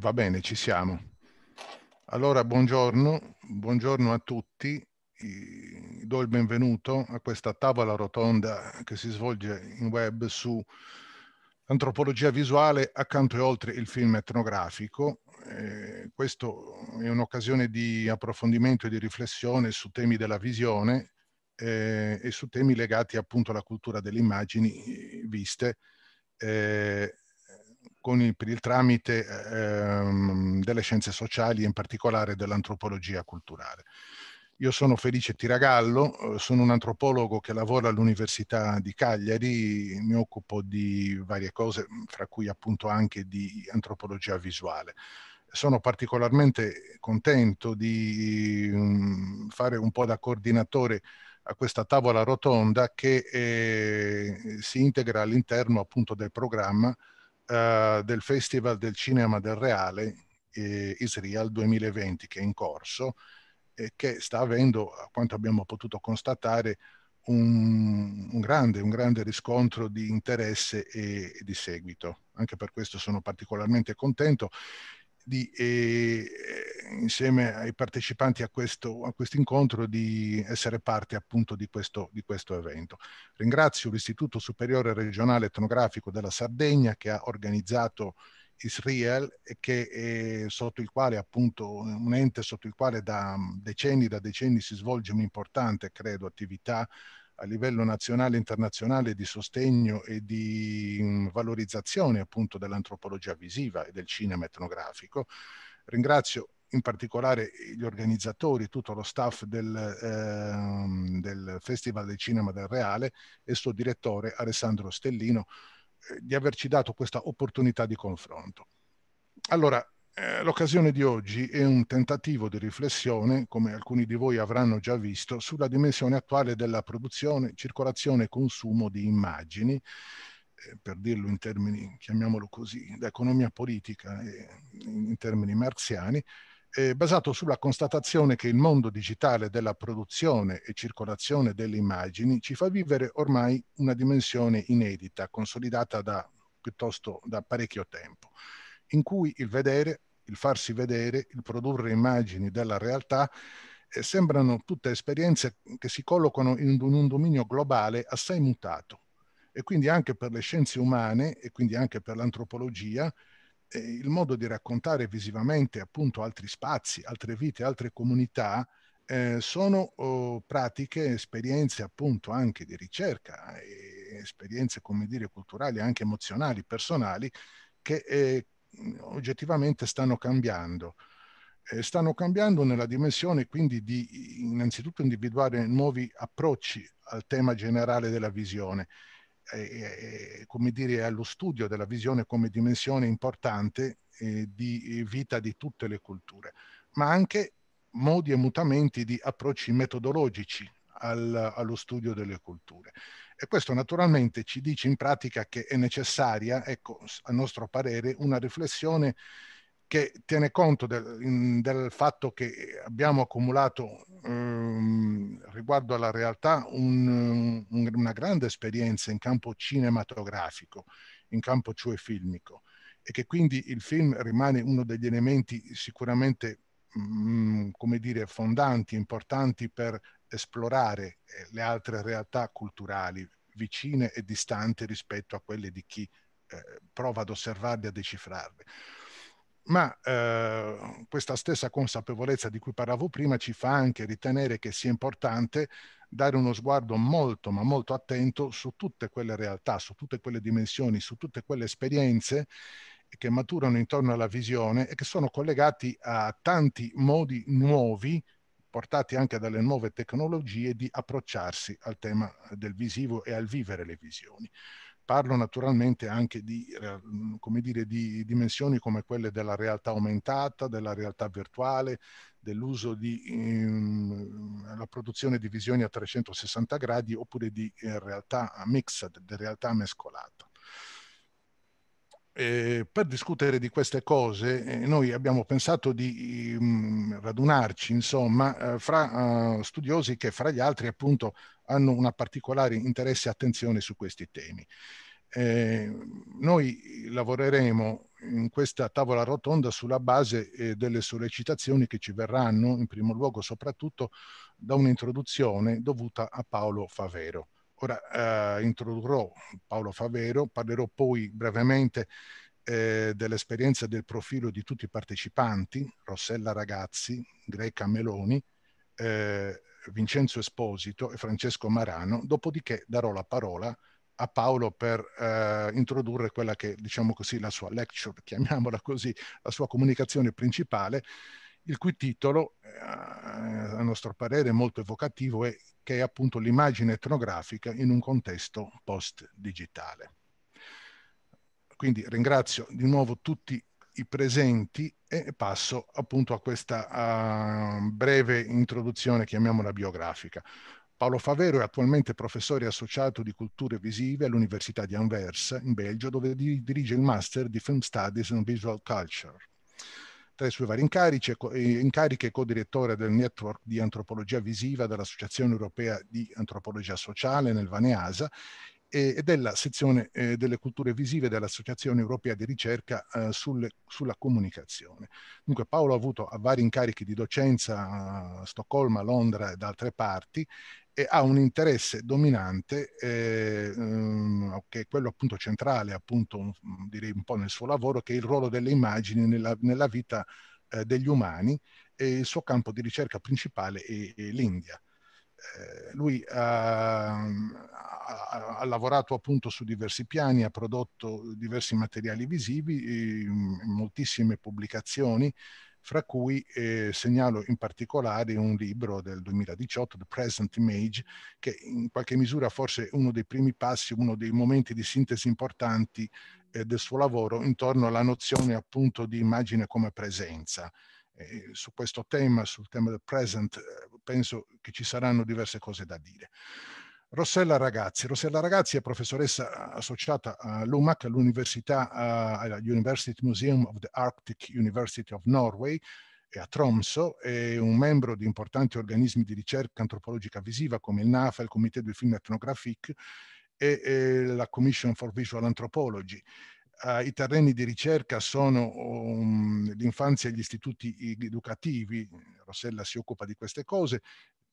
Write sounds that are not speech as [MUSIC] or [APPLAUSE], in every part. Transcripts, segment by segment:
Va bene, ci siamo. Allora, buongiorno, buongiorno a tutti. Do il benvenuto a questa tavola rotonda che si svolge in web su antropologia visuale accanto e oltre il film etnografico. Eh, questo è un'occasione di approfondimento e di riflessione su temi della visione eh, e su temi legati appunto alla cultura delle immagini eh, viste eh, con, per il tramite ehm, delle scienze sociali e in particolare dell'antropologia culturale. Io sono Felice Tiragallo, eh, sono un antropologo che lavora all'Università di Cagliari, mi occupo di varie cose, fra cui appunto anche di antropologia visuale. Sono particolarmente contento di mm, fare un po' da coordinatore a questa tavola rotonda che eh, si integra all'interno appunto del programma uh, del Festival del Cinema del Reale eh, Israel 2020 che è in corso e che sta avendo, a quanto abbiamo potuto constatare, un, un, grande, un grande, riscontro di interesse e, e di seguito. Anche per questo sono particolarmente contento di, eh, insieme ai partecipanti a questo, a questo incontro di essere parte appunto di questo, di questo evento. Ringrazio l'Istituto Superiore Regionale Etnografico della Sardegna che ha organizzato Israel, che è sotto il quale appunto un ente sotto il quale da decenni, da decenni si svolge un'importante, credo, attività a livello nazionale e internazionale di sostegno e di mm, valorizzazione appunto dell'antropologia visiva e del cinema etnografico. Ringrazio in particolare gli organizzatori, tutto lo staff del, eh, del Festival del Cinema del Reale e il suo direttore Alessandro Stellino eh, di averci dato questa opportunità di confronto. Allora, eh, l'occasione di oggi è un tentativo di riflessione, come alcuni di voi avranno già visto, sulla dimensione attuale della produzione, circolazione e consumo di immagini, eh, per dirlo in termini, chiamiamolo così, d'economia politica, in termini marziani, eh, basato sulla constatazione che il mondo digitale della produzione e circolazione delle immagini ci fa vivere ormai una dimensione inedita, consolidata da, piuttosto da parecchio tempo, in cui il vedere, il farsi vedere, il produrre immagini della realtà, eh, sembrano tutte esperienze che si collocano in un dominio globale assai mutato. E quindi anche per le scienze umane e quindi anche per l'antropologia, eh, il modo di raccontare visivamente appunto altri spazi, altre vite, altre comunità, eh, sono oh, pratiche, esperienze appunto anche di ricerca, eh, esperienze come dire culturali, anche emozionali, personali, che eh, oggettivamente stanno cambiando. Eh, stanno cambiando nella dimensione quindi di innanzitutto individuare nuovi approcci al tema generale della visione, eh, eh, come dire allo studio della visione come dimensione importante eh, di vita di tutte le culture, ma anche modi e mutamenti di approcci metodologici al, allo studio delle culture. E questo naturalmente ci dice in pratica che è necessaria, ecco, a nostro parere, una riflessione che tiene conto del, del fatto che abbiamo accumulato ehm, riguardo alla realtà un, un, una grande esperienza in campo cinematografico, in campo cioè filmico, e che quindi il film rimane uno degli elementi sicuramente Mm, come dire, fondanti, importanti per esplorare eh, le altre realtà culturali vicine e distanti rispetto a quelle di chi eh, prova ad osservarle e a decifrarle. Ma eh, questa stessa consapevolezza di cui parlavo prima ci fa anche ritenere che sia importante dare uno sguardo molto, ma molto attento su tutte quelle realtà, su tutte quelle dimensioni, su tutte quelle esperienze che maturano intorno alla visione e che sono collegati a tanti modi nuovi, portati anche dalle nuove tecnologie, di approcciarsi al tema del visivo e al vivere le visioni. Parlo naturalmente anche di, come dire, di dimensioni come quelle della realtà aumentata, della realtà virtuale, dell'uso di ehm, produzione di visioni a 360 gradi oppure di eh, realtà mixed, di realtà mescolata eh, per discutere di queste cose eh, noi abbiamo pensato di mh, mm, radunarci, insomma, eh, fra eh, studiosi che fra gli altri appunto hanno una particolare interesse e attenzione su questi temi. Eh, noi lavoreremo in questa tavola rotonda sulla base eh, delle sollecitazioni che ci verranno, in primo luogo soprattutto da un'introduzione dovuta a Paolo Favero. Ora eh, introdurrò Paolo Favero, parlerò poi brevemente eh, dell'esperienza e del profilo di tutti i partecipanti, Rossella Ragazzi, Greca Meloni, eh, Vincenzo Esposito e Francesco Marano, dopodiché darò la parola a Paolo per eh, introdurre quella che, diciamo così, la sua lecture, [LAUGHS] chiamiamola così, la sua comunicazione principale, il cui titolo, eh, a nostro parere molto evocativo, è che è appunto l'immagine etnografica in un contesto post-digitale. Quindi ringrazio di nuovo tutti i presenti e passo appunto a questa uh, breve introduzione, chiamiamola biografica. Paolo Favero è attualmente professore associato di culture visive all'Università di Anversa, in Belgio, dove dirige il Master di Film Studies and Visual Culture. Tra i suoi vari incarichi, è co-direttore del network di antropologia visiva dell'Associazione Europea di Antropologia Sociale nel Vaneasa e della sezione eh, delle culture visive dell'Associazione Europea di Ricerca eh, sul, sulla comunicazione. Dunque Paolo ha avuto vari incarichi di docenza a Stoccolma, a Londra e da altre parti e ha un interesse dominante eh, che mm, è quello appunto centrale, appunto mm, direi un po' nel suo lavoro, che è il ruolo delle immagini nella, nella vita eh, degli umani e il suo campo di ricerca principale è, è l'India. Eh, lui ha, ha, ha, lavorato appunto su diversi piani, ha prodotto diversi materiali visivi, eh, moltissime pubblicazioni, fra cui eh, segnalo in particolare un libro del 2018, The Present Image, che in qualche misura forse è uno dei primi passi, uno dei momenti di sintesi importanti eh, del suo lavoro intorno alla nozione appunto di immagine come presenza. Eh, su questo tema, sul tema del present, eh, penso che ci saranno diverse cose da dire. Rossella Ragazzi. Rossella Ragazzi è professoressa eh, associata all'UMAC, all'Università, eh, alla University Museum of the Arctic University of Norway e a Tromso, è un membro di importanti organismi di ricerca antropologica visiva come il NAFA, il Comité du Film Ethnographique e, e la Commission for Visual Anthropology. Uh, I terreni di ricerca sono um, l'infanzia e gli istituti educativi, Rossella si occupa di queste cose,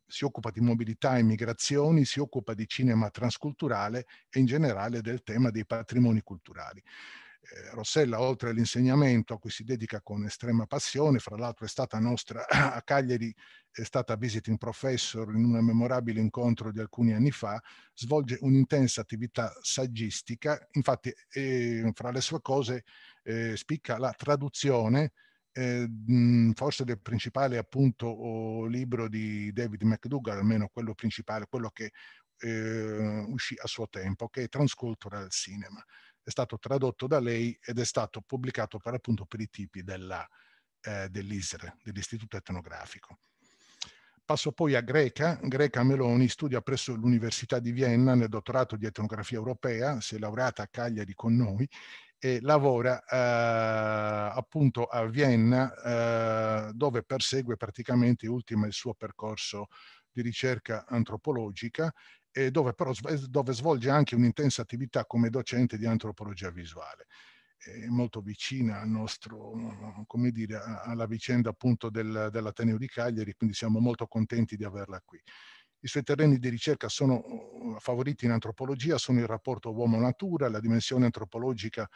si occupa di mobilità e migrazioni, si occupa di cinema transculturale e in generale del tema dei patrimoni culturali. Eh, Rossella, oltre all'insegnamento a cui si dedica con estrema passione, fra l'altro è stata nostra [CLEARS THROAT] a Cagliari, è stata visiting professor in un memorabile incontro di alcuni anni fa, svolge un'intensa attività saggistica, infatti eh, fra le sue cose eh, spicca la traduzione eh, forse del principale appunto libro di David McDougall, almeno quello principale, quello che eh, uscì a suo tempo, che è Transcultural Cinema. È stato tradotto da lei ed è stato pubblicato per appunto per i tipi della, eh, dell'ISRE, dell'Istituto Etnografico. Passo poi a Greca. Greca Meloni studia presso l'Università di Vienna nel dottorato di etnografia europea, si è laureata a Cagliari con noi e lavora eh, appunto a Vienna eh, dove persegue praticamente ultima il suo percorso di ricerca antropologica e dove però dove svolge anche un'intensa attività come docente di antropologia visuale molto vicina al nostro, come dire, alla vicenda appunto del, dell'Ateneo di Cagliari, quindi siamo molto contenti di averla qui. I suoi terreni di ricerca sono uh, uh, favoriti in antropologia, sono il rapporto uomo-natura, la dimensione antropologica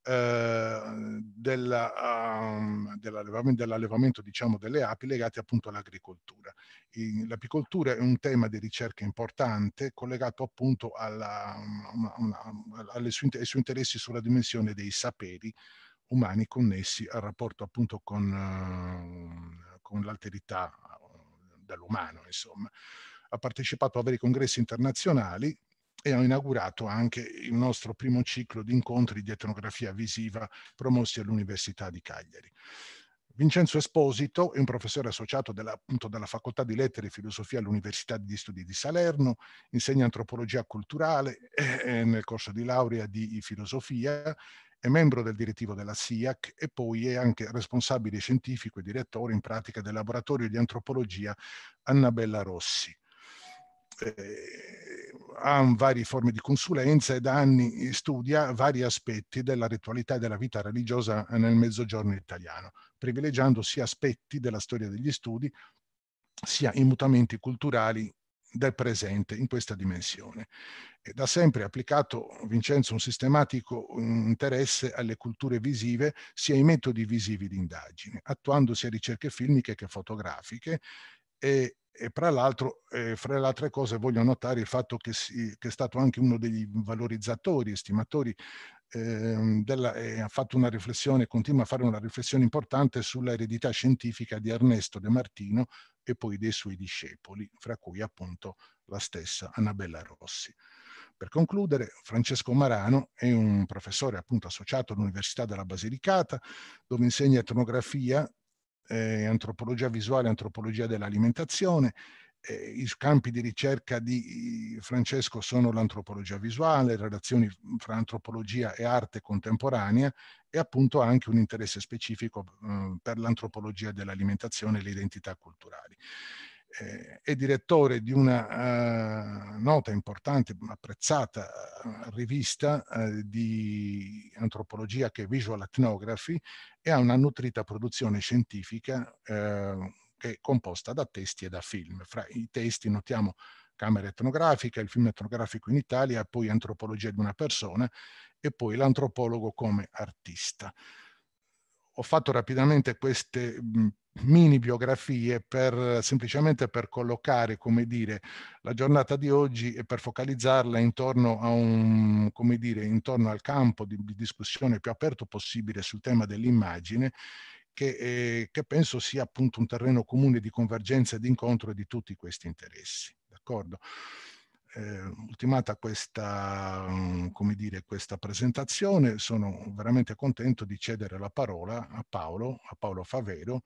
eh, della, um, dell'allevamento, dell'allevamento diciamo, delle api legate appunto all'agricoltura. l'apicoltura è un tema di ricerca importante collegato appunto alla, una, um, una, um, um, alle sue, ai suoi interessi sulla dimensione dei saperi umani connessi al rapporto appunto con, uh, con l'alterità uh, dell'umano, insomma ha partecipato a vari congressi internazionali e ha inaugurato anche il nostro primo ciclo di incontri di etnografia visiva promossi all'Università di Cagliari. Vincenzo Esposito è un professore associato della, appunto, della Facoltà di Lettere e Filosofia all'Università di Studi di Salerno, insegna antropologia culturale e nel corso di laurea di filosofia, è membro del direttivo della SIAC e poi è anche responsabile scientifico e direttore in pratica del laboratorio di antropologia Annabella Rossi eh, ha varie forme di consulenza e da anni studia vari aspetti della ritualità e della vita religiosa nel mezzogiorno italiano, privilegiando sia aspetti della storia degli studi sia i mutamenti culturali del presente in questa dimensione. E da sempre ha applicato Vincenzo un sistematico interesse alle culture visive, sia ai metodi visivi di indagine, attuando sia ricerche filmiche che fotografiche e, e fra, l'altro, eh, fra le altre cose voglio notare il fatto che, si, che è stato anche uno degli valorizzatori, stimatori, eh, della, eh, ha fatto una riflessione, continua a fare una riflessione importante sull'eredità scientifica di Ernesto De Martino e poi dei suoi discepoli, fra cui appunto la stessa Annabella Rossi. Per concludere, Francesco Marano è un professore appunto associato all'Università della Basilicata, dove insegna etnografia eh, antropologia visuale, antropologia dell'alimentazione. Eh, I campi di ricerca di eh, Francesco sono l'antropologia visuale, relazioni fra antropologia e arte contemporanea e appunto anche un interesse specifico eh, per l'antropologia dell'alimentazione e le identità culturali eh, è direttore di una uh, nota importante, apprezzata eh, rivista uh, di antropologia che è Visual Ethnography e ha una nutrita produzione scientifica che è composta da testi e da film. Fra i testi notiamo Camera etnografica, il film etnografico in Italia, poi Antropologia di una persona e poi l'antropologo come artista ho fatto rapidamente queste mini biografie per, semplicemente per collocare, come dire, la giornata di oggi e per focalizzarla intorno, a un, come dire, intorno al campo di, di discussione più aperto possibile sul tema dell'immagine che, eh, che, penso sia appunto un terreno comune di convergenza e di incontro di tutti questi interessi. D'accordo? Eh, ultimata questa, come dire, questa presentazione, sono veramente contento di cedere la parola a Paolo, a Paolo Favero,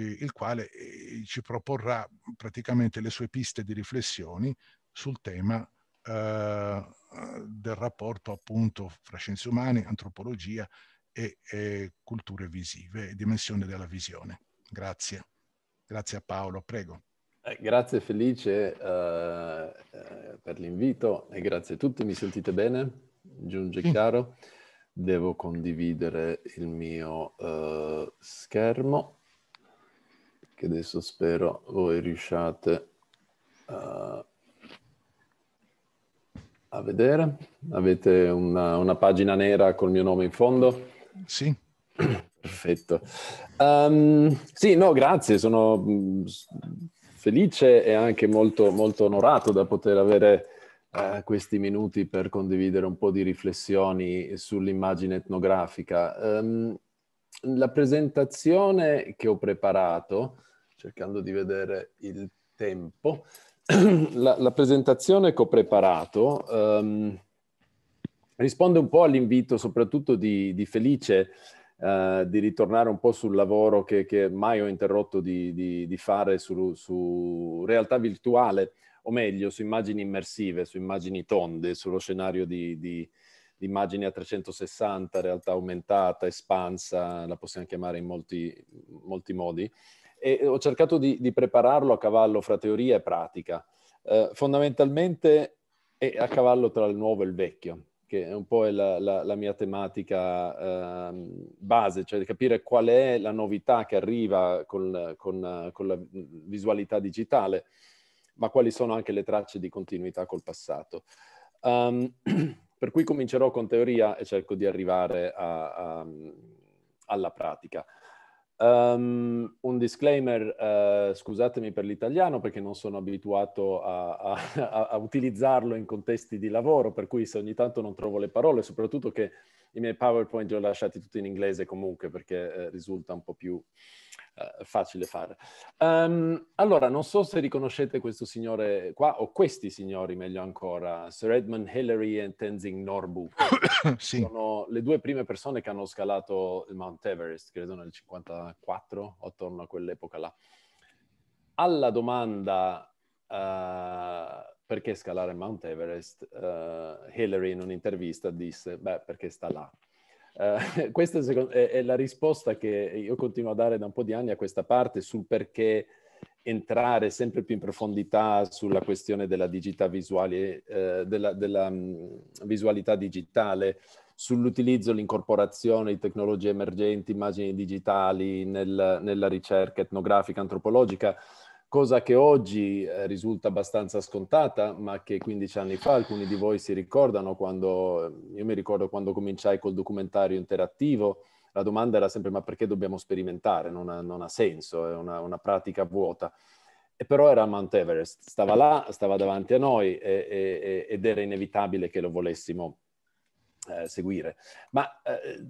eh, il quale eh, ci proporrà praticamente le sue piste di riflessioni sul tema eh, eh, del rapporto appunto fra scienze umane, antropologia e, e culture visive e dimensione della visione. Grazie. Grazie a Paolo, prego. Eh, grazie Felice eh, per l'invito e grazie a tutti. Mi sentite bene? Giunge chiaro? Devo condividere il mio schermo che adesso spero voi riusciate a, eh, a vedere. Avete una, una, pagina nera col mio nome in fondo? Sì. Perfetto. Um, sì, no, grazie, sono mm, felice e anche molto, molto onorato da poter avere eh, questi minuti per condividere un po' di riflessioni sull'immagine etnografica. Um, la presentazione che ho preparato cercando di vedere il tempo. [CLEARS THROAT] La, la presentazione che ho preparato um, risponde un po' all'invito soprattutto di, di Felice uh, di ritornare un po' sul lavoro che, che mai ho interrotto di, di, di fare su, su, realtà virtuale, o meglio su immagini immersive, su immagini tonde, sullo scenario di immagini a 360, realtà aumentata, espansa, la possiamo chiamare in molti, molti modi e ho cercato di, di prepararlo a cavallo fra teoria e pratica. Eh, fondamentalmente è a cavallo tra il nuovo e il vecchio, che è un po' la, la, la mia tematica eh, base, cioè capire qual è la novità che arriva con, con, con la visualità digitale, ma quali sono anche le tracce di continuità col passato. Um, [CLEARS THROAT] per cui comincerò con teoria e cerco di arrivare a, a, alla pratica. Um, un disclaimer, uh, scusatemi per l'italiano perché non sono abituato a, [LAUGHS] a, a, utilizzarlo in contesti di lavoro, per cui se ogni tanto non trovo le parole, soprattutto che i miei PowerPoint li ho lasciati tutti in inglese comunque perché eh, risulta un po' più eh, facile fare. Um, allora, non so se riconoscete questo signore qua, o questi signori meglio ancora, Sir Edmund Hillary e Tenzing Norbu. [COUGHS] sì. Sono le due prime persone che hanno scalato il Mount Everest, credo nel 54, attorno a quell'epoca là. Alla domanda... Uh, perché scalare Mount Everest? Uh, Hillary in un'intervista disse, beh, perché sta là. Uh, [LAUGHS] questa è, la risposta che io continuo a dare da un po' di anni a questa parte sul perché entrare sempre più in profondità sulla questione della, visuale, eh, della, della mm, visualità digitale, sull'utilizzo, e l'incorporazione di tecnologie emergenti, immagini digitali nel, nella ricerca etnografica, antropologica cosa che oggi eh, risulta abbastanza scontata, ma che 15 anni fa alcuni di voi si ricordano quando, eh, io mi ricordo quando cominciai col documentario interattivo, la domanda era sempre ma perché dobbiamo sperimentare? Non ha, non ha senso, è una, una, pratica vuota. E però era Mount Everest, stava là, stava davanti a noi e, e, ed era inevitabile che lo volessimo eh, seguire. Ma eh,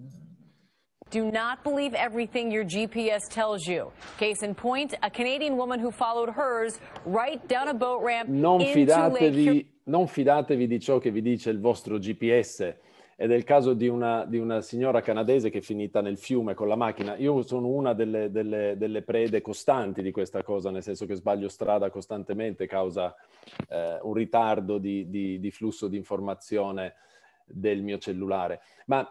Do not believe everything your GPS tells you. Case in point, a Canadian woman who followed hers right down a boat ramp non fidatevi, non fidatevi di ciò che vi dice il vostro GPS. Ed è il caso di una, di una, signora canadese che è finita nel fiume con la macchina. Io sono una delle, delle, delle prede costanti di questa cosa, nel senso che sbaglio strada costantemente, causa eh, un ritardo di, di, di flusso di informazione del mio cellulare. Ma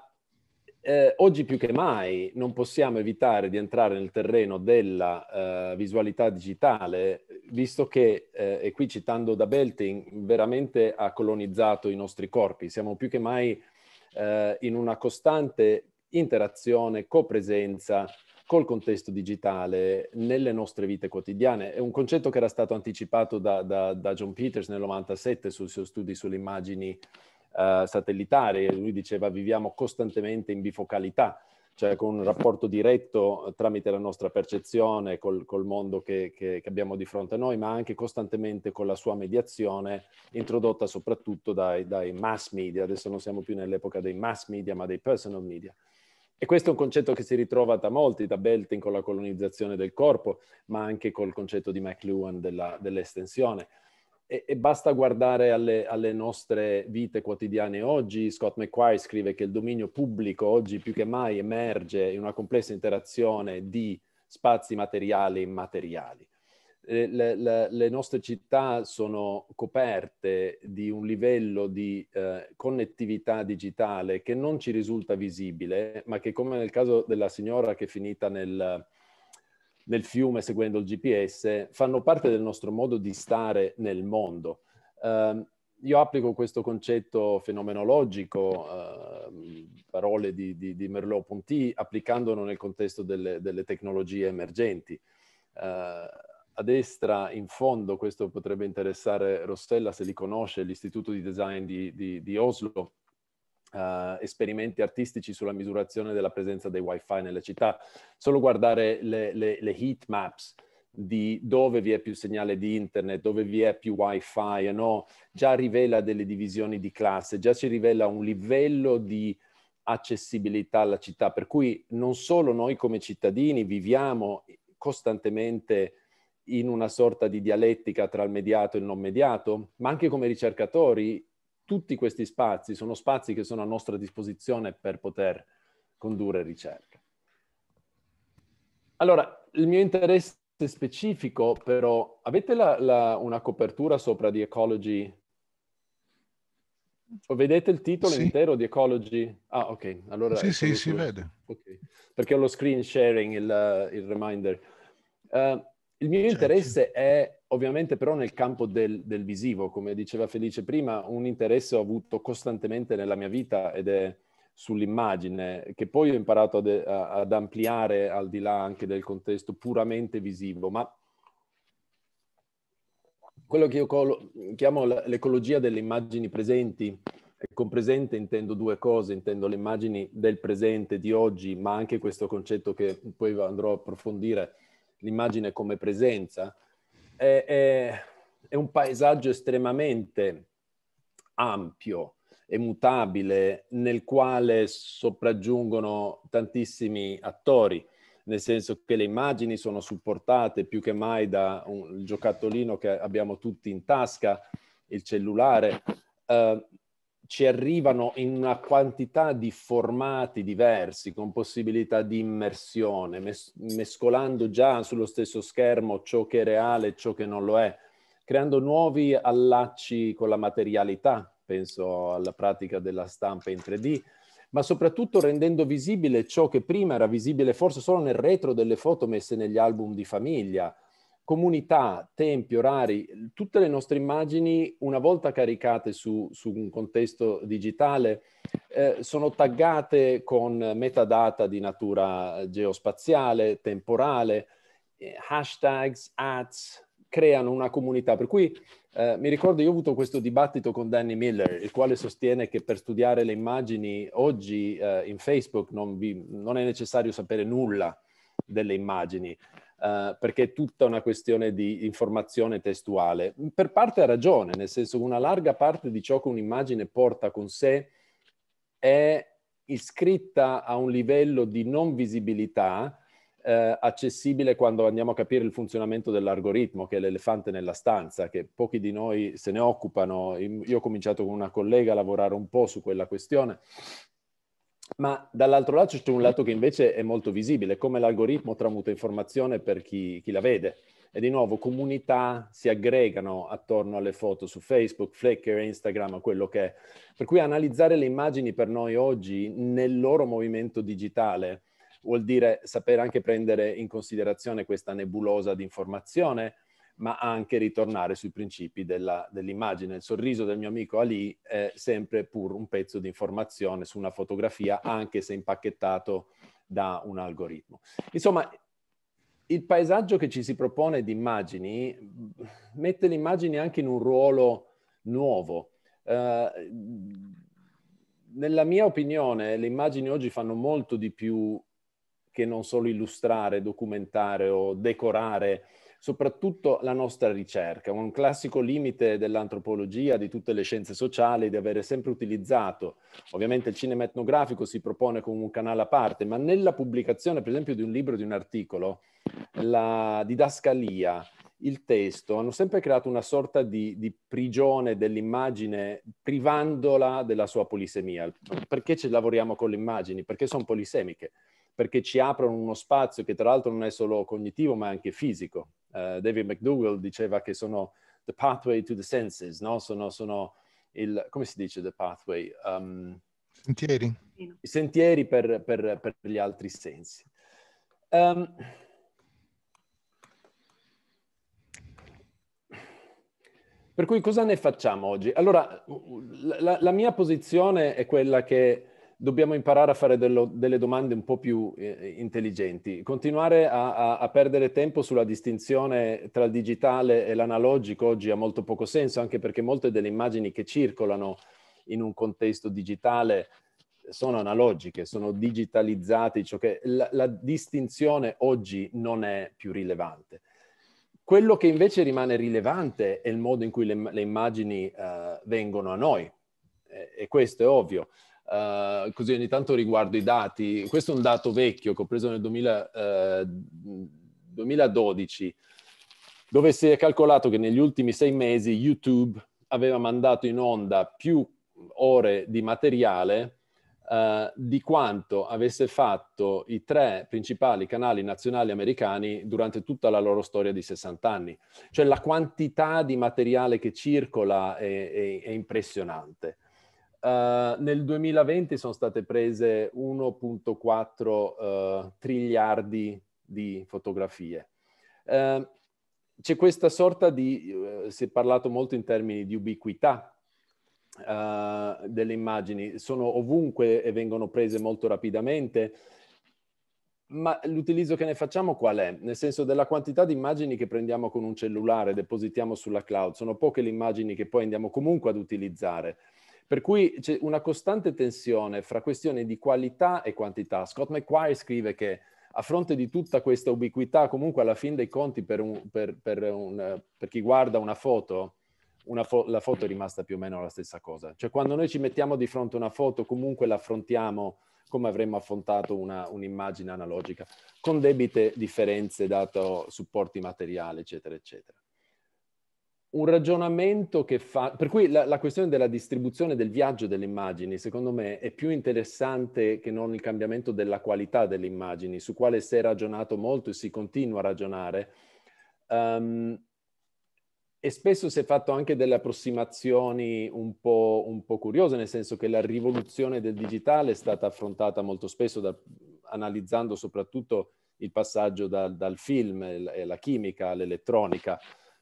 eh, oggi più che mai non possiamo evitare di entrare nel terreno della eh, visualità digitale, visto che, eh, e qui citando da Belting, veramente ha colonizzato i nostri corpi. Siamo più che mai eh, in una costante interazione, copresenza col contesto digitale nelle nostre vite quotidiane. È un concetto che era stato anticipato da, da, da John Peters nel 97 sui suoi studi sulle immagini eh, satellitare, lui diceva viviamo costantemente in bifocalità, cioè con un rapporto diretto eh, tramite la nostra percezione col, col mondo che, che, che, abbiamo di fronte a noi, ma anche costantemente con la sua mediazione introdotta soprattutto dai, dai mass media. Adesso non siamo più nell'epoca dei mass media, ma dei personal media. E questo è un concetto che si ritrova da molti, da Belting con la colonizzazione del corpo, ma anche col concetto di McLuhan della, dell'estensione. E, e basta guardare alle, alle, nostre vite quotidiane oggi. Scott McQuire scrive che il dominio pubblico oggi più che mai emerge in una complessa interazione di spazi materiali e immateriali. Le, le, le, nostre città sono coperte di un livello di eh, connettività digitale che non ci risulta visibile, ma che come nel caso della signora che è finita nel, nel fiume seguendo il GPS, fanno parte del nostro modo di stare nel mondo. Eh, io applico questo concetto fenomenologico, eh, parole di, di, di Merleau-Ponty, applicandolo nel contesto delle, delle tecnologie emergenti. Eh, a destra, in fondo, questo potrebbe interessare Rossella se li conosce, l'Istituto di Design di, di Oslo, Uh, esperimenti artistici sulla misurazione della presenza dei wifi nelle città. Solo guardare le, le, le, heat maps di dove vi è più segnale di internet, dove vi è più wifi no, già rivela delle divisioni di classe, già ci rivela un livello di accessibilità alla città, per cui non solo noi come cittadini viviamo costantemente in una sorta di dialettica tra il mediato e il non mediato, ma anche come ricercatori tutti questi spazi sono spazi che sono a nostra disposizione per poter condurre ricerca. Allora, il mio interesse specifico però, avete la, la, una copertura sopra di Ecology? O vedete il titolo sì. intero di Ecology? Ah, ok. Allora, sì, sì, si vede. Okay. Perché ho lo screen sharing, il, il reminder. Uh, il mio certo. interesse è Ovviamente però nel campo del, del, visivo, come diceva Felice prima, un interesse ho avuto costantemente nella mia vita ed è sull'immagine, che poi ho imparato ad, ad ampliare al di là anche del contesto puramente visivo, ma quello che io chiamo l'ecologia delle immagini presenti, e con presente intendo due cose, intendo le immagini del presente, di oggi, ma anche questo concetto che poi andrò a approfondire, l'immagine come presenza, è, è, è un paesaggio estremamente ampio e mutabile nel quale sopraggiungono tantissimi attori nel senso che le immagini sono supportate più che mai da un giocattolino che abbiamo tutti in tasca, il cellulare. Uh, ci arrivano in una quantità di formati diversi, con possibilità di immersione, mes- mescolando già sullo stesso schermo ciò che è reale e ciò che non lo è, creando nuovi allacci con la materialità, penso alla pratica della stampa in 3D, ma soprattutto rendendo visibile ciò che prima era visibile forse solo nel retro delle foto messe negli album di famiglia, comunità, tempi, orari, tutte le nostre immagini, una volta caricate su, su un contesto digitale, eh, sono taggate con metadata di natura geospaziale, temporale, eh, hashtags, ads, creano una comunità. Per cui eh, mi ricordo, io ho avuto questo dibattito con Danny Miller, il quale sostiene che per studiare le immagini oggi eh, in Facebook non, vi, non, è necessario sapere nulla delle immagini. Eh, perché è tutta una questione di informazione testuale. Per parte ha ragione, nel senso che una larga parte di ciò che un'immagine porta con sé è iscritta a un livello di non visibilità eh, accessibile quando andiamo a capire il funzionamento dell'algoritmo, che è l'elefante nella stanza, che pochi di noi se ne occupano. Io ho cominciato con una collega a lavorare un po' su quella questione ma dall'altro lato c'è un lato che invece è molto visibile, come l'algoritmo tramuta informazione per chi, chi la vede. E di nuovo comunità si aggregano attorno alle foto su Facebook, Flickr, Instagram, quello che è. Per cui analizzare le immagini per noi oggi nel loro movimento digitale vuol dire sapere anche prendere in considerazione questa nebulosa di informazione, ma anche ritornare sui principi della, dell'immagine. Il sorriso del mio amico Ali è sempre pur un pezzo di informazione su una fotografia, anche se impacchettato da un algoritmo. Insomma, il paesaggio che ci si propone di immagini mette le immagini anche in un ruolo nuovo. Eh, nella mia opinione, le immagini oggi fanno molto di più che non solo illustrare, documentare o decorare soprattutto la nostra ricerca, un classico limite dell'antropologia, di tutte le scienze sociali, di avere sempre utilizzato. Ovviamente il cinema etnografico si propone come un canale a parte, ma nella pubblicazione, per esempio, di un libro, di un articolo, la didascalia, il testo, hanno sempre creato una sorta di, di prigione dell'immagine, privandola della sua polisemia. Perché ci lavoriamo con le immagini? Perché sono polisemiche perché ci aprono uno spazio che tra l'altro non è solo cognitivo ma anche fisico uh, David McDougall diceva che sono the pathway to the senses, no? Sono, sono il, come si dice the pathway? Um, sentieri. I sentieri per, per, per gli altri sensi. Um, per cui cosa ne facciamo oggi? Allora, la, la mia posizione è quella che dobbiamo imparare a fare dello, delle domande un po' più eh, intelligenti, continuare a, a, a, perdere tempo sulla distinzione tra il digitale e l'analogico oggi ha molto poco senso, anche perché molte delle immagini che circolano in un contesto digitale sono analogiche, sono digitalizzate, ciò che la, la distinzione oggi non è più rilevante. Quello che invece rimane rilevante è il modo in cui le, le immagini eh, vengono a noi, e, e questo è ovvio Uh, così ogni tanto riguardo i dati. Questo è un dato vecchio che ho preso nel 2000, uh, 2012, dove si è calcolato che negli ultimi sei mesi YouTube aveva mandato in onda più ore di materiale uh, di quanto avesse fatto i tre principali canali nazionali americani durante tutta la loro storia di 60 anni. Cioè la quantità di materiale che circola è, è, è impressionante. Uh, nel 2020 sono state prese 1.4 uh, eh, triliardi di fotografie. Uh, c'è questa sorta di, eh, si è parlato molto in termini di ubiquità delle immagini, sono ovunque e vengono prese molto rapidamente, ma l'utilizzo che ne facciamo qual è? Nel senso della quantità di immagini che prendiamo con un cellulare, depositiamo sulla cloud, sono poche le immagini che poi andiamo comunque ad utilizzare per cui c'è una costante tensione fra questioni di qualità e quantità. Scott McQuire scrive che a fronte di tutta questa ubiquità, comunque alla fin dei conti per, un, per, per, un, per chi guarda una foto, una fo- la foto è rimasta più o meno la stessa cosa. Cioè quando noi ci mettiamo di fronte a una foto, comunque la affrontiamo come avremmo affrontato una, un'immagine analogica, con debite differenze, dato supporti materiali, eccetera, eccetera un ragionamento che fa... Per cui la, la, questione della distribuzione del viaggio delle immagini, secondo me, è più interessante che non il cambiamento della qualità delle immagini, su quale si è ragionato molto e si continua a ragionare. Um, e spesso si è fatto anche delle approssimazioni un po', un po', curiose, nel senso che la rivoluzione del digitale è stata affrontata molto spesso da, analizzando soprattutto il passaggio da, dal film e la chimica all'elettronica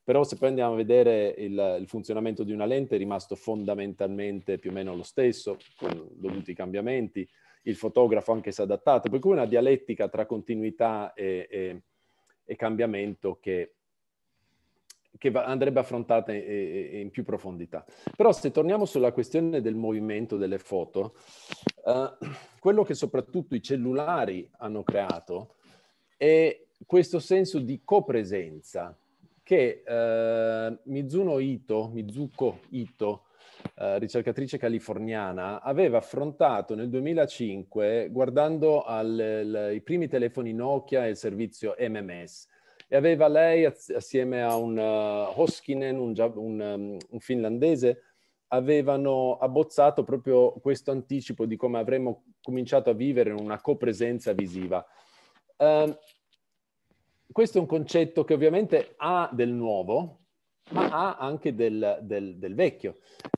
però se poi andiamo a vedere il, il funzionamento di una lente è rimasto fondamentalmente più o meno lo stesso, con dovuti cambiamenti, il fotografo anche si è adattato, per cui una dialettica tra continuità e, e, e cambiamento che che andrebbe affrontata in più profondità. Però se torniamo sulla questione del movimento delle foto, eh, quello che soprattutto i cellulari hanno creato è questo senso di copresenza che eh, Mizuno Ito, Mizuko Ito, eh, ricercatrice californiana, aveva affrontato nel 2005 guardando ai primi telefoni Nokia e il servizio MMS. E aveva lei, assieme a un uh, Hoskinen, un, un, um, un finlandese, avevano abbozzato proprio questo anticipo di come avremmo cominciato a vivere in una copresenza visiva. Uh, questo è un concetto che ovviamente ha del nuovo, ma ha anche del, del, del vecchio.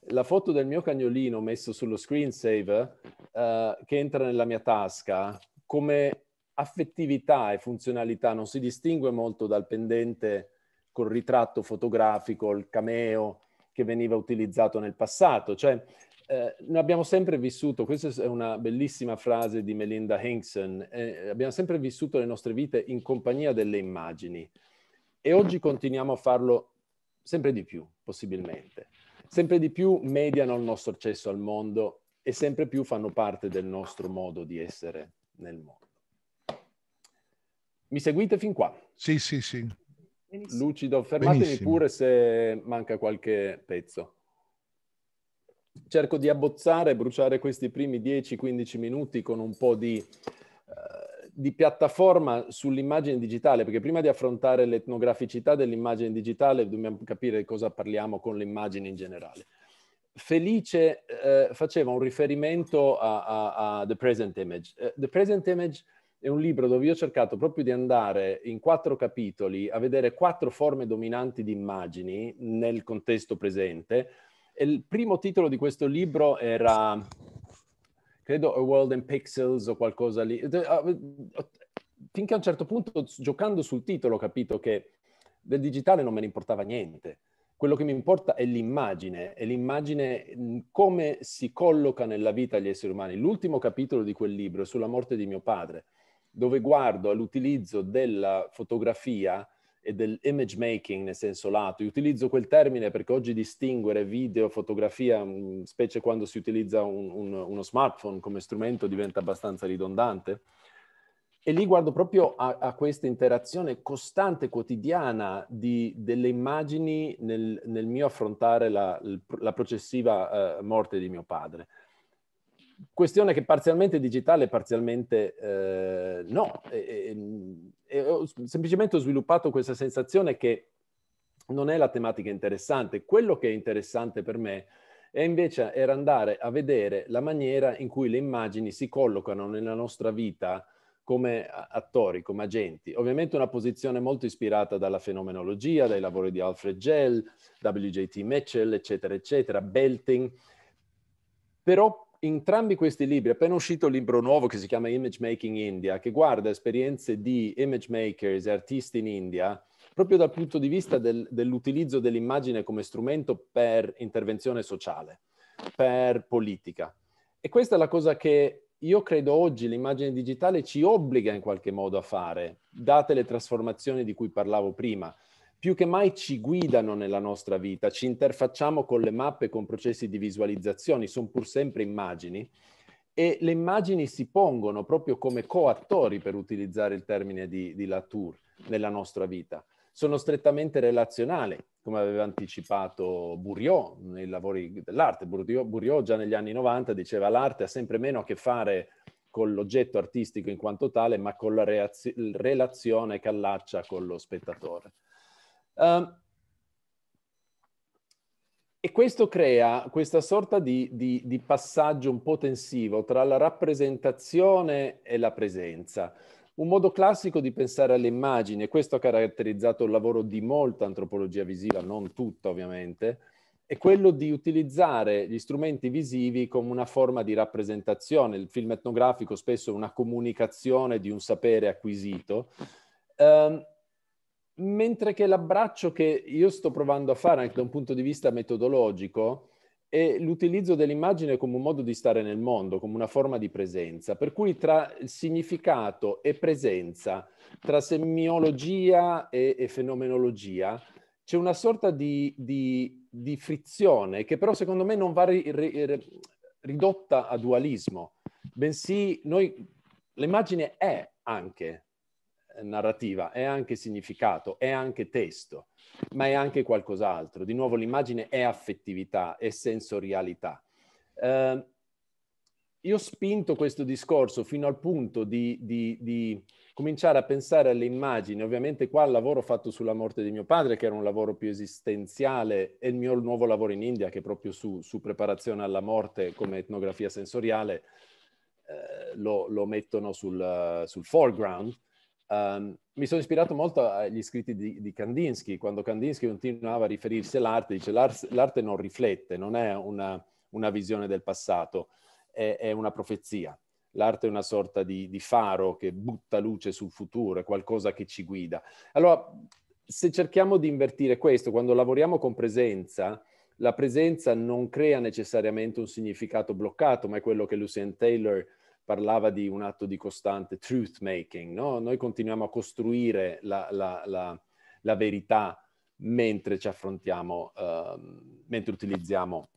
La foto del mio cagnolino messo sullo screensaver eh, che entra nella mia tasca come affettività e funzionalità non si distingue molto dal pendente col ritratto fotografico, il cameo che veniva utilizzato nel passato. Cioè, eh, noi abbiamo sempre vissuto, questa è una bellissima frase di Melinda Hinkson, eh, abbiamo sempre vissuto le nostre vite in compagnia delle immagini e oggi continuiamo a farlo sempre di più, possibilmente. Sempre di più mediano il nostro accesso al mondo e sempre più fanno parte del nostro modo di essere nel mondo. Mi seguite fin qua? Sì, sì, sì. Benissimo. Lucido, fermatemi Benissimo. pure se manca qualche pezzo cerco di abbozzare, bruciare questi primi 10-15 minuti con un po' di, eh, di, piattaforma sull'immagine digitale, perché prima di affrontare l'etnograficità dell'immagine digitale dobbiamo capire cosa parliamo con l'immagine in generale. Felice eh, faceva un riferimento a, a, a The Present Image. Uh, The Present Image è un libro dove io ho cercato proprio di andare in quattro capitoli a vedere quattro forme dominanti di immagini nel contesto presente, il primo titolo di questo libro era, credo, A World in Pixels o qualcosa lì. Eh, ah, finché a un certo punto, giocando sul titolo, ho capito che del digitale non me ne importava niente. Quello che mi importa è l'immagine, e l'immagine mm, come si colloca nella vita gli esseri umani. L'ultimo capitolo di quel libro è sulla morte di mio padre, dove guardo all'utilizzo della fotografia e dell'image making nel senso lato. Io utilizzo quel termine perché oggi distinguere video, fotografia, mm, specie quando si utilizza un, un, uno smartphone come strumento, diventa abbastanza ridondante. E lì guardo proprio a, a questa interazione costante, quotidiana di, delle immagini nel, nel mio affrontare la, la processiva uh, morte di mio padre questione che parzialmente digitale parzialmente eh, no. E, e, e ho, semplicemente ho sviluppato questa sensazione che non è la tematica interessante. Quello che è interessante per me è invece era andare a vedere la maniera in cui le immagini si collocano nella nostra vita come attori, come agenti. Ovviamente una posizione molto ispirata dalla fenomenologia, dai lavori di Alfred Gell, WJT Mitchell, eccetera, eccetera, Belting, però entrambi questi libri, appena uscito il libro nuovo che si chiama Image Making India, che guarda esperienze di image makers e artisti in India, proprio dal punto di vista del, dell'utilizzo dell'immagine come strumento per intervenzione sociale, per politica. E questa è la cosa che io credo oggi l'immagine digitale ci obbliga in qualche modo a fare, date le trasformazioni di cui parlavo prima più che mai ci guidano nella nostra vita, ci interfacciamo con le mappe, con processi di visualizzazione, sono pur sempre immagini e le immagini si pongono proprio come coattori, per utilizzare il termine di, di Latour, nella nostra vita. Sono strettamente relazionali, come aveva anticipato Buriot nei lavori dell'arte. Buriot, Buriot già negli anni 90 diceva l'arte ha sempre meno a che fare con l'oggetto artistico in quanto tale, ma con la reaz- relazione che allaccia con lo spettatore. Ehm, e questo crea questa sorta di, di, di, passaggio un po' tensivo tra la rappresentazione e la presenza. Un modo classico di pensare alle immagini, e questo ha caratterizzato il lavoro di molta antropologia visiva, non tutta ovviamente, è quello di utilizzare gli strumenti visivi come una forma di rappresentazione. Il film etnografico spesso è una comunicazione di un sapere acquisito. Um, mentre che l'abbraccio che io sto provando a fare anche da un punto di vista metodologico è l'utilizzo dell'immagine come un modo di stare nel mondo, come una forma di presenza, per cui tra significato e presenza, tra semiologia e, e fenomenologia, c'è una sorta di, di, di, frizione che però secondo me non va ri, ri, ridotta a dualismo, bensì noi, l'immagine è anche narrativa è anche significato, è anche testo, ma è anche qualcos'altro. Di nuovo l'immagine è affettività, è sensorialità. Eh, io ho spinto questo discorso fino al punto di, di, di, cominciare a pensare alle immagini. Ovviamente qua il lavoro fatto sulla morte di mio padre, che era un lavoro più esistenziale, e il mio nuovo lavoro in India, che è proprio su, su preparazione alla morte come etnografia sensoriale eh, lo, lo, mettono sul, sul foreground. Um, mi sono ispirato molto agli scritti di, di, Kandinsky, quando Kandinsky continuava a riferirsi all'arte, dice l'arte non riflette, non è una, una visione del passato, è, è, una profezia. L'arte è una sorta di, di faro che butta luce sul futuro, è qualcosa che ci guida. Allora, se cerchiamo di invertire questo, quando lavoriamo con presenza, la presenza non crea necessariamente un significato bloccato, ma è quello che Lucien Taylor parlava di un atto di costante truth making, no? noi continuiamo a costruire la, la, la, la verità mentre ci affrontiamo, uh, mentre utilizziamo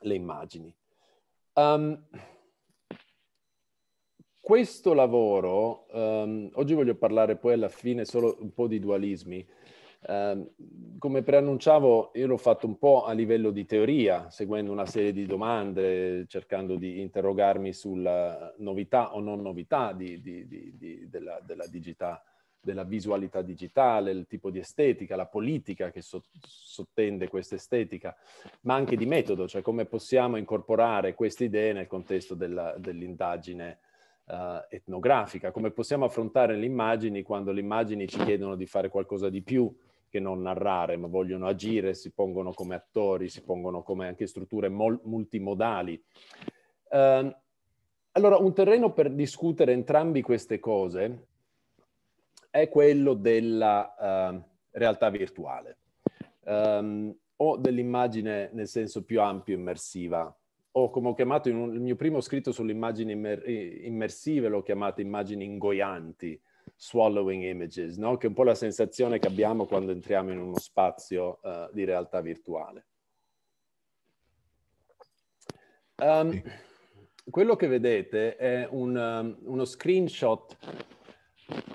le immagini. Um, questo lavoro, um, oggi voglio parlare poi alla fine solo un po' di dualismi, Ehm, come preannunciavo, io l'ho fatto un po' a livello di teoria, seguendo una serie di domande, cercando di interrogarmi sulla novità o non novità di, di, di, della, della, digità, della, visualità digitale, il tipo di estetica, la politica che so, sottende questa estetica, ma anche di metodo, cioè come possiamo incorporare queste idee nel contesto della, dell'indagine Uh, etnografica, come possiamo affrontare le immagini quando le immagini ci chiedono di fare qualcosa di più che non narrare, ma vogliono agire, si pongono come attori, si pongono come anche strutture mol- multimodali. Uh, allora, un terreno per discutere entrambi queste cose è quello della uh, realtà virtuale um, o dell'immagine nel senso più ampio immersiva o come ho chiamato in un, il mio primo scritto sulle immagini immer- immersive, l'ho chiamata immagini ingoianti, swallowing images, no? che è un po' la sensazione che abbiamo quando entriamo in uno spazio uh, di realtà virtuale. Um, quello che vedete è un, um, uno screenshot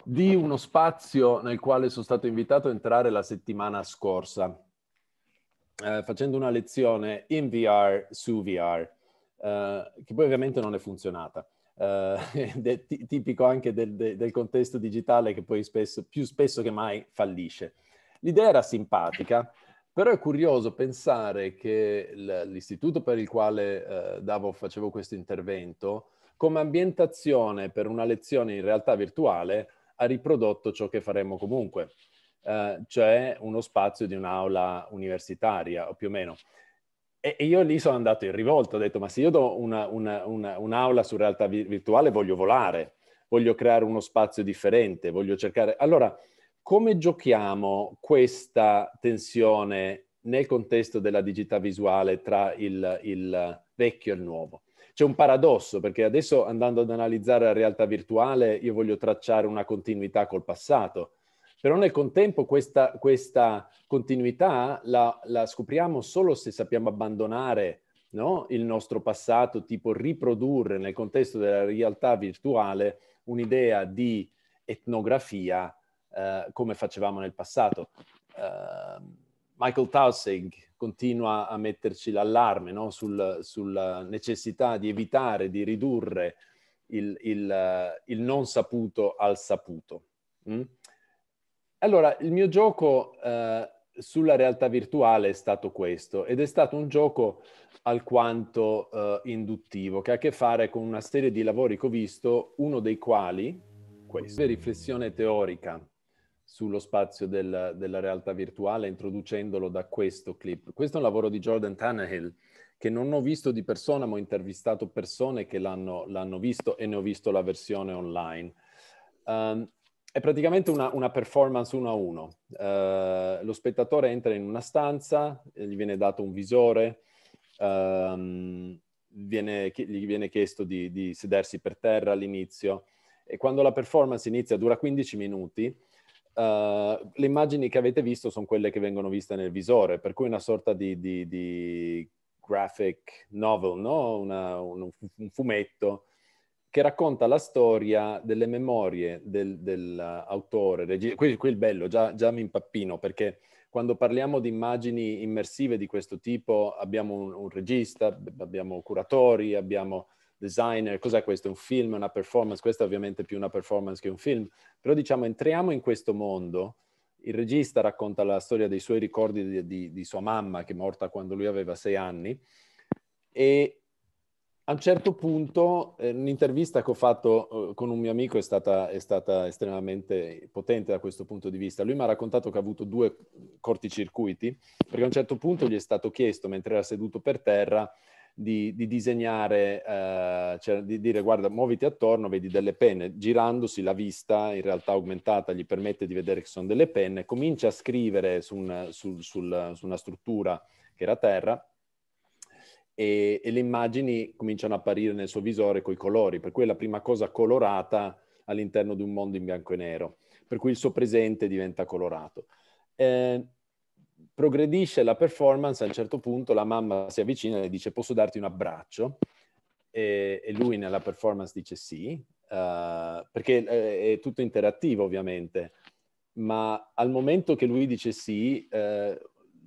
di uno spazio nel quale sono stato invitato a entrare la settimana scorsa, eh, facendo una lezione in VR su VR, eh, che poi ovviamente non è funzionata eh, [LAUGHS] tipico anche del, del, contesto digitale che poi spesso, più spesso che mai fallisce. L'idea era simpatica, però è curioso pensare che l'istituto per il quale eh, davo, facevo questo intervento, come ambientazione per una lezione in realtà virtuale, ha riprodotto ciò che faremmo comunque, eh, cioè uno spazio di un'aula universitaria o più o meno. E io lì sono andato in rivolto, ho detto, ma se io do una, una, una, un'aula su realtà virtuale voglio volare, voglio creare uno spazio differente, voglio cercare... Allora, come giochiamo questa tensione nel contesto della digital visuale tra il, il vecchio e il nuovo? C'è un paradosso, perché adesso andando ad analizzare la realtà virtuale io voglio tracciare una continuità col passato, però nel contempo questa, questa continuità la, la, scopriamo solo se sappiamo abbandonare no? il nostro passato, tipo riprodurre nel contesto della realtà virtuale un'idea di etnografia eh, come facevamo nel passato. Uh, Michael Tausig continua a metterci l'allarme no? Sul, sulla necessità di evitare di ridurre il, il, eh, il non saputo al saputo. Mm? Allora, il mio gioco eh, sulla realtà virtuale è stato questo ed è stato un gioco alquanto eh, induttivo che ha a che fare con una serie di lavori che ho visto, uno dei quali, questo, riflessione teorica sullo spazio del, della realtà virtuale introducendolo da questo clip. Questo è un lavoro di Jordan Tannehill che non ho visto di persona, ma ho intervistato persone che l'hanno, l'hanno visto e ne ho visto la versione online. Um, è praticamente una, una performance uno a uno. Uh, lo spettatore entra in una stanza, eh, gli viene dato un visore, um, viene, gli viene chiesto di, di, sedersi per terra all'inizio e quando la performance inizia dura 15 minuti. Uh, le immagini che avete visto sono quelle che vengono viste nel visore, per cui una sorta di, di, di graphic novel, no? una, un, un fumetto che racconta la storia delle memorie del, dell'autore. qui, qui il bello, già, già mi impappino, perché quando parliamo di immagini immersive di questo tipo abbiamo un, un regista, abbiamo curatori, abbiamo designer, cos'è questo? Un film, una performance? Questa è ovviamente più una performance che un film, però diciamo entriamo in questo mondo, il regista racconta la storia dei suoi ricordi di, di, di sua mamma che è morta quando lui aveva sei anni e, a un certo punto eh, un'intervista che ho fatto eh, con un mio amico è stata, è stata, estremamente potente da questo punto di vista. Lui mi ha raccontato che ha avuto due corticircuiti, perché a un certo punto gli è stato chiesto, mentre era seduto per terra, di, di disegnare, eh, cioè di dire guarda, muoviti attorno, vedi delle penne. Girandosi la vista, in realtà aumentata, gli permette di vedere che sono delle penne, comincia a scrivere su, un, su, sul, su una struttura che era terra e, e, le immagini cominciano a apparire nel suo visore coi colori, per cui è la prima cosa colorata all'interno di un mondo in bianco e nero, per cui il suo presente diventa colorato. Eh, progredisce la performance, a un certo punto la mamma si avvicina e dice posso darti un abbraccio? E, e lui nella performance dice sì, uh, perché è, eh, è tutto interattivo ovviamente, ma al momento che lui dice sì, eh,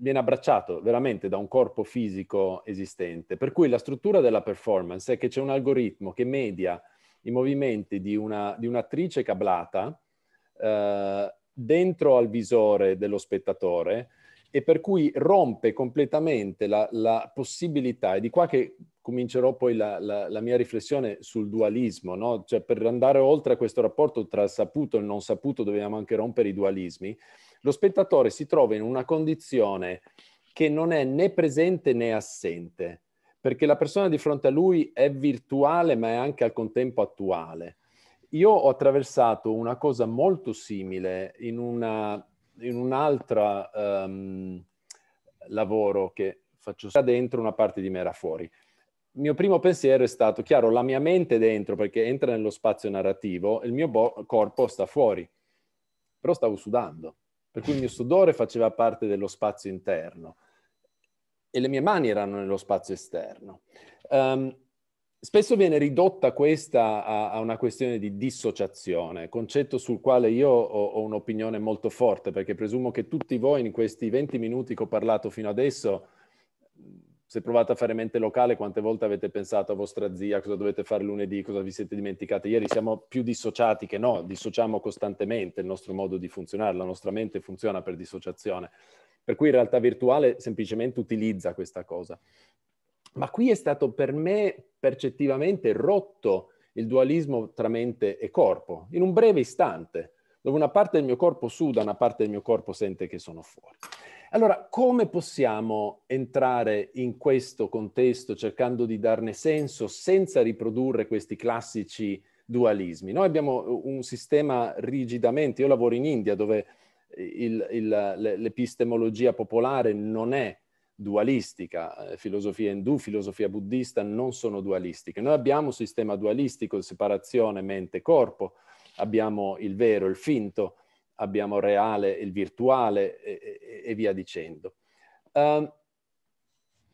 viene abbracciato veramente da un corpo fisico esistente. Per cui la struttura della performance è che c'è un algoritmo che media i movimenti di, una, di un'attrice cablata eh, dentro al visore dello spettatore e per cui rompe completamente la, la possibilità, è di qua che comincerò poi la, la, la, mia riflessione sul dualismo, no? cioè, per andare oltre a questo rapporto tra saputo e non saputo dobbiamo anche rompere i dualismi, lo spettatore si trova in una condizione che non è né presente né assente, perché la persona di fronte a lui è virtuale ma è anche al contempo attuale. Io ho attraversato una cosa molto simile in, una, in un um, ehm, lavoro che faccio, da dentro una parte di me era fuori mio primo pensiero è stato, chiaro, la mia mente è dentro perché entra nello spazio narrativo, il mio bo- corpo sta fuori, però stavo sudando, per cui il mio sudore faceva parte dello spazio interno e le mie mani erano nello spazio esterno. Um, spesso viene ridotta questa a, a, una questione di dissociazione, concetto sul quale io ho, ho, un'opinione molto forte, perché presumo che tutti voi in questi 20 minuti che ho parlato fino adesso se provate a fare mente locale, quante volte avete pensato a vostra zia, cosa dovete fare lunedì, cosa vi siete dimenticati ieri? Siamo più dissociati che no, dissociamo costantemente il nostro modo di funzionare, la nostra mente funziona per dissociazione. Per cui in realtà virtuale semplicemente utilizza questa cosa. Ma qui è stato per me percettivamente rotto il dualismo tra mente e corpo, in un breve istante, dove una parte del mio corpo suda, una parte del mio corpo sente che sono fuori. Allora, come possiamo entrare in questo contesto cercando di darne senso senza riprodurre questi classici dualismi? Noi abbiamo eh, un sistema rigidamente, io lavoro in India dove eh, il, il, l'epistemologia popolare non è dualistica, eh, filosofia indù, filosofia buddista non sono dualistiche. Noi abbiamo un sistema dualistico, di separazione mente-corpo, abbiamo il vero, il finto, abbiamo reale, il virtuale e, e, e via dicendo. Uh,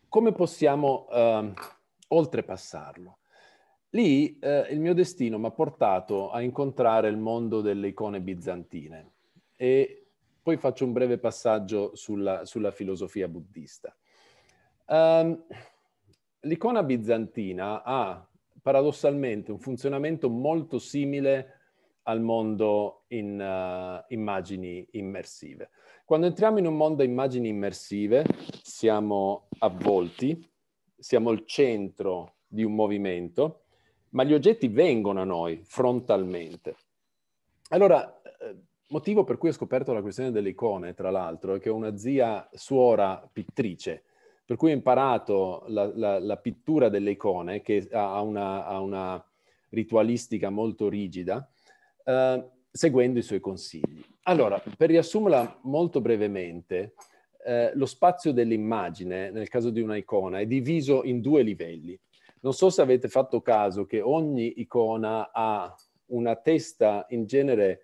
come possiamo uh, oltrepassarlo? Lì uh, il mio destino mi ha portato a incontrare il mondo delle icone bizantine e poi faccio un breve passaggio sulla, sulla filosofia buddista. Ehm, l'icona bizantina ha paradossalmente un funzionamento molto simile a al mondo in uh, immagini immersive. Quando entriamo in un mondo a immagini immersive, siamo avvolti, siamo il centro di un movimento, ma gli oggetti vengono a noi frontalmente. Allora, eh, motivo per cui ho scoperto la questione delle icone, tra l'altro, è che ho una zia suora pittrice, per cui ho imparato la, la, la pittura delle icone, che ha una, ha una ritualistica molto rigida, eh, seguendo i suoi consigli. Allora, per riassumerla molto brevemente, eh, lo spazio dell'immagine, nel caso di una icona, è diviso in due livelli. Non so se avete fatto caso che ogni icona ha una testa in genere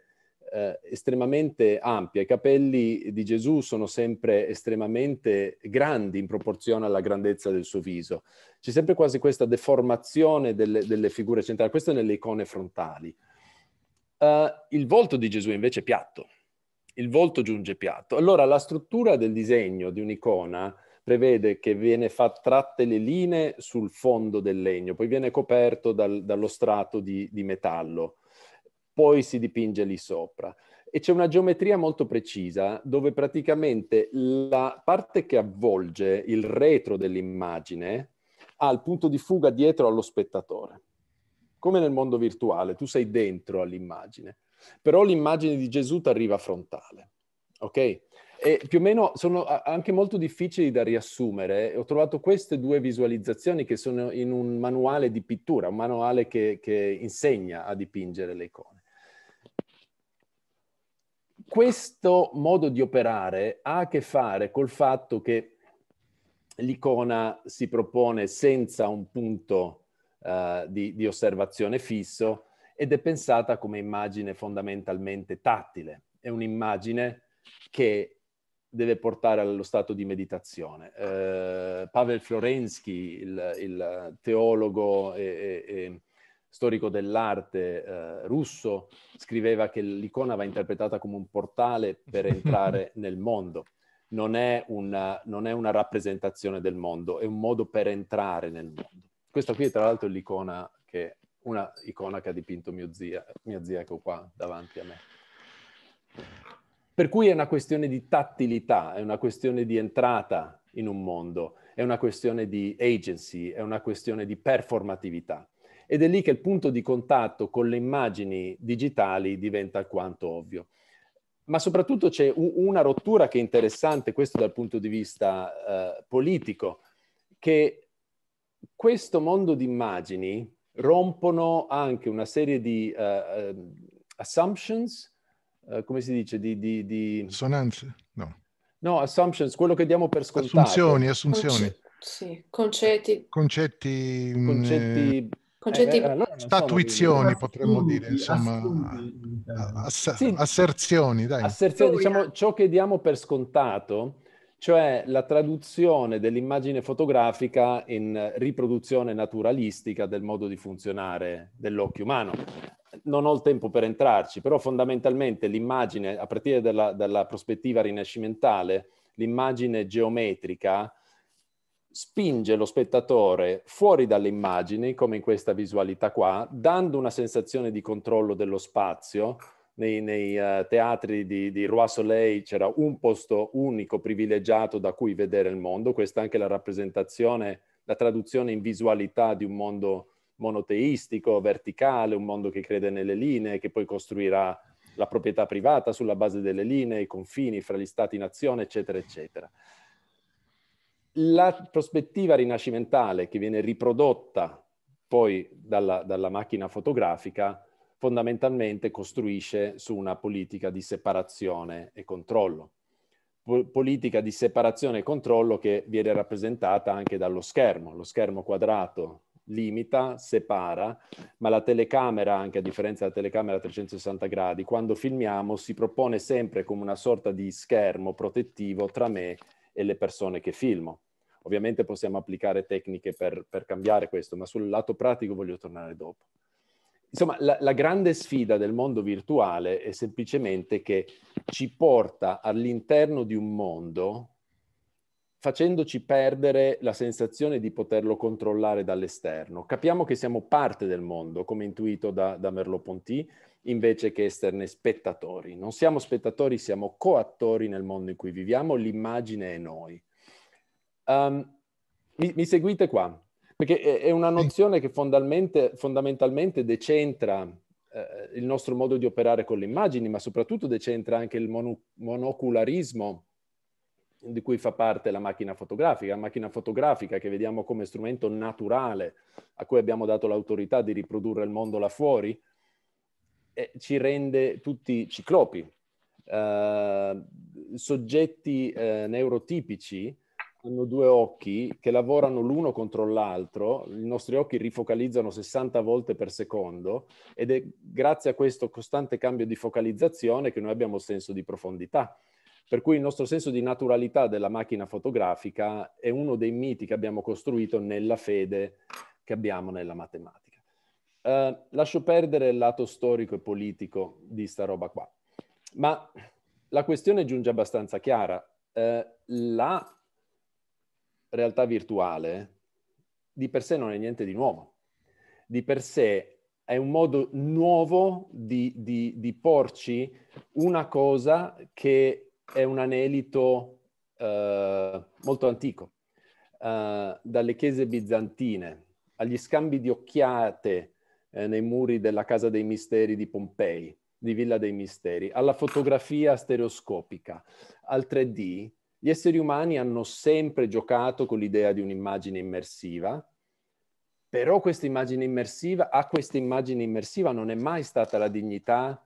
eh, estremamente ampia. I capelli di Gesù sono sempre estremamente grandi in proporzione alla grandezza del suo viso. C'è sempre quasi questa deformazione delle, delle figure centrali, questo nelle icone frontali. Eh, il volto di Gesù invece è piatto, il volto giunge piatto. Allora la struttura del disegno di un'icona prevede che viene fatta tratte le linee sul fondo del legno, poi viene coperto dal, dallo strato di, di metallo, poi si dipinge lì sopra. E c'è una geometria molto precisa dove praticamente la parte che avvolge il retro dell'immagine ha il punto di fuga dietro allo spettatore come nel mondo virtuale, tu sei dentro all'immagine, però l'immagine di Gesù ti arriva frontale, ok? E più o meno sono anche molto difficili da riassumere. Ho trovato queste due visualizzazioni che sono in un manuale di pittura, un manuale che, che insegna a dipingere le icone. Questo modo di operare ha a che fare col fatto che l'icona si propone senza un punto eh, di, di osservazione fisso ed è pensata come immagine fondamentalmente tattile. È un'immagine che deve portare allo stato di meditazione. Eh, Pavel Florensky, il, il teologo e, e, e, storico dell'arte eh, russo, scriveva che l'icona va interpretata come un portale per entrare [LAUGHS] nel mondo. Non è, una, non è una rappresentazione del mondo, è un modo per entrare nel mondo. Questa qui è tra l'altro l'icona che, una icona che ha dipinto mio zia, mia zia ecco qua davanti a me. Per cui è una questione di tattilità, è una questione di entrata in un mondo, è una questione di agency, è una questione di performatività. Ed è lì che il punto di contatto con le immagini digitali diventa alquanto ovvio. Ma soprattutto c'è una rottura che è interessante, questo dal punto di vista eh, politico, che questo mondo di immagini rompono anche una serie di uh, assumptions, uh, come si dice, di, di, di... Sonanze? No. No, assumptions, quello che diamo per scontato. Assunzioni, assunzioni. Conce- sì, concetti. Concetti... Mm, concetti... Concetti... Eh, allora statuizioni, potremmo dire, insomma, Ass- sì. asserzioni, dai. Asserzioni, diciamo, ciò che diamo per scontato cioè la traduzione dell'immagine fotografica in riproduzione naturalistica del modo di funzionare dell'occhio umano. Non ho il tempo per entrarci, però fondamentalmente l'immagine, a partire dalla, dalla prospettiva rinascimentale, l'immagine geometrica spinge lo spettatore fuori dalle immagini, come in questa visualità qua, dando una sensazione di controllo dello spazio, nei, nei uh, teatri di, di Roi Soleil c'era un posto unico privilegiato da cui vedere il mondo, questa è anche la rappresentazione, la traduzione in visualità di un mondo monoteistico, verticale, un mondo che crede nelle linee, che poi costruirà la proprietà privata sulla base delle linee, i confini fra gli stati nazione, eccetera, eccetera. La prospettiva rinascimentale che viene riprodotta poi dalla, dalla macchina fotografica fondamentalmente costruisce su una politica di separazione e controllo. Po- politica di separazione e controllo che viene rappresentata anche dallo schermo. Lo schermo quadrato limita, separa, ma la telecamera, anche a differenza della telecamera a 360 gradi, quando filmiamo si propone sempre come una sorta di schermo protettivo tra me e le persone che filmo. Ovviamente possiamo applicare tecniche per, per cambiare questo, ma sul lato pratico voglio tornare dopo. Insomma, la, la, grande sfida del mondo virtuale è semplicemente che ci porta all'interno di un mondo facendoci perdere la sensazione di poterlo controllare dall'esterno. Capiamo che siamo parte del mondo, come intuito da, da Merleau-Ponty, invece che esterne spettatori. Non siamo spettatori, siamo coattori nel mondo in cui viviamo, l'immagine è noi. Um, mi, mi seguite qua? Perché è una nozione che fondamentalmente, decentra eh, il nostro modo di operare con le immagini, ma soprattutto decentra anche il mono, monocularismo di cui fa parte la macchina fotografica, la macchina fotografica che vediamo come strumento naturale a cui abbiamo dato l'autorità di riprodurre il mondo là fuori, eh, ci rende tutti ciclopi, eh, soggetti eh, neurotipici hanno due occhi che lavorano l'uno contro l'altro, i nostri occhi rifocalizzano 60 volte per secondo ed è grazie a questo costante cambio di focalizzazione che noi abbiamo senso di profondità. Per cui il nostro senso di naturalità della macchina fotografica è uno dei miti che abbiamo costruito nella fede che abbiamo nella matematica. Uh, lascio perdere il lato storico e politico di sta roba qua, ma la questione giunge abbastanza chiara. Uh, la realtà virtuale di per sé non è niente di nuovo, di per sé è un modo nuovo di, di, di porci una cosa che è un anelito eh, molto antico, eh, dalle chiese bizantine agli scambi di occhiate eh, nei muri della Casa dei Misteri di Pompei, di Villa dei Misteri, alla fotografia stereoscopica, al 3D, gli esseri umani hanno sempre giocato con l'idea di un'immagine immersiva, però questa immagine immersiva, a questa immagine immersiva non è mai stata la dignità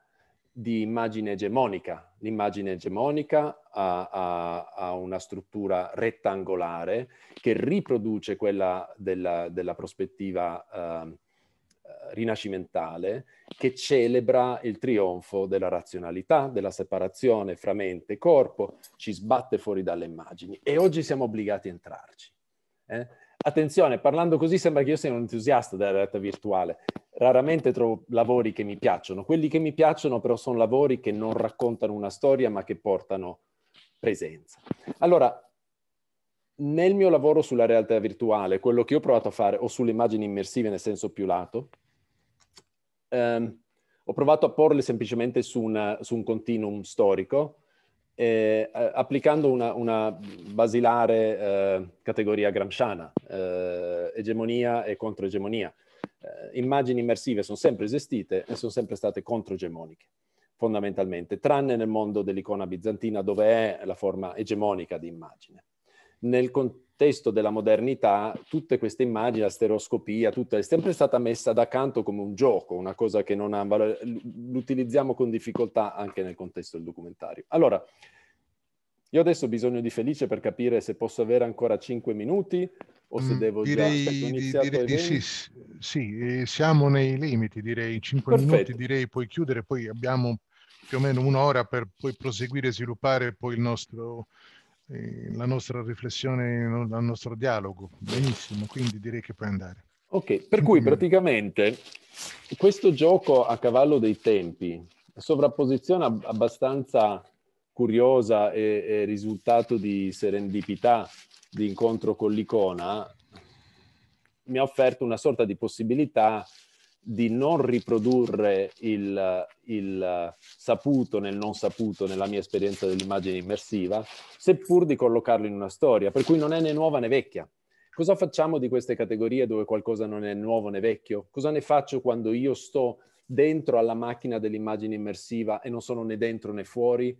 di immagine egemonica. L'immagine egemonica ha, ha, ha una struttura rettangolare che riproduce quella della, della prospettiva eh, rinascimentale che celebra il trionfo della razionalità, della separazione fra mente e corpo, ci sbatte fuori dalle immagini e oggi siamo obbligati a entrarci. Eh? Attenzione, parlando così sembra che io sia un entusiasta della realtà virtuale. Raramente trovo lavori che mi piacciono. Quelli che mi piacciono però sono lavori che non raccontano una storia ma che portano presenza. Allora, nel mio lavoro sulla realtà virtuale, quello che ho provato a fare, o sulle immagini immersive nel senso più lato, ehm, ho provato a porle semplicemente su, una, su un continuum storico, eh, applicando una, una basilare eh, categoria gramsciana, eh, egemonia e controegemonia. Eh, immagini immersive sono sempre esistite e sono sempre state controegemoniche, fondamentalmente, tranne nel mondo dell'icona bizantina dove è la forma egemonica di immagine. Nel, contesto della modernità, tutte queste immagini, la stereoscopia, tutta è sempre stata messa da canto come un gioco, una cosa che non ha valore, l'utilizziamo con difficoltà anche nel contesto del documentario. Allora, io adesso ho bisogno di Felice per capire se posso avere ancora 5 minuti o se mm, devo direi, già... Aspetta, direi, sì, sì, siamo nei limiti, direi 5 Perfetto. minuti, direi puoi chiudere, poi abbiamo più o meno un'ora per poi proseguire e sviluppare poi il nostro la nostra riflessione, il nostro dialogo. Benissimo, quindi direi che puoi andare. Ok, per cui praticamente questo gioco a cavallo dei tempi, sovrapposizione abbastanza curiosa e, e risultato di serendipità di incontro con l'icona, mi ha offerto una sorta di possibilità di non riprodurre il, il, saputo nel non saputo nella mia esperienza dell'immagine immersiva, seppur di collocarlo in una storia, per cui non è né nuova né vecchia. Cosa facciamo di queste categorie dove qualcosa non è nuovo né vecchio? Cosa ne faccio quando io sto dentro alla macchina dell'immagine immersiva e non sono né dentro né fuori,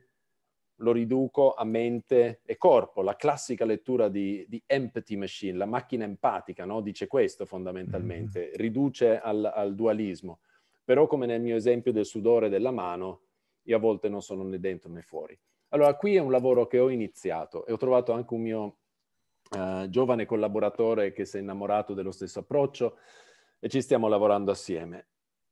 lo riduco a mente e corpo. La classica lettura di, di Empathy Machine, la macchina empatica, no? dice questo fondamentalmente, mm-hmm. riduce al, al, dualismo. Però come nel mio esempio del sudore della mano, io a volte non sono né dentro né fuori. Allora, qui è un lavoro che ho iniziato e ho trovato anche un mio uh, giovane collaboratore che si è innamorato dello stesso approccio e ci stiamo lavorando assieme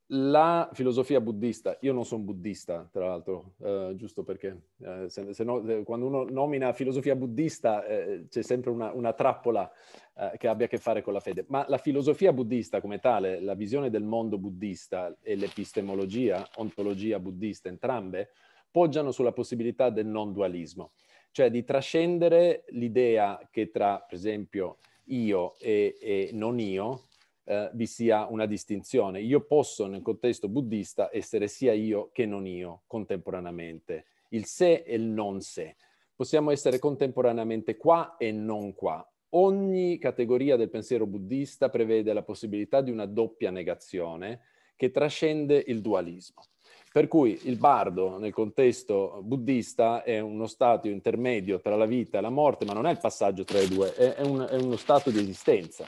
la filosofia buddista, io non sono buddista tra l'altro, eh, giusto perché eh, se, se no, se, eh, quando uno nomina filosofia buddista eh, c'è sempre una, una trappola eh, che abbia a che fare con la fede, ma la filosofia buddista come tale, la visione del mondo buddista e l'epistemologia, ontologia buddista, entrambe, poggiano sulla possibilità del non dualismo, cioè di trascendere l'idea che tra, per esempio, io e, e non io, eh, vi sia una distinzione. Io posso nel contesto buddista essere sia io che non io contemporaneamente, il sé e il non sé. Possiamo essere contemporaneamente qua e non qua. Ogni categoria del pensiero buddista prevede la possibilità di una doppia negazione che trascende il dualismo. Per cui il bardo nel contesto buddista è uno stato intermedio tra la vita e la morte, ma non è il passaggio tra i due, è, è, un, è uno stato di esistenza.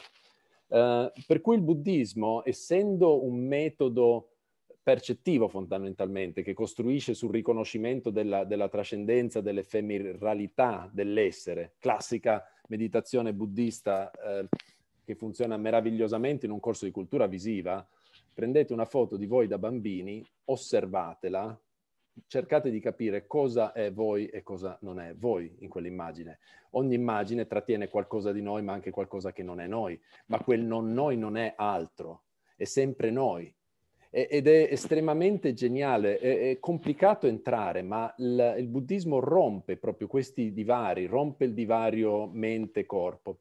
Eh, per cui il buddismo, essendo un metodo percettivo fondamentalmente, che costruisce sul riconoscimento della, della trascendenza, dell'effemeralità dell'essere, classica meditazione buddista eh, che funziona meravigliosamente in un corso di cultura visiva, prendete una foto di voi da bambini, osservatela, cercate di capire cosa è voi e cosa non è voi in quell'immagine. Ogni immagine trattiene qualcosa di noi, ma anche qualcosa che non è noi, ma quel non noi non è altro, è sempre noi. E, ed è estremamente geniale, è, è complicato entrare, ma il, il buddismo rompe proprio questi divari, rompe il divario mente-corpo.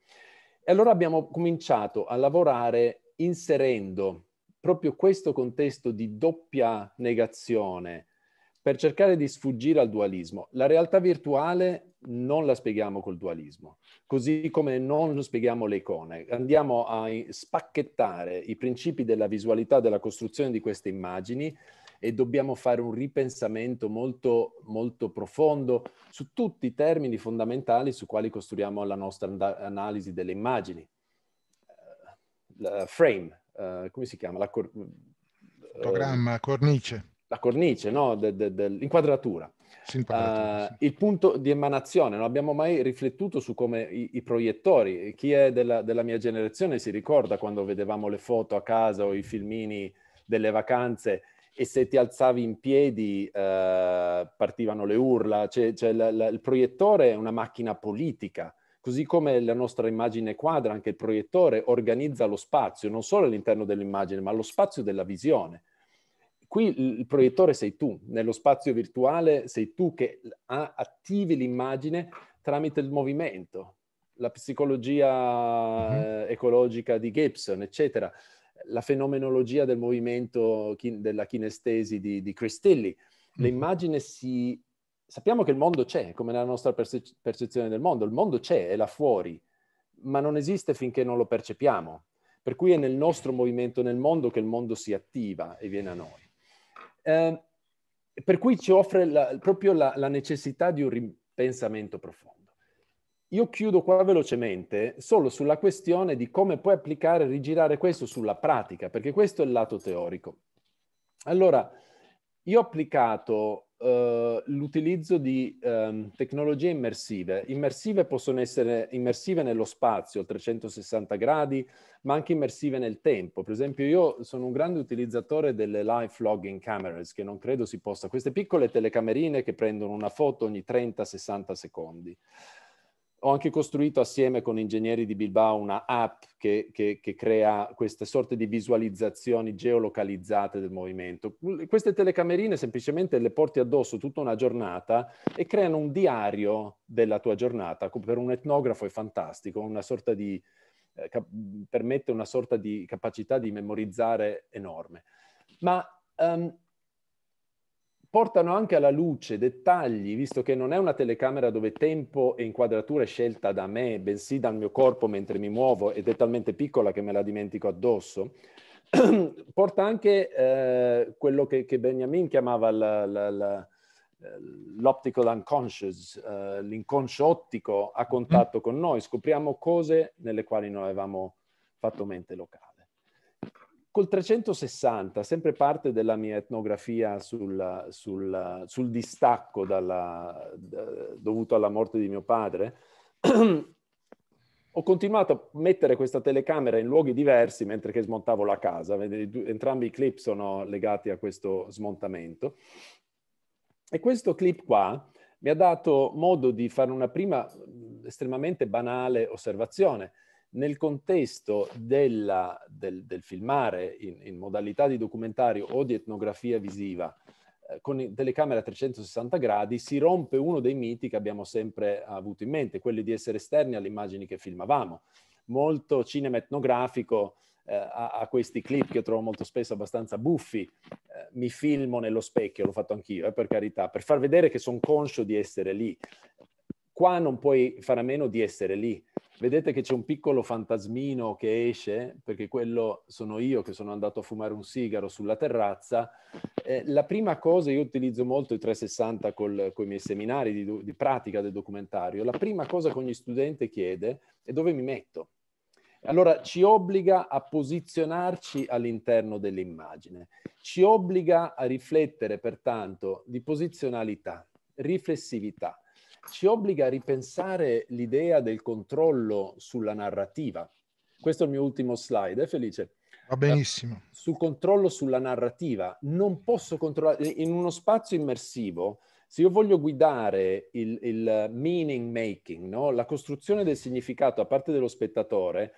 E allora abbiamo cominciato a lavorare inserendo proprio questo contesto di doppia negazione, per cercare di sfuggire al dualismo. La realtà virtuale non la spieghiamo col dualismo, così come non spieghiamo le icone. Andiamo a spacchettare i principi della visualità, della costruzione di queste immagini e dobbiamo fare un ripensamento molto, molto profondo su tutti i termini fondamentali su quali costruiamo la nostra analisi delle immagini. Uh, frame, uh, come si chiama? La cor- eh, programma, cornice la cornice, no? de, de, de, l'inquadratura. uh, Il punto di emanazione, non abbiamo mai riflettuto su come i, i proiettori, chi è della, della, mia generazione si ricorda quando vedevamo le foto a casa o i filmini delle vacanze e se ti alzavi in piedi uh, partivano le urla, cioè, cioè la, la, il proiettore è una macchina politica, così come la nostra immagine quadra, anche il proiettore organizza lo spazio, non solo all'interno dell'immagine, ma lo spazio della visione Qui il proiettore sei tu, nello spazio virtuale sei tu che attivi l'immagine tramite il movimento, la psicologia mm-hmm. ecologica di Gibson, eccetera, la fenomenologia del movimento, della kinestesi di, di Chris Tilly. Mhm. L'immagine si... Sappiamo che il mondo c'è, come nella nostra perce- percezione del mondo, il mondo c'è, è là fuori, ma non esiste finché non lo percepiamo. Per cui è nel nostro movimento nel mondo che il mondo si attiva e viene a noi. Ehm, per cui ci offre la, proprio la, la necessità di un ripensamento profondo. Io chiudo qua velocemente solo sulla questione di come puoi applicare e rigirare questo sulla pratica, perché questo è il lato teorico. Allora, io ho applicato eh, l'utilizzo di eh, tecnologie immersive. Immersive possono essere immersive nello spazio, 360 gradi, ma anche immersive nel tempo. Per esempio io sono un grande utilizzatore delle live vlogging cameras, che non credo si possa, queste piccole telecamerine che prendono una foto ogni 30-60 secondi ho anche costruito assieme con ingegneri di Bilbao una app che, che, che, crea queste sorte di visualizzazioni geolocalizzate del movimento. Queste telecamerine semplicemente le porti addosso tutta una giornata e creano un diario della tua giornata. Per un etnografo è fantastico, una sorta di, eh, permette una sorta di capacità di memorizzare enorme. Ma um, portano anche alla luce dettagli, visto che non è una telecamera dove tempo e inquadratura è scelta da me, bensì dal mio corpo mentre mi muovo ed è talmente piccola che me la dimentico addosso. [CLEARS THROAT] Porta anche eh, quello che, che, Benjamin chiamava la, la, la, l'optical unconscious, eh, l'inconscio ottico a mm-hmm. contatto con noi. Scopriamo cose nelle quali non avevamo fatto mente locale. Col 360, sempre parte della mia etnografia sul, sul, sul distacco dalla, dovuto alla morte di mio padre, [CLEARS THROAT] ho continuato a mettere questa telecamera in luoghi diversi mentre che smontavo la casa. Entrambi i clip sono legati a questo smontamento. E questo clip qua mi ha dato modo di fare una prima estremamente banale osservazione nel contesto della, del, del, filmare in, in, modalità di documentario o di etnografia visiva eh, con telecamera a 360 gradi si rompe uno dei miti che abbiamo sempre avuto in mente, quelli di essere esterni alle immagini che filmavamo. Molto cinema etnografico eh, a, a, questi clip che trovo molto spesso abbastanza buffi, eh, mi filmo nello specchio, l'ho fatto anch'io, eh, per carità, per far vedere che sono conscio di essere lì. Qua non puoi fare a meno di essere lì, Vedete che c'è un piccolo fantasmino che esce, perché quello sono io che sono andato a fumare un sigaro sulla terrazza. Eh, la prima cosa, io utilizzo molto i 360 con i miei seminari di, di pratica del documentario, la prima cosa che ogni studente chiede è dove mi metto. Allora ci obbliga a posizionarci all'interno dell'immagine, ci obbliga a riflettere pertanto di posizionalità, riflessività, ci obbliga a ripensare l'idea del controllo sulla narrativa. Questo è il mio ultimo slide, eh, Felice? Va benissimo. Eh, sul controllo sulla narrativa. Non posso controllare, eh, in uno spazio immersivo, se io voglio guidare il, il meaning making, no? la costruzione del significato a parte dello spettatore,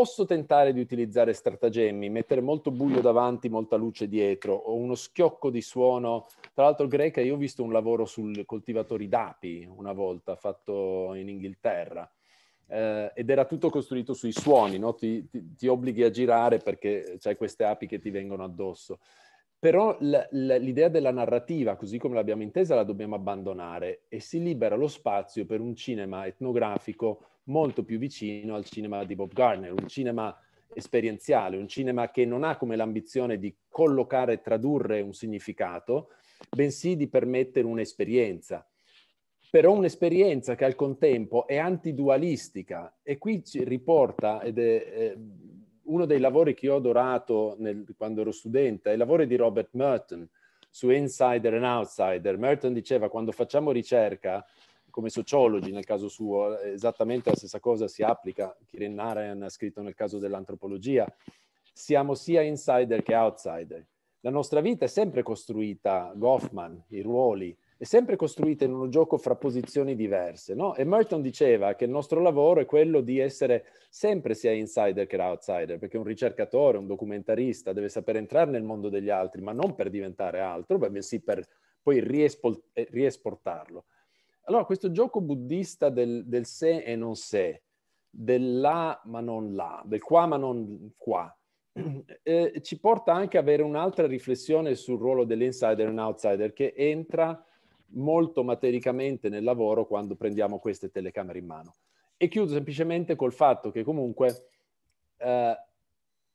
posso tentare di utilizzare stratagemmi, mettere molto buio davanti, molta luce dietro, o uno schiocco di suono. Tra l'altro, Greca, io ho visto un lavoro sui coltivatori d'api una volta fatto in Inghilterra. Eh, ed era tutto costruito sui suoni, no? ti, ti, ti, obblighi a girare perché c'hai queste api che ti vengono addosso. Però l, l, l'idea della narrativa, così come l'abbiamo intesa, la dobbiamo abbandonare e si libera lo spazio per un cinema etnografico molto più vicino al cinema di Bob Garner, un cinema esperienziale, un cinema che non ha come l'ambizione di collocare e tradurre un significato, bensì di permettere un'esperienza. Però un'esperienza che al contempo è antidualistica e qui ci riporta, ed è, uno dei lavori che ho adorato nel, quando ero studente, è il lavoro di Robert Merton su Insider and Outsider. Merton diceva quando facciamo ricerca come sociologi nel caso suo, esattamente la stessa cosa si applica, Kirin Narayan ha scritto nel caso dell'antropologia, siamo sia insider che outsider. La nostra vita è sempre costruita, Goffman, i ruoli, è sempre costruita in uno gioco fra posizioni diverse. No? E Merton diceva che il nostro lavoro è quello di essere sempre sia insider che outsider, perché un ricercatore, un documentarista deve sapere entrare nel mondo degli altri, ma non per diventare altro, bensì per poi eh, riesportarlo. Allora questo gioco buddista del, del sé e non sé, del là ma non là, del qua ma non qua, [CLEARS THROAT] eh, ci porta anche a avere un'altra riflessione sul ruolo dell'insider e outsider che entra molto matericamente nel lavoro quando prendiamo queste telecamere in mano. E chiudo semplicemente col fatto che comunque eh,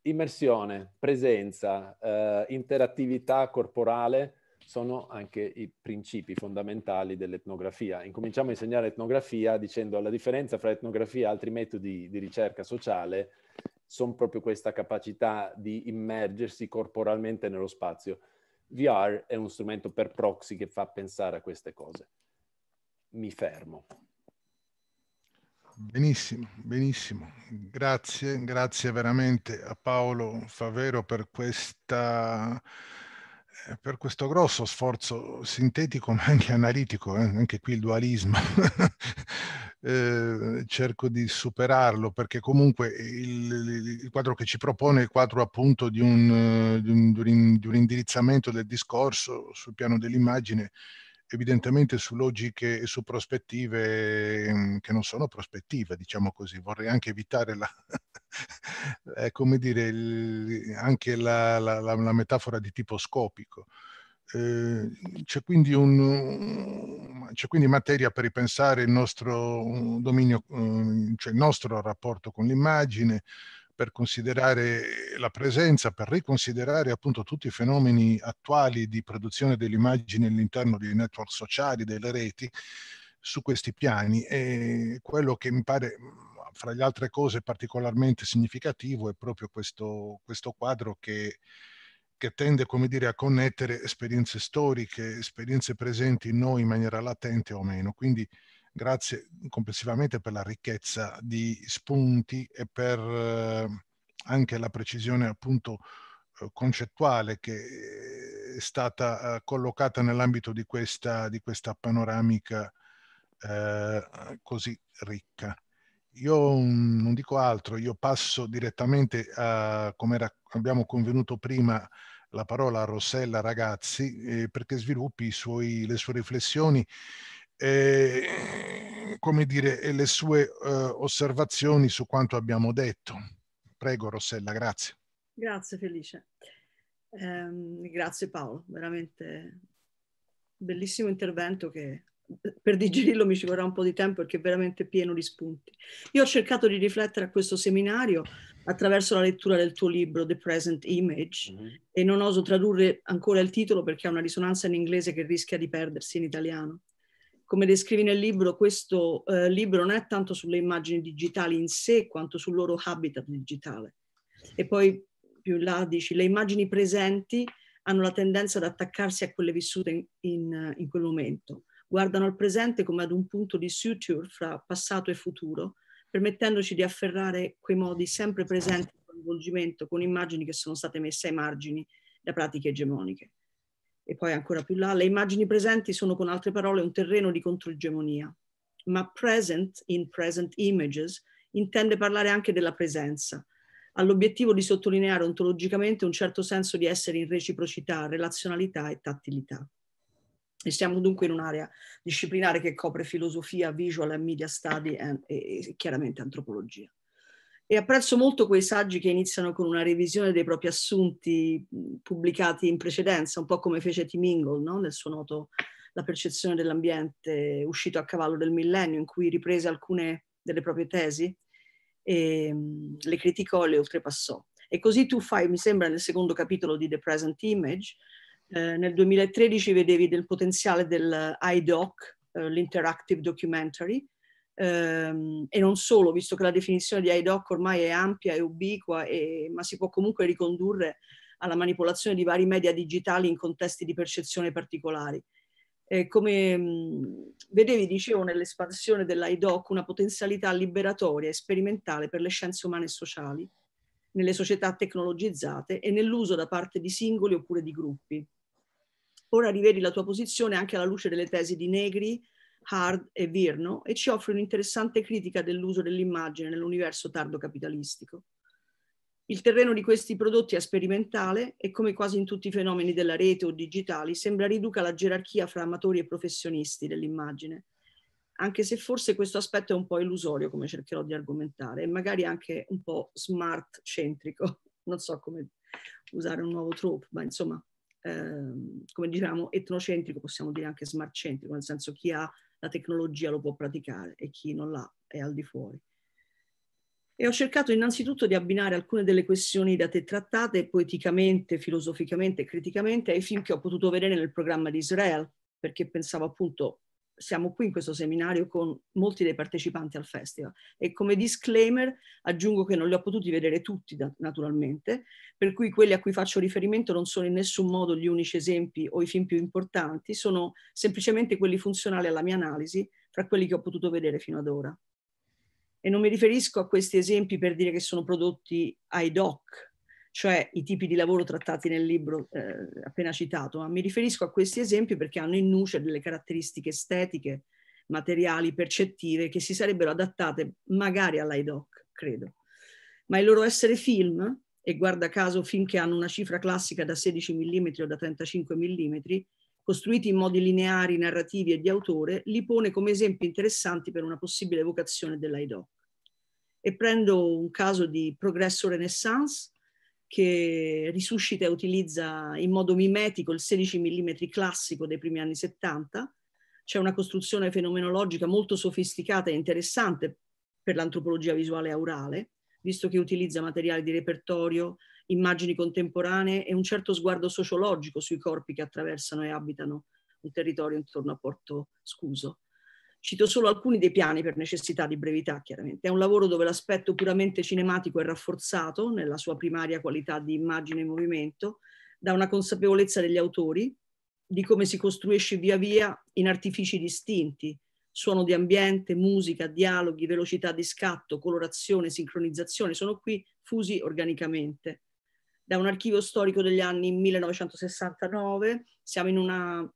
immersione, presenza, eh, interattività corporale sono anche i principi fondamentali dell'etnografia. Incominciamo a insegnare etnografia dicendo la differenza fra etnografia e altri metodi di ricerca sociale sono proprio questa capacità di immergersi corporalmente nello spazio. VR è uno strumento per proxy che fa pensare a queste cose. Mi fermo. Benissimo, benissimo. Grazie, grazie veramente a Paolo Favero per questa eh, per questo grosso sforzo sintetico ma anche analitico, eh, anche qui il dualismo, [LAUGHS] eh, cerco di superarlo perché comunque il, il, quadro che ci propone è il quadro appunto di un, eh, di, un, di un, indirizzamento del discorso sul piano dell'immagine evidentemente su logiche e su prospettive mm, che non sono prospettive, diciamo così, vorrei anche evitare la, [LAUGHS] è come dire il, anche la, la, la, metafora di tipo scopico. Ehm, c'è, quindi un, c'è quindi materia per ripensare il nostro dominio, cioè il nostro rapporto con l'immagine, per considerare la presenza, per riconsiderare appunto tutti i fenomeni attuali di produzione dell'immagine all'interno dei network sociali, delle reti, su questi piani. E quello che mi pare fra le altre cose particolarmente significativo è proprio questo, questo quadro che, che tende come dire, a connettere esperienze storiche, esperienze presenti in noi in maniera latente o meno. Quindi grazie complessivamente per la ricchezza di spunti e per eh, anche la precisione appunto eh, concettuale che eh, è stata eh, collocata nell'ambito di questa, di questa panoramica così ricca. Io non dico altro, io passo direttamente a, come era, abbiamo convenuto prima, la parola a Rossella Ragazzi eh, perché sviluppi suoi, le sue riflessioni, eh, come dire, e le sue eh, osservazioni su quanto abbiamo detto. Prego Rossella, grazie. Grazie Felice. Ehm, grazie Paolo, veramente bellissimo intervento che per digerirlo mi ci vorrà un po' di tempo perché è veramente pieno di spunti. Io ho cercato di riflettere a questo seminario attraverso la lettura del tuo libro The Present Image mm-hmm. e non oso tradurre ancora il titolo perché ha una risonanza in inglese che rischia di perdersi in italiano. Come descrivi nel libro, questo eh, libro non è tanto sulle immagini digitali in sé quanto sul loro habitat digitale. E poi più in là dici, le immagini presenti hanno la tendenza ad attaccarsi a quelle vissute in, in, in quel momento guardano al presente come ad un punto di suture fra passato e futuro, permettendoci di afferrare quei modi sempre presenti di coinvolgimento con immagini che sono state messe ai margini da pratiche egemoniche. E poi ancora più là, le immagini presenti sono con altre parole un terreno di controegemonia, ma present in present images intende parlare anche della presenza, all'obiettivo di sottolineare ontologicamente un certo senso di essere in reciprocità, relazionalità e tattilità. E siamo dunque in un'area disciplinare che copre filosofia, visual and media study and, e, e, chiaramente antropologia. E apprezzo molto quei saggi che iniziano con una revisione dei propri assunti pubblicati in precedenza, un po' come fece Tim Ingle no? nel suo noto La percezione dell'ambiente, uscito a cavallo del millennio, in cui riprese alcune delle proprie tesi, e, le criticò e le oltrepassò. E così tu fai, mi sembra, nel secondo capitolo di The Present Image, eh, nel 2013 vedevi del potenziale dell'IDOC, eh, l'Interactive Documentary, ehm, e non solo, visto che la definizione di IDOC ormai è ampia e ubiqua, e, ma si può comunque ricondurre alla manipolazione di vari media digitali in contesti di percezione particolari. Eh, come mh, mm, vedevi, dicevo, nell'espansione dell'IDOC una potenzialità liberatoria e sperimentale per le scienze umane e sociali, nelle società tecnologizzate e nell'uso da parte di singoli oppure di gruppi ora rivedi la tua posizione anche alla luce delle tesi di Negri, Hard e Virno e ci offre un'interessante critica dell'uso dell'immagine nell'universo tardo capitalistico. Il terreno di questi prodotti è sperimentale e come quasi in tutti i fenomeni della rete o digitali sembra riduca la gerarchia fra amatori e professionisti dell'immagine, anche se forse questo aspetto è un po' illusorio come cercherò di argomentare e magari anche un po' smart centrico, non so come usare un nuovo trope, ma insomma ehm, come diciamo, etnocentrico, possiamo dire anche smartcentrico, nel senso chi ha la tecnologia lo può praticare e chi non l'ha è al di fuori. E ho cercato innanzitutto di abbinare alcune delle questioni da te trattate poeticamente, filosoficamente e criticamente ai film che ho potuto vedere nel programma di Israel, perché pensavo appunto siamo qui in questo seminario con molti dei partecipanti al festival e come disclaimer aggiungo che non li ho potuti vedere tutti naturalmente, per cui quelli a cui faccio riferimento non sono in nessun modo gli unici esempi o i film più importanti, sono semplicemente quelli funzionali alla mia analisi fra quelli che ho potuto vedere fino ad ora. E non mi riferisco a questi esempi per dire che sono prodotti ai doc, cioè i tipi di lavoro trattati nel libro eh, appena citato, ma mi riferisco a questi esempi perché hanno in nuce delle caratteristiche estetiche, materiali, percettive che si sarebbero adattate magari all'IDOC, credo. Ma il loro essere film, e guarda caso finché hanno una cifra classica da 16 mm o da 35 mm, costruiti in modi lineari, narrativi e di autore, li pone come esempi interessanti per una possibile vocazione dell'IDOC. E prendo un caso di Progresso Renaissance, che risuscita e utilizza in modo mimetico il 16 mm classico dei primi anni 70. C'è una costruzione fenomenologica molto sofisticata e interessante per l'antropologia visuale aurale, visto che utilizza materiali di repertorio, immagini contemporanee e un certo sguardo sociologico sui corpi che attraversano e abitano il territorio intorno a Porto Scuso. Cito solo alcuni dei piani per necessità di brevità, chiaramente. È un lavoro dove l'aspetto puramente cinematico è rafforzato nella sua primaria qualità di immagine e movimento, da una consapevolezza degli autori, di come si costruisce via via in artifici distinti, suono di ambiente, musica, dialoghi, velocità di scatto, colorazione, sincronizzazione, sono qui fusi organicamente. Da un archivio storico degli anni 1969 siamo in una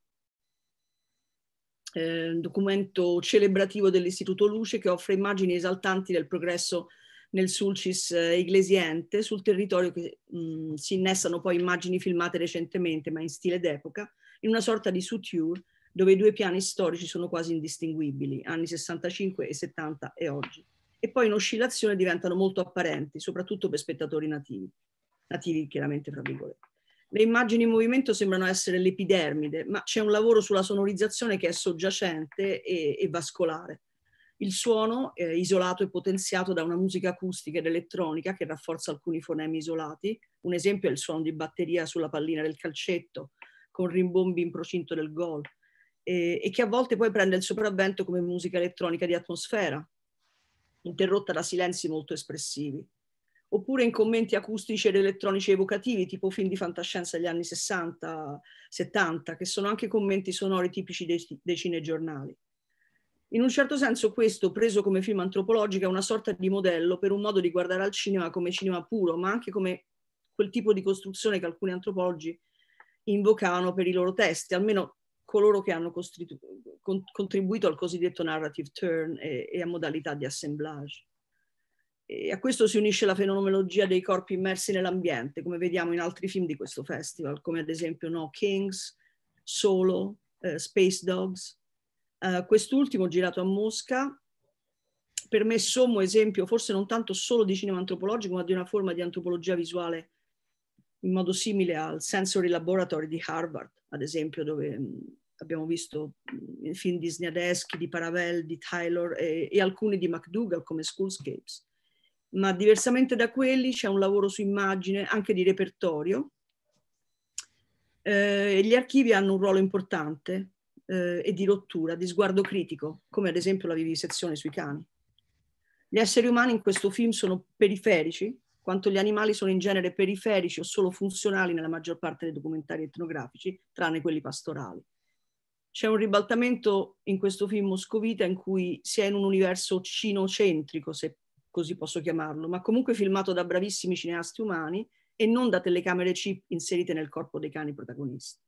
eh, documento celebrativo dell'Istituto Luce che offre immagini esaltanti del progresso nel Sulcis eh, Iglesiente, sul territorio che mh, mm, si innestano poi immagini filmate recentemente, ma in stile d'epoca, in una sorta di suture dove i due piani storici sono quasi indistinguibili, anni 65 e 70 e oggi. E poi in oscillazione diventano molto apparenti, soprattutto per spettatori nativi, nativi chiaramente fra virgolette. Le immagini in movimento sembrano essere l'epidermide, ma c'è un lavoro sulla sonorizzazione che è soggiacente e, e vascolare. Il suono è isolato e potenziato da una musica acustica ed elettronica che rafforza alcuni fonemi isolati. Un esempio è il suono di batteria sulla pallina del calcetto, con rimbombi in procinto del gol, e, e che a volte poi prende il sopravvento come musica elettronica di atmosfera, interrotta da silenzi molto espressivi oppure in commenti acustici ed elettronici evocativi, tipo film di fantascienza degli anni 60, 70, che sono anche commenti sonori tipici dei, dei cinegiornali. In un certo senso questo, preso come film antropologico, è una sorta di modello per un modo di guardare al cinema come cinema puro, ma anche come quel tipo di costruzione che alcuni antropologi invocavano per i loro testi, almeno coloro che hanno contribuito al cosiddetto narrative turn e, e a modalità di assemblage. E a questo si unisce la fenomenologia dei corpi immersi nell'ambiente, come vediamo in altri film di questo festival, come ad esempio No Kings, Solo, eh, Space Dogs. Eh, quest'ultimo, girato a Mosca, per me sommo esempio forse non tanto solo di cinema antropologico, ma di una forma di antropologia visuale in modo simile al Sensory Laboratory di Harvard, ad esempio, dove mm, abbiamo visto mm, film di Sniadeschi, di Paravel, di Taylor e, e alcuni di McDougall come Schoolscapes ma diversamente da quelli c'è un lavoro su immagine, anche di repertorio. Eh, gli archivi hanno un ruolo importante eh, e di rottura, di sguardo critico, come ad esempio la vivisezione sui cani. Gli esseri umani in questo film sono periferici, quanto gli animali sono in genere periferici o solo funzionali nella maggior parte dei documentari etnografici, tranne quelli pastorali. C'è un ribaltamento in questo film Moscovita in cui si è in un universo cinocentrico, se così posso chiamarlo, ma comunque filmato da bravissimi cineasti umani e non da telecamere chip inserite nel corpo dei cani protagonisti.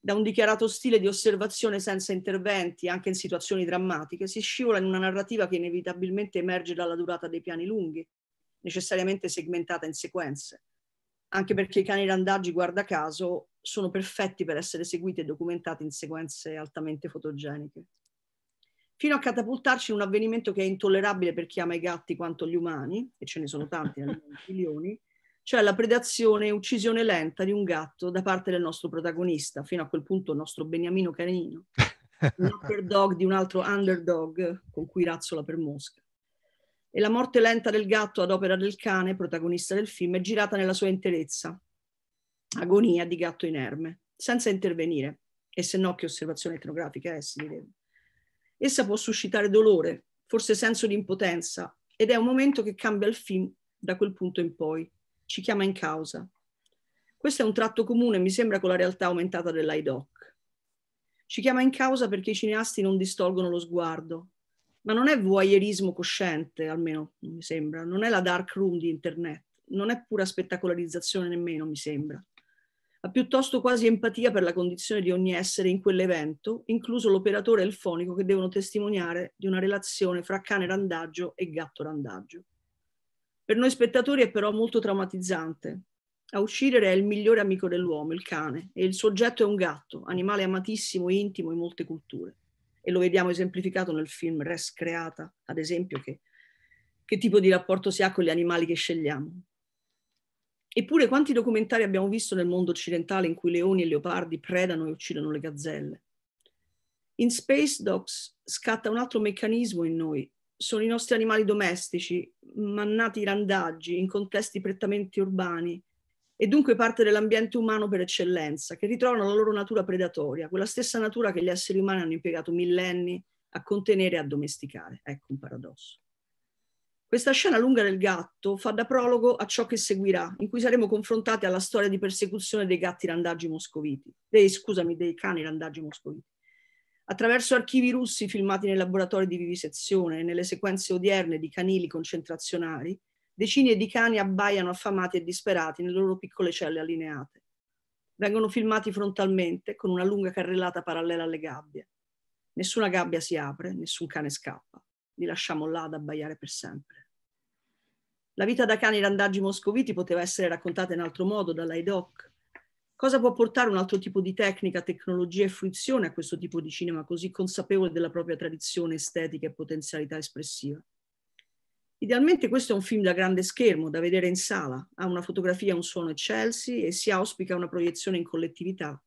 Da un dichiarato stile di osservazione senza interventi, anche in situazioni drammatiche, si scivola in una narrativa che inevitabilmente emerge dalla durata dei piani lunghi, necessariamente segmentata in sequenze, anche perché i cani randaggi, guarda caso, sono perfetti per essere seguiti e documentati in sequenze altamente fotogeniche fino a catapultarci in un avvenimento che è intollerabile per chi ama i gatti quanto gli umani, e ce ne sono tanti, milioni, cioè la predazione e uccisione lenta di un gatto da parte del nostro protagonista, fino a quel punto il nostro beniamino canino, un underdog di un altro underdog con cui razzola per Mosca. E la morte lenta del gatto ad opera del cane, protagonista del film, è girata nella sua interezza, agonia di gatto inerme, senza intervenire, e se no che osservazione etnografica è, si direbbe. Essa può suscitare dolore, forse senso di impotenza, ed è un momento che cambia il film da quel punto in poi, ci chiama in causa. Questo è un tratto comune, mi sembra, con la realtà aumentata dell'IDOC. Ci chiama in causa perché i cineasti non distolgono lo sguardo, ma non è voyeurismo cosciente, almeno mi sembra, non è la dark room di internet, non è pura spettacolarizzazione nemmeno, mi sembra ha piuttosto quasi empatia per la condizione di ogni essere in quell'evento, incluso l'operatore e il fonico che devono testimoniare di una relazione fra cane randaggio e gatto randaggio. Per noi spettatori è però molto traumatizzante. A uscire è il migliore amico dell'uomo, il cane, e il suo oggetto è un gatto, animale amatissimo e intimo in molte culture. E lo vediamo esemplificato nel film Res Creata, ad esempio, che, che tipo di rapporto si ha con gli animali che scegliamo. Eppure quanti documentari abbiamo visto nel mondo occidentale in cui leoni e leopardi predano e uccidono le gazzelle? In Space Dogs scatta un altro meccanismo in noi. Sono i nostri animali domestici, mannati randaggi in contesti prettamente urbani e dunque parte dell'ambiente umano per eccellenza, che ritrovano la loro natura predatoria, quella stessa natura che gli esseri umani hanno impiegato millenni a contenere e a domesticare. Ecco un paradosso. Questa scena lunga del gatto fa da prologo a ciò che seguirà, in cui saremo confrontati alla storia di persecuzione dei gatti randaggi moscoviti, dei, scusami, dei cani randaggi moscoviti. Attraverso archivi russi filmati nei laboratori di vivisezione e nelle sequenze odierne di canili concentrazionari, decine di cani abbaiano affamati e disperati nelle loro piccole celle allineate. Vengono filmati frontalmente con una lunga carrellata parallela alle gabbie. Nessuna gabbia si apre, nessun cane scappa li lasciamo là ad abbaiare per sempre. La vita da cani randaggi moscoviti poteva essere raccontata in altro modo dall'IDOC. Cosa può portare un altro tipo di tecnica, tecnologia e fruizione a questo tipo di cinema così consapevole della propria tradizione estetica e potenzialità espressiva? Idealmente questo è un film da grande schermo, da vedere in sala, ha una fotografia e un suono eccelsi e si auspica una proiezione in collettività.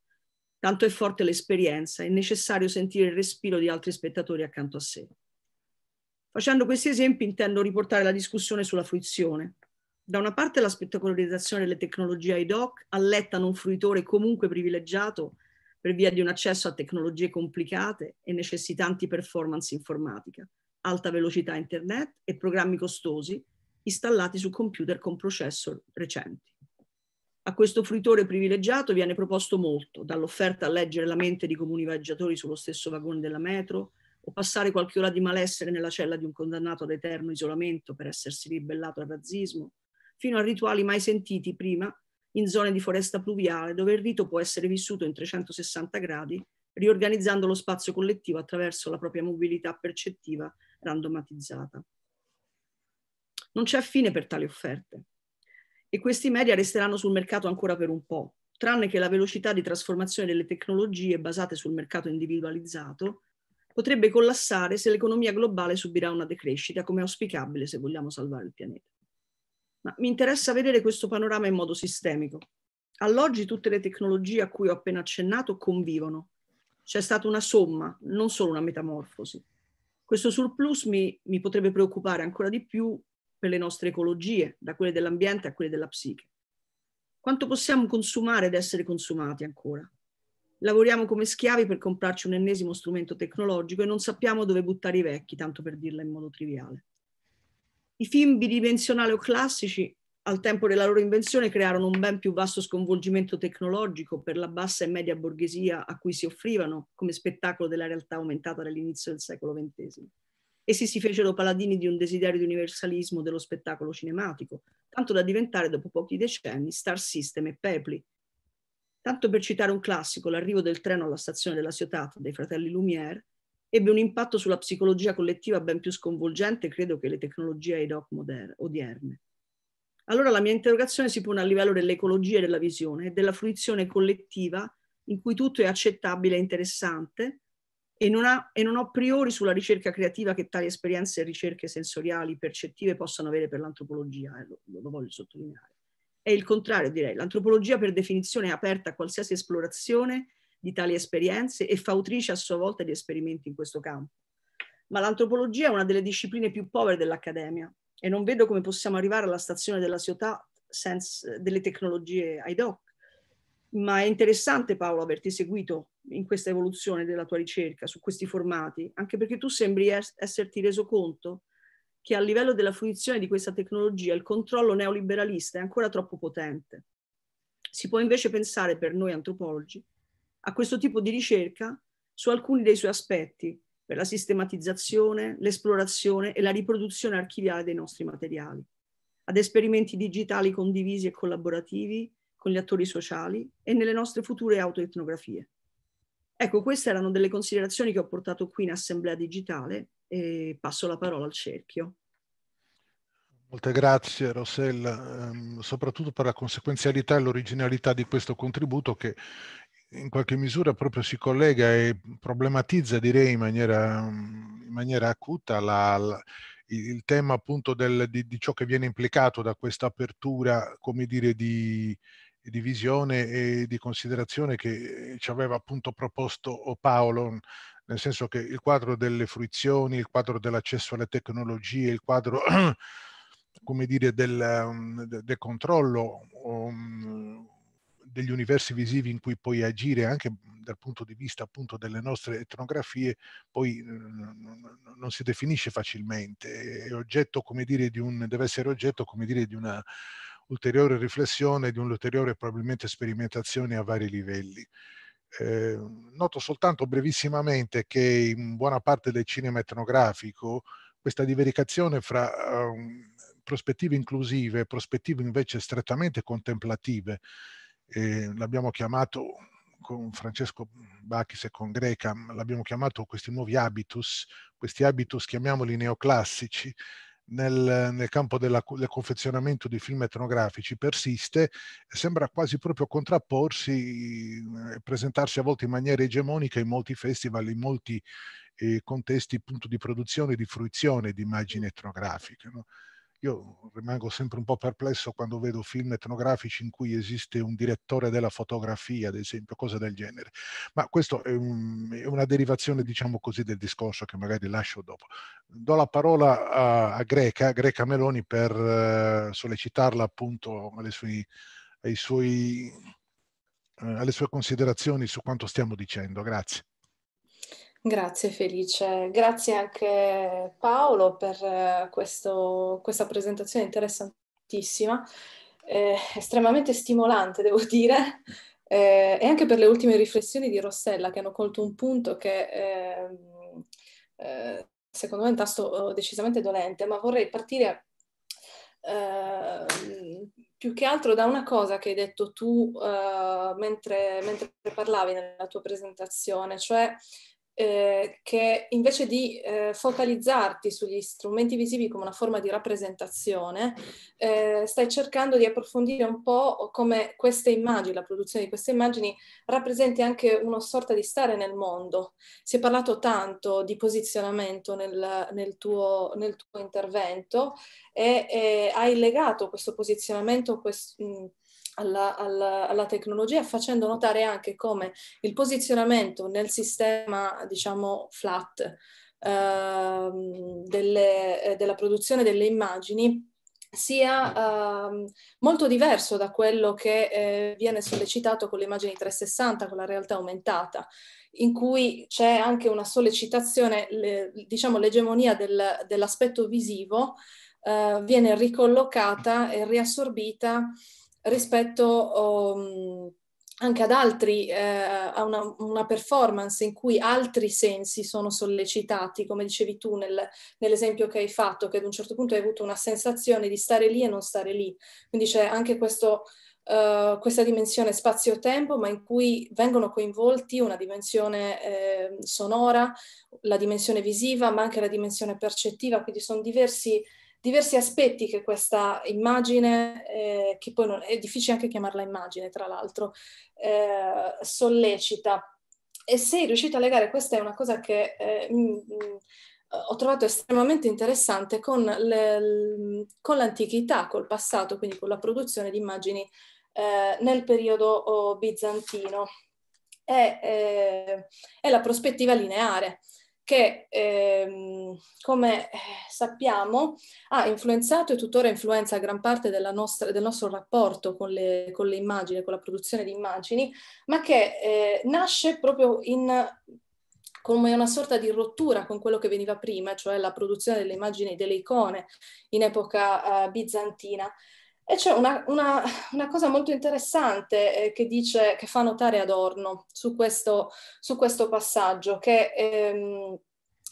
Tanto è forte l'esperienza, è necessario sentire il respiro di altri spettatori accanto a sé. Facendo questi esempi intendo riportare la discussione sulla fruizione. Da una parte la spettacolarizzazione delle tecnologie ad hoc allettano un fruitore comunque privilegiato per via di un accesso a tecnologie complicate e necessitanti performance informatica, alta velocità internet e programmi costosi installati su computer con processor recenti. A questo fruitore privilegiato viene proposto molto, dall'offerta a leggere la mente di comuni viaggiatori sullo stesso vagone della metro, o passare qualche ora di malessere nella cella di un condannato ad eterno isolamento per essersi ribellato al razzismo, fino a rituali mai sentiti prima in zone di foresta pluviale dove il rito può essere vissuto in 360 gradi, riorganizzando lo spazio collettivo attraverso la propria mobilità percettiva randomatizzata. Non c'è fine per tali offerte e questi media resteranno sul mercato ancora per un po', tranne che la velocità di trasformazione delle tecnologie basate sul mercato individualizzato potrebbe collassare se l'economia globale subirà una decrescita, come auspicabile se vogliamo salvare il pianeta. Ma mi interessa vedere questo panorama in modo sistemico. All'oggi tutte le tecnologie a cui ho appena accennato convivono. C'è stata una somma, non solo una metamorfosi. Questo surplus mi, mi potrebbe preoccupare ancora di più per le nostre ecologie, da quelle dell'ambiente a quelle della psiche. Quanto possiamo consumare ed essere consumati ancora? lavoriamo come schiavi per comprarci un ennesimo strumento tecnologico e non sappiamo dove buttare i vecchi, tanto per dirla in modo triviale. I film bidimensionali o classici, al tempo della loro invenzione, crearono un ben più vasto sconvolgimento tecnologico per la bassa e media borghesia a cui si offrivano come spettacolo della realtà aumentata dall'inizio del secolo XX. Essi si fecero paladini di un desiderio di universalismo dello spettacolo cinematico, tanto da diventare dopo pochi decenni star system e pepli, Tanto per citare un classico, l'arrivo del treno alla stazione della Ciotat dei fratelli Lumière ebbe un impatto sulla psicologia collettiva ben più sconvolgente, credo, che le tecnologie ad hoc moderne, odierne. Allora la mia interrogazione si pone a livello dell'ecologia e della visione e della fruizione collettiva in cui tutto è accettabile e interessante e non, ha, e non ho priori sulla ricerca creativa che tali esperienze e ricerche sensoriali, percettive possano avere per l'antropologia, eh, lo, lo voglio sottolineare. È il contrario, direi. L'antropologia per definizione è aperta a qualsiasi esplorazione di tali esperienze e fautrice a sua volta di esperimenti in questo campo. Ma l'antropologia è una delle discipline più povere dell'Accademia e non vedo come possiamo arrivare alla stazione della società senza delle tecnologie ad hoc. Ma è interessante, Paolo, averti seguito in questa evoluzione della tua ricerca su questi formati, anche perché tu sembri esserti reso conto che a livello della fruizione di questa tecnologia il controllo neoliberalista è ancora troppo potente. Si può invece pensare per noi antropologi a questo tipo di ricerca su alcuni dei suoi aspetti, per la sistematizzazione, l'esplorazione e la riproduzione archiviale dei nostri materiali, ad esperimenti digitali condivisi e collaborativi con gli attori sociali e nelle nostre future autoetnografie. Ecco, queste erano delle considerazioni che ho portato qui in Assemblea Digitale e passo la parola al cerchio. Molte grazie Rossella, ehm, soprattutto per la conseguenzialità e l'originalità di questo contributo che in qualche misura proprio si collega e problematizza, direi in maniera, in maniera acuta, la, la, il tema appunto del, di, di, ciò che viene implicato da questa apertura, come dire, di, di visione e di considerazione che ci aveva appunto proposto Paolo nel senso che il quadro delle fruizioni, il quadro dell'accesso alle tecnologie, il quadro [CLEARS THROAT] come dire, del, mm, del controllo um, degli universi visivi in cui puoi agire anche dal punto di vista appunto delle nostre etnografie poi mm, non si definisce facilmente, è oggetto, come dire, di un, deve essere oggetto come dire, di una ulteriore riflessione, di un'ulteriore probabilmente sperimentazione a vari livelli. Eh, noto soltanto brevissimamente che in buona parte del cinema etnografico questa divericazione fra um, prospettive inclusive e prospettive invece strettamente contemplative, eh, l'abbiamo chiamato con Francesco Bacchis e con Greca, l'abbiamo chiamato questi nuovi habitus, questi habitus chiamiamoli neoclassici, nel, nel campo della, del confezionamento di film etnografici persiste e sembra quasi proprio contrapporsi e eh, presentarsi a volte in maniera egemonica in molti festival, in molti eh, contesti appunto, di produzione e di fruizione di immagini etnografiche. No? Io rimango sempre un po' perplesso quando vedo film etnografici in cui esiste un direttore della fotografia, ad esempio, cose del genere. Ma questo è, un, è una derivazione, diciamo così, del discorso che magari lascio dopo. Do la parola a, a Greca, Greca Meloni, per uh, sollecitarla appunto alle sue, ai suoi, uh, alle sue considerazioni su quanto stiamo dicendo. Grazie. Grazie Felice, grazie anche Paolo per eh, questo, questa presentazione interessantissima, eh, estremamente stimolante devo [LAUGHS] dire, eh, e anche per le ultime riflessioni di Rossella che hanno colto un punto che ehm, eh, secondo me è un tasto oh, decisamente dolente, ma vorrei partire ehm, più che altro da una cosa che hai detto tu eh, mentre, mentre parlavi nella tua presentazione, cioè eh, che invece di eh, focalizzarti sugli strumenti visivi come una forma di rappresentazione, eh, stai cercando di approfondire un po' come queste immagini, la produzione di queste immagini, rappresenti anche una sorta di stare nel mondo. Si è parlato tanto di posizionamento nel, nel, tuo, nel tuo, intervento e, e, hai legato questo posizionamento, quest, mh, alla, alla, alla, tecnologia, facendo notare anche come il posizionamento nel sistema, diciamo, flat ehm, delle, eh, della produzione delle immagini sia ehm, molto diverso da quello che eh, viene sollecitato con le immagini 360, con la realtà aumentata, in cui c'è anche una sollecitazione, le, diciamo l'egemonia del, dell'aspetto visivo eh, viene ricollocata e riassorbita rispetto um, anche ad altri, eh, a una, una, performance in cui altri sensi sono sollecitati, come dicevi tu nel, nell'esempio che hai fatto, che ad un certo punto hai avuto una sensazione di stare lì e non stare lì. Quindi c'è anche questo, uh, questa dimensione spazio-tempo, ma in cui vengono coinvolti una dimensione eh, sonora, la dimensione visiva, ma anche la dimensione percettiva, quindi sono diversi diversi aspetti che questa immagine, eh, che poi non, è difficile anche chiamarla immagine tra l'altro, eh, sollecita. E sei riuscita a legare, questa è una cosa che eh, mh, mm, mm, ho trovato estremamente interessante con, le, con, l'antichità, col passato, quindi con la produzione di immagini eh, nel periodo oh, bizantino. È, eh, è la prospettiva lineare che, ehm, come eh, sappiamo, ha influenzato e tuttora influenza gran parte nostra, del nostro rapporto con le, con le, immagini, con la produzione di immagini, ma che eh, nasce proprio in come una sorta di rottura con quello che veniva prima, cioè la produzione delle immagini, delle icone in epoca eh, bizantina. E c'è una, una, una cosa molto interessante eh, che, dice, che fa notare Adorno su questo, su questo passaggio, che ehm,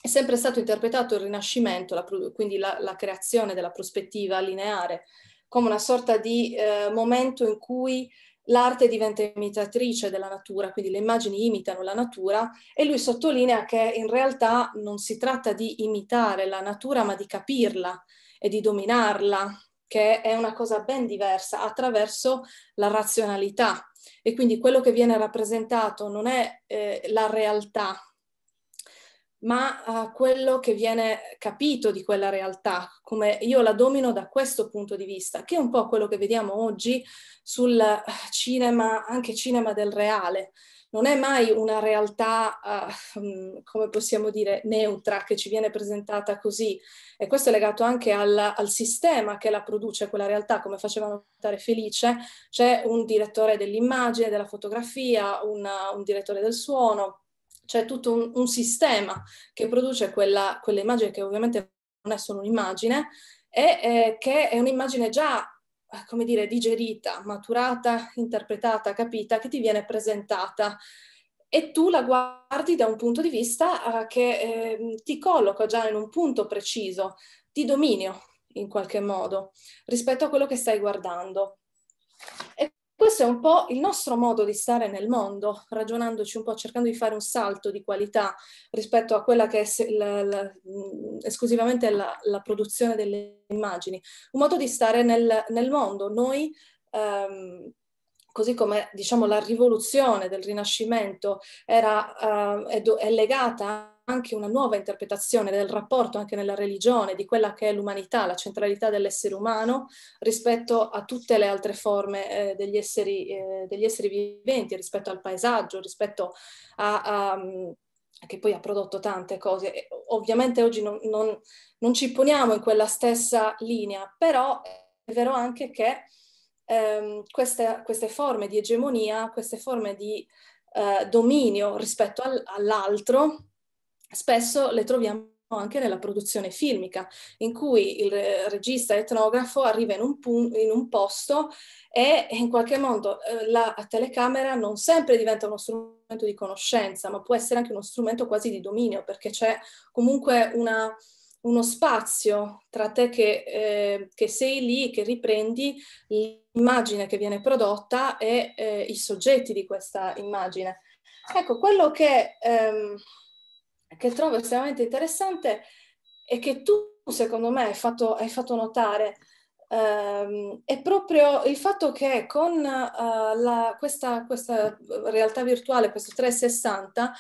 è sempre stato interpretato il Rinascimento, la, quindi la, la, creazione della prospettiva lineare, come una sorta di eh, momento in cui l'arte diventa imitatrice della natura, quindi le immagini imitano la natura e lui sottolinea che in realtà non si tratta di imitare la natura ma di capirla e di dominarla che è una cosa ben diversa attraverso la razionalità. E quindi quello che viene rappresentato non è eh, la realtà, ma eh, quello che viene capito di quella realtà, come io la domino da questo punto di vista, che è un po' quello che vediamo oggi sul eh, cinema, anche cinema del reale, non è mai una realtà, uh, come possiamo dire, neutra che ci viene presentata così. E questo è legato anche al, al sistema che la produce, quella realtà, come facevano notare Felice, c'è un direttore dell'immagine, della fotografia, una, un direttore del suono, c'è tutto un, un sistema che produce quella, quell'immagine che ovviamente non è solo un'immagine, e eh, che è un'immagine già eh, come dire, digerita, maturata, interpretata, capita, che ti viene presentata e tu la guardi da un punto di vista uh, che eh, ti colloca già in un punto preciso, di dominio in qualche modo rispetto a quello che stai guardando. E questo è un po' il nostro modo di stare nel mondo, ragionandoci un po', cercando di fare un salto di qualità rispetto a quella che è la, la, mm, esclusivamente la, la, produzione delle immagini, un modo di stare nel, nel mondo. Noi ehm, così come diciamo la rivoluzione del Rinascimento era, uh, è, do- è legata anche una nuova interpretazione del rapporto anche nella religione di quella che è l'umanità, la centralità dell'essere umano rispetto a tutte le altre forme eh, degli, esseri, eh, degli, esseri, viventi, rispetto al paesaggio, rispetto a, a mm, che poi ha prodotto tante cose. ovviamente oggi non, non, non, ci poniamo in quella stessa linea, però è vero anche che ehm, queste, queste, forme di egemonia, queste forme di eh, dominio rispetto al, all'altro, spesso le troviamo anche nella produzione filmica, in cui il regista etnografo arriva in un, pu- in un posto e in qualche modo eh, la telecamera non sempre diventa uno strumento di conoscenza, ma può essere anche uno strumento quasi di dominio, perché c'è comunque una, uno spazio tra te che, eh, che, sei lì, che riprendi l'immagine che viene prodotta e eh, i soggetti di questa immagine. Ecco, quello che... Ehm, che trovo estremamente interessante e che tu, secondo me, hai fatto, hai fatto notare, ehm, è proprio il fatto che con eh, la, questa, questa, realtà virtuale, questo 360,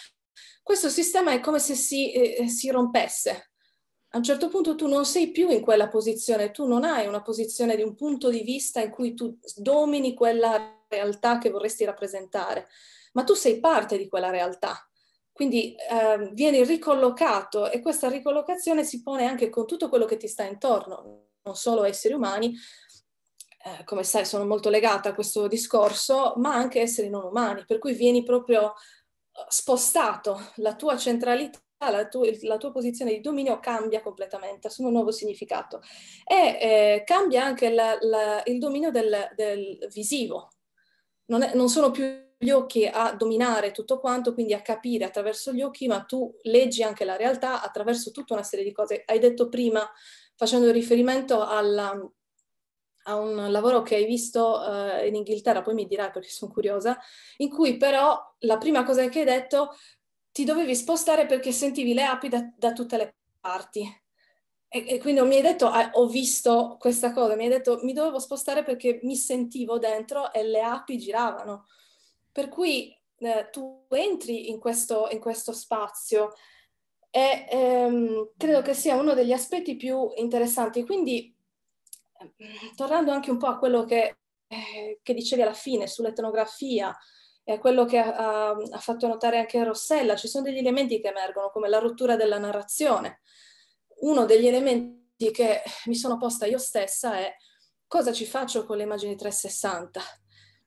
questo sistema è come se si, eh, eh, si rompesse. A un certo punto tu non sei più in quella posizione, tu non hai una posizione di un punto di vista in cui tu domini quella realtà che vorresti rappresentare, ma tu sei parte di quella realtà quindi eh, vieni ricollocato e questa ricollocazione si pone anche con tutto quello che ti sta intorno, non solo esseri umani, eh, come sai sono molto legata a questo discorso, ma anche esseri non umani, per cui vieni proprio eh, spostato, la tua centralità la, tu, la, tua posizione di dominio cambia completamente, assume un nuovo significato e eh, cambia anche la, la, il dominio del, del visivo. Non, è, non, sono più gli occhi a dominare tutto quanto, quindi a capire attraverso gli occhi, ma tu leggi anche la realtà attraverso tutta una serie di cose. Hai detto prima, facendo riferimento alla, a un lavoro che hai visto uh, in Inghilterra, poi mi dirai perché sono curiosa, in cui però la prima cosa che hai detto ti dovevi spostare perché sentivi le api da, da tutte le parti. E, e, quindi mi hai detto, ah, ho visto questa cosa, mi hai detto, mi dovevo spostare perché mi sentivo dentro e le api giravano. Per cui eh, tu entri in questo, in questo spazio e ehm, credo che sia uno degli aspetti più interessanti. Quindi, ehm, tornando anche un po' a quello che, eh, che dicevi alla fine sull'etnografia e a quello che ha, ha, fatto notare anche Rossella, ci sono degli elementi che emergono, come la rottura della narrazione. Uno degli elementi che mi sono posta io stessa è cosa ci faccio con le immagini 360?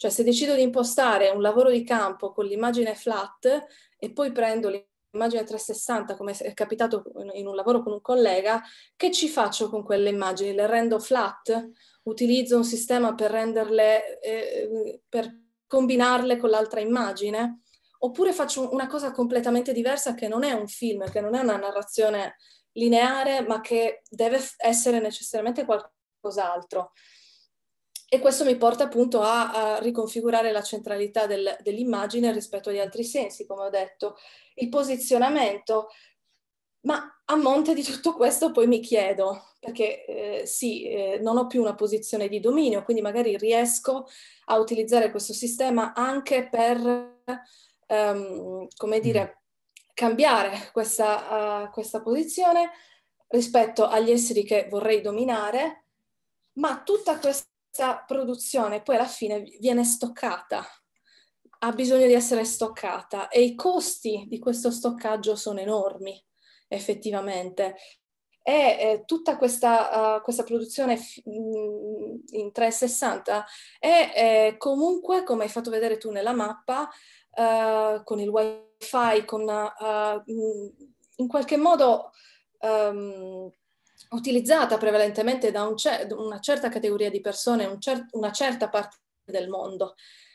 Cioè se decido di impostare un lavoro di campo con l'immagine flat e poi prendo l'immagine 360 come è capitato in un lavoro con un collega, che ci faccio con quelle immagini? Le rendo flat? Utilizzo un sistema per renderle, eh, per combinarle con l'altra immagine? Oppure faccio una cosa completamente diversa che non è un film, che non è una narrazione lineare, ma che deve essere necessariamente qualcos'altro. E questo mi porta appunto a, a riconfigurare la centralità del, dell'immagine rispetto agli altri sensi, come ho detto, il posizionamento. Ma a monte di tutto questo poi mi chiedo, perché eh, sì, eh, non ho più una posizione di dominio, quindi magari riesco a utilizzare questo sistema anche per, ehm, come mm. dire, cambiare questa, uh, questa posizione rispetto agli esseri che vorrei dominare, ma tutta questa questa produzione poi alla fine viene stoccata, ha bisogno di essere stoccata e i costi di questo stoccaggio sono enormi effettivamente. E eh, tutta questa, uh, questa produzione f- mm, in 360 è eh, comunque, come hai fatto vedere tu nella mappa, uh, con il wifi, con, uh, in qualche modo um, utilizzata prevalentemente da un ce- una certa categoria di persone, un cer- una certa parte del mondo,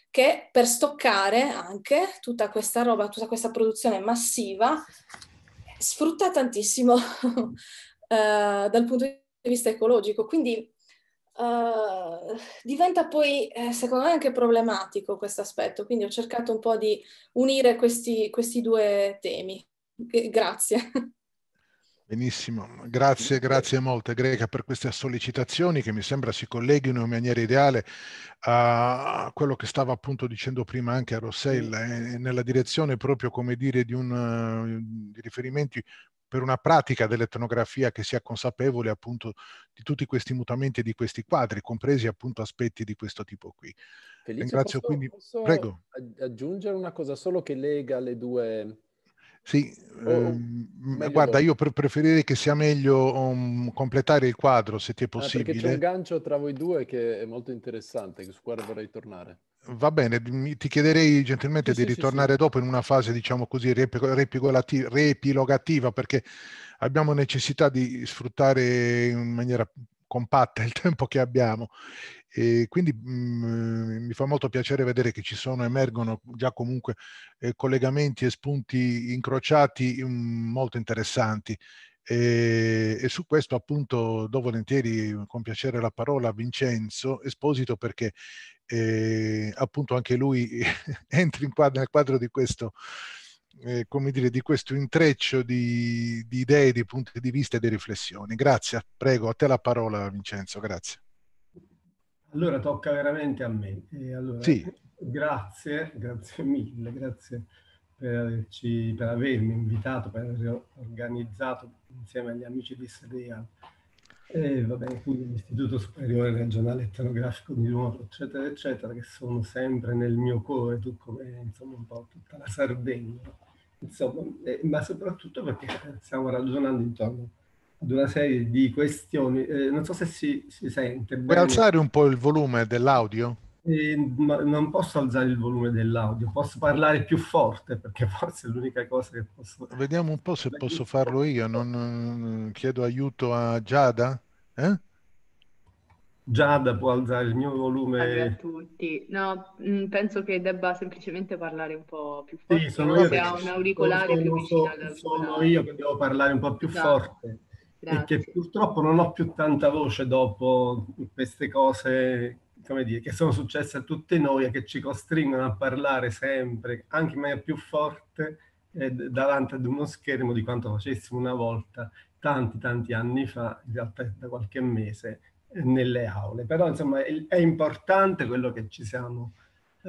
che per stoccare anche tutta questa roba, tutta questa produzione massiva, sfrutta tantissimo uh, [LAUGHS] dal punto di vista ecologico. Quindi uh, diventa poi, eh, secondo me, anche problematico questo aspetto. Quindi ho cercato un po' di unire questi, questi due temi. Grazie. Benissimo, grazie, grazie molte Greca per queste sollecitazioni che mi sembra si colleghino in maniera ideale a quello che stava appunto dicendo prima anche a Rossella, eh, nella direzione proprio come dire di, un, di riferimenti per una pratica dell'etnografia che sia consapevole appunto di tutti questi mutamenti e di questi quadri, compresi appunto aspetti di questo tipo qui. Felice, Ringrazio posso, quindi... Posso Prego. aggiungere una cosa solo che lega le due sì, ehm, guarda, dopo. io preferirei che sia meglio um, completare il quadro se ti è possibile. Ah, perché c'è un gancio tra voi due che è molto interessante, su quale vorrei tornare. Va bene, ti chiederei gentilmente sì, di sì, ritornare sì, dopo in una fase, diciamo così, riepilogativa, perché abbiamo necessità di sfruttare in maniera compatta il [LAUGHS] tempo che abbiamo. E quindi mh, mhmm, mi fa molto piacere vedere che ci sono, emergono già comunque eh, collegamenti e spunti incrociati mh, mm, molto interessanti. E, e, su questo appunto do volentieri con piacere la parola a Vincenzo Esposito perché eh, appunto anche lui [LAUGHS] entri quadro, nel quadro di questo, eh, come dire, di questo intreccio di, di idee, di punti di vista e di riflessioni. Grazie, prego, a te la parola Vincenzo, grazie. Allora tocca veramente a me. Allora, sì. Grazie, [LAUGHS] grazie mille, grazie per, averci, per, avermi invitato, per aver organizzato insieme agli amici di Sereal, e vabbè, quindi l'Istituto Superiore Regionale Etnografico di Nuoro, eccetera, eccetera, che sono sempre nel mio cuore, tu come insomma un po' tutta la Sardegna, insomma, eh, ma soprattutto perché stiamo ragionando intorno a ad una serie di questioni. Eh, non so se si, si sente. Bene. alzare un po' il volume dell'audio? Eh, non posso alzare il volume dell'audio, posso parlare più forte perché [LAUGHS] forse è l'unica cosa che posso. Vediamo un po' se Beh, posso farlo io. Non, eh, chiedo aiuto a Giada. Eh? Giada può alzare il mio volume. Salve a tutti. No, mm, penso che debba semplicemente parlare un po' più forte. Sì, sono io che... un auricolare sono, più vicino all'auricolare. Sono io che devo parlare un po' più esatto. forte. Grazie. e che purtroppo non ho più tanta voce dopo queste cose come dire, che sono successe a tutti noi e che ci costringono a parlare sempre, anche in maniera più forte, eh, davanti ad uno schermo di quanto facessimo una volta, tanti tanti anni fa, in realtà da qualche mese, eh, nelle aule. Però insomma è, è importante quello che ci siamo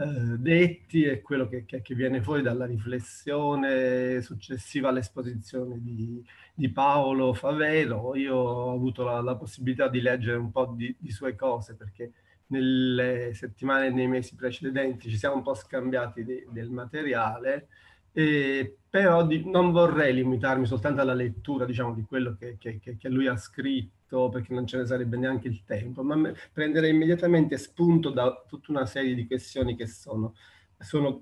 eh, detti e quello che, che, che, viene fuori dalla riflessione successiva all'esposizione di, di Paolo Favelo. Io ho avuto la, la possibilità di leggere un po' di, di, sue cose perché nelle settimane e nei mesi precedenti ci siamo un po' scambiati de, del materiale. Eh, però di, non vorrei limitarmi soltanto alla lettura diciamo, di quello che, che lui ha scritto detto perché non ce ne sarebbe neanche il tempo, ma prendere immediatamente spunto da tutta una serie di questioni che sono, sono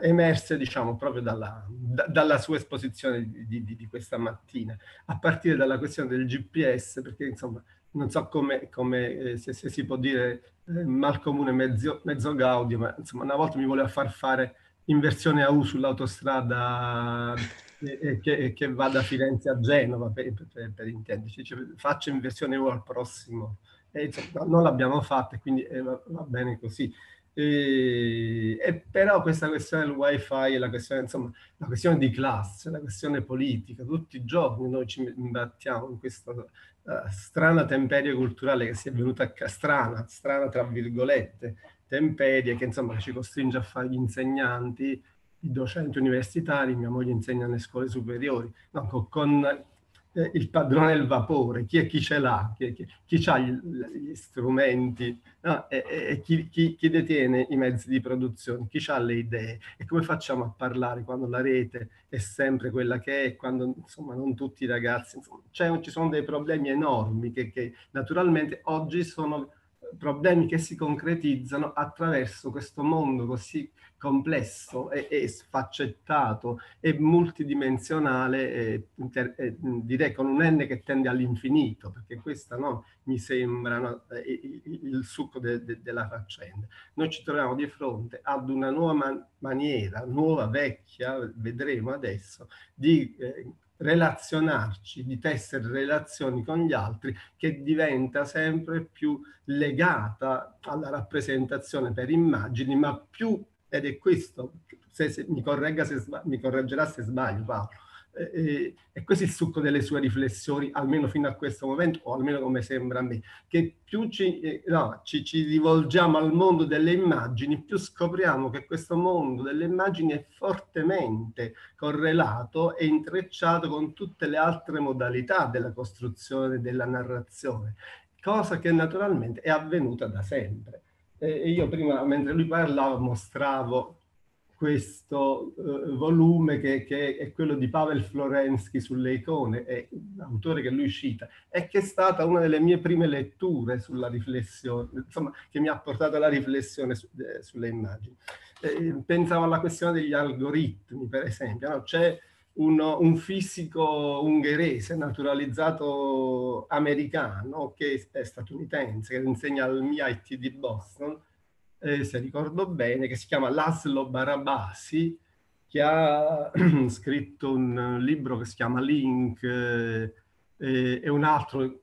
eh, emerse diciamo, proprio dalla, da, dalla sua esposizione di, di, di, questa mattina, a partire dalla questione del GPS, perché insomma non so come, come eh, se, se, si può dire eh, mal comune mezzo, mezzo gaudio, ma insomma una volta mi voleva far fare in versione AU sull'autostrada e che, che, va da Firenze a Genova, per, per, per intenderci, cioè, faccio in versione euro al prossimo. E, insomma, non l'abbiamo fatta, quindi eh, va, va, bene così. E, e, però questa questione del wifi e la questione, insomma, la questione di classe, la questione politica, tutti i giorni noi ci imbattiamo in questa uh, strana temperia culturale che si è venuta a strana, strana tra virgolette, temperia che insomma ci costringe a fare gli insegnanti, docenti universitari, mia moglie insegna nelle scuole superiori, no, con, eh, il padrone del vapore, chi è chi ce l'ha, chi, chi, chi ha gli, gli strumenti no? e, e chi, chi, chi, detiene i mezzi di produzione, chi ha le idee e come facciamo a parlare quando la rete è sempre quella che è, quando insomma non tutti i ragazzi, insomma, cioè, ci sono dei problemi enormi che, che naturalmente oggi sono problemi che si concretizzano attraverso questo mondo così complesso e, e sfaccettato e multidimensionale, e inter, e, direi con un N che tende all'infinito, perché questa no, mi sembra no, eh, il, il, succo de, de, della faccenda. Noi ci troviamo di fronte ad una nuova man maniera, nuova, vecchia, vedremo adesso, di eh, relazionarci, di tessere relazioni con gli altri, che diventa sempre più legata alla rappresentazione per immagini, ma più, ed è questo, se, se mi, corregga se, mi correggerà se sbaglio Paolo, eh, eh, e questo è il succo delle sue riflessioni, almeno fino a questo momento, o almeno come sembra a me, che più ci, eh, no, ci, ci rivolgiamo al mondo delle immagini, più scopriamo che questo mondo delle immagini è fortemente correlato e intrecciato con tutte le altre modalità della costruzione della narrazione, cosa che naturalmente è avvenuta da sempre. Eh, e io prima, mentre lui parlava, mostravo questo eh, volume che, che, è quello di Pavel Florensky sulle icone, è un autore che lui cita, e che è stata una delle mie prime letture sulla riflessione, insomma, che mi ha portato alla riflessione su, eh, sulle immagini. Eh, pensavo alla questione degli algoritmi, per esempio, no? c'è uno, un fisico ungherese naturalizzato americano, che è statunitense, che insegna al MIT di Boston, eh, se ricordo bene, che si chiama Laszlo Barabasi, che ha [CLEARS THROAT] scritto un libro che si chiama Link eh, e un altro eh,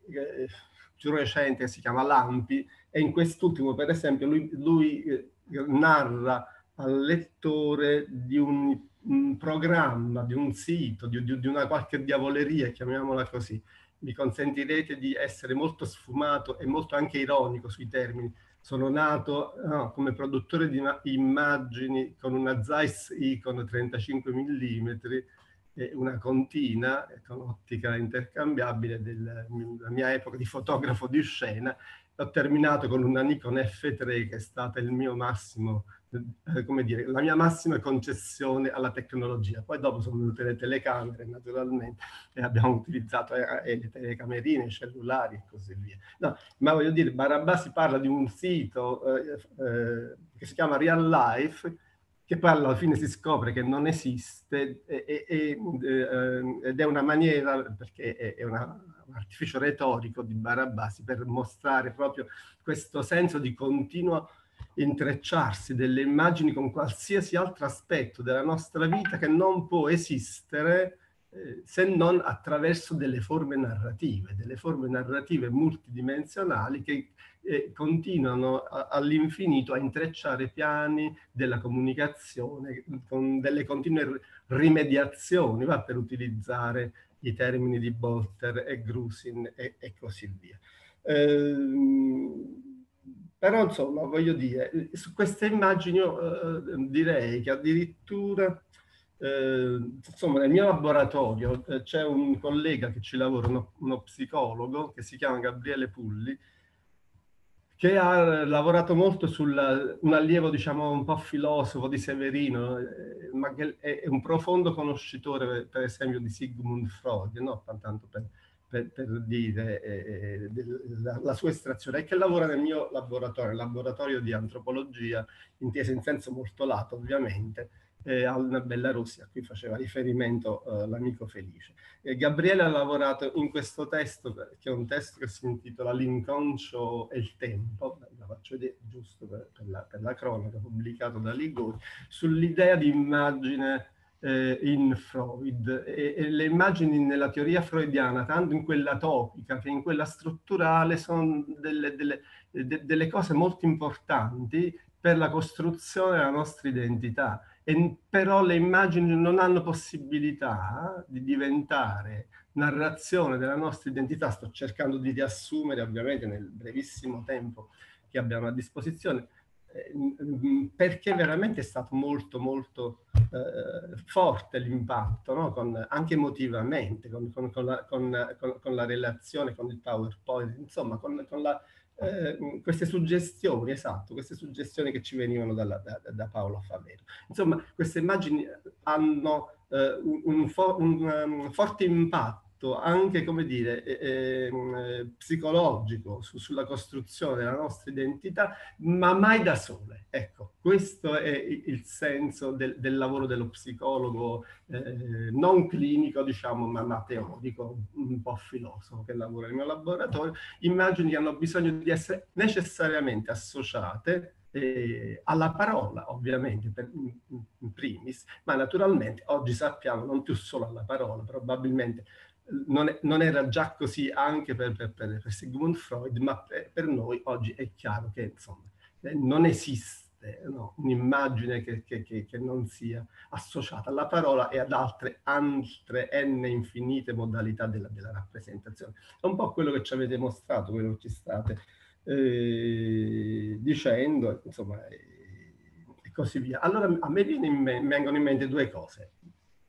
più recente che si chiama Lampi e in quest'ultimo per esempio lui, lui eh, narra al lettore di un, un, programma, di un sito, di, di, di una qualche diavoleria, chiamiamola così, mi consentirete di essere molto sfumato e molto anche ironico sui termini, sono nato no, come produttore di immagini con una Zeiss Icon 35 mm e una contina con ottica intercambiabile della mia epoca di fotografo di scena. Ho terminato con una Nikon F3 che è stata il mio massimo eh, come dire, la mia massima concessione alla tecnologia. Poi dopo sono venute le telecamere, naturalmente, e abbiamo utilizzato eh, eh, le telecamerine, i cellulari e così via. No, ma voglio dire, Barabasi parla di un sito eh, eh, che si chiama Real Life, che poi alla fine si scopre che non esiste e, e, ed è una maniera, perché è, è una, un artificio retorico di Barabasi per mostrare proprio questo senso di continuo intrecciarsi delle immagini con qualsiasi altro aspetto della nostra vita che non può esistere eh, se non attraverso delle forme narrative, delle forme narrative multidimensionali che eh, continuano all'infinito a intrecciare piani della comunicazione con delle continue rimediazioni, va per utilizzare i termini di Bolter e Grusin e, e così via. Ehm, però insomma, voglio dire, eh, su queste immagini io, eh, eh, direi che addirittura, eh, insomma, nel mio laboratorio eh, c'è un collega che ci lavora, uno, uno psicologo che si chiama Gabriele Pulli, che ha eh, lavorato molto su un allievo, diciamo, un po' filosofo di Severino, eh, ma che è un profondo conoscitore, per esempio, di Sigmund Freud, no? Tanto per, per, per dire eh, eh della, la sua estrazione, è che lavora nel mio laboratorio, il laboratorio di antropologia, intesa in senso molto lato ovviamente, eh, Bella Rossi, a cui faceva riferimento eh, l'amico Felice. Eh, Gabriele ha lavorato in questo testo, eh, che è un testo che si intitola L'inconscio e il tempo, la faccio vedere giusto per, per, la, per la cronaca, pubblicato da Ligori, sull'idea di immagine eh, in Freud e, e, le immagini nella teoria freudiana, tanto in quella topica che in quella strutturale, sono delle, delle, de, delle cose molto importanti per la costruzione della nostra identità. E, però le immagini non hanno possibilità di diventare narrazione della nostra identità. Sto cercando di riassumere, ovviamente, nel brevissimo tempo che abbiamo a disposizione, Ehm, mm, perché veramente è stato molto molto eh, forte l'impatto, no? con, anche emotivamente, con, con, la, con, la, relazione, con il PowerPoint, insomma, con, la, eh, queste suggestioni, esatto, queste suggestioni che ci venivano dalla, da, da, Paolo Favero. Insomma, queste immagini hanno eh, un, un, for, un um, forte impatto impatto anche, come dire, eh, eh, psicologico su, sulla costruzione della nostra identità, ma mai da sole. Ecco, questo è il senso del, del lavoro dello psicologo eh, non clinico, diciamo, ma, ma teorico, un po' filosofo che lavora nel mio laboratorio. Immagini che hanno bisogno di essere necessariamente associate eh, alla parola, ovviamente, per, in primis, ma naturalmente oggi sappiamo non più solo alla parola, probabilmente non, è, non, era già così anche per, per, per, per Sigmund Freud, ma per, noi oggi è chiaro che insomma, eh, non esiste no, un'immagine che, che, che, che, non sia associata alla parola e ad altre, altre n infinite modalità della, della, rappresentazione. È un po' quello che ci avete mostrato, quello che ci state eh, dicendo, insomma, e, e, così via. Allora a me in me, vengono in mente due cose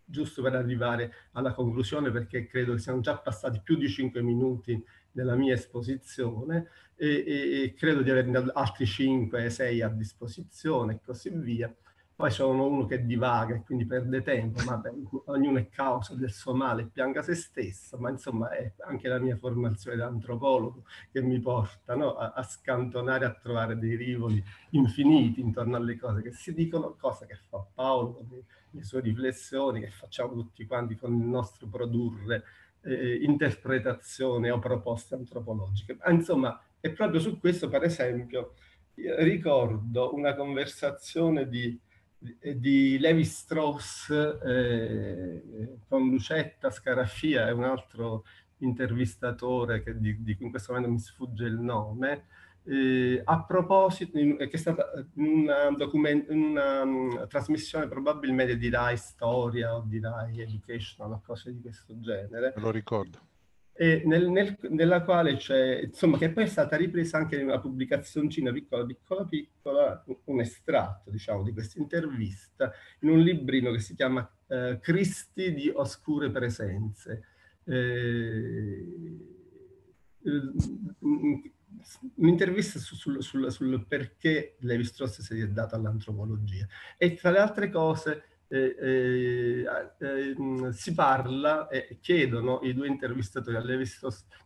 giusto per arrivare alla conclusione perché credo che siano già passati più di cinque minuti nella mia esposizione e, e credo di averne altri cinque, sei a disposizione e così via. Poi sono uno che divaga e quindi perde tempo, ma beh, ognuno è causa del suo male, e pianga se stesso, ma insomma è anche la mia formazione da antropologo che mi porta no? a, a, scantonare, a trovare dei rivoli infiniti intorno alle cose che si dicono, cosa che fa Paolo con le, le sue riflessioni, che facciamo tutti quanti con il nostro produrre eh, interpretazione o proposte antropologiche. Ma, Insomma, è proprio su questo, per esempio, ricordo una conversazione di eh, di Levi Strauss eh, con Lucetta Scarafia e un altro intervistatore che, di, di, cui in questo momento mi sfugge il nome, eh, a proposito, in, che è stata una, una um, trasmissione probabilmente di Rai Storia o di Rai Educational, una cosa di questo genere. Lo ricordo nel, nel, nella quale c'è, insomma, che poi è stata ripresa anche in una pubblicazioncina piccola, piccola, piccola, un estratto, diciamo, di questa intervista in un librino che si chiama eh, Cristi di oscure presenze. Eh, un'intervista su, sul, sul, sul, perché Levi Strauss si è data all'antropologia e tra le altre cose eh, eh, si parla e chiedono i due intervistatori a levi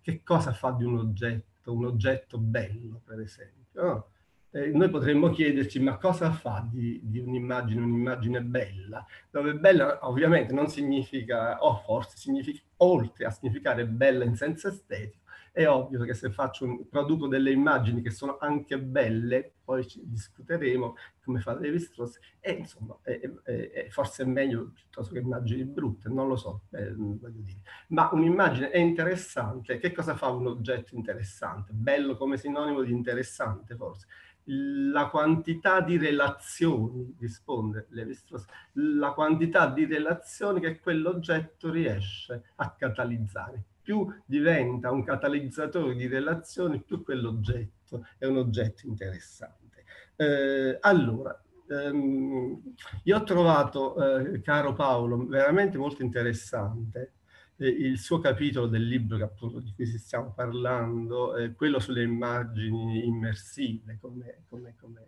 che cosa fa di un oggetto, un oggetto bello per esempio. No? Eh, noi potremmo chiederci ma cosa fa di, di un'immagine un'immagine bella? Dove bella ovviamente non significa, o forse significa, oltre a significare bella in senso estetico, è ovvio che se un, produco delle immagini che sono anche belle, poi ci discuteremo come fa Levi Strauss, e insomma, è, è, è forse è meglio piuttosto che immagini brutte, non lo so, eh, voglio dire. Ma un'immagine è interessante, che cosa fa un oggetto interessante? Bello come sinonimo di interessante forse la quantità di relazioni, risponde Levi-Strauss, la quantità di relazioni che quell'oggetto riesce a catalizzare più diventa un catalizzatore di relazioni, più quell'oggetto è un oggetto interessante. Eh, allora, ehm, io ho trovato, eh, caro Paolo, veramente molto interessante eh, il suo capitolo del libro appunto, di cui stiamo parlando, eh, quello sulle immagini immersive, come, come, come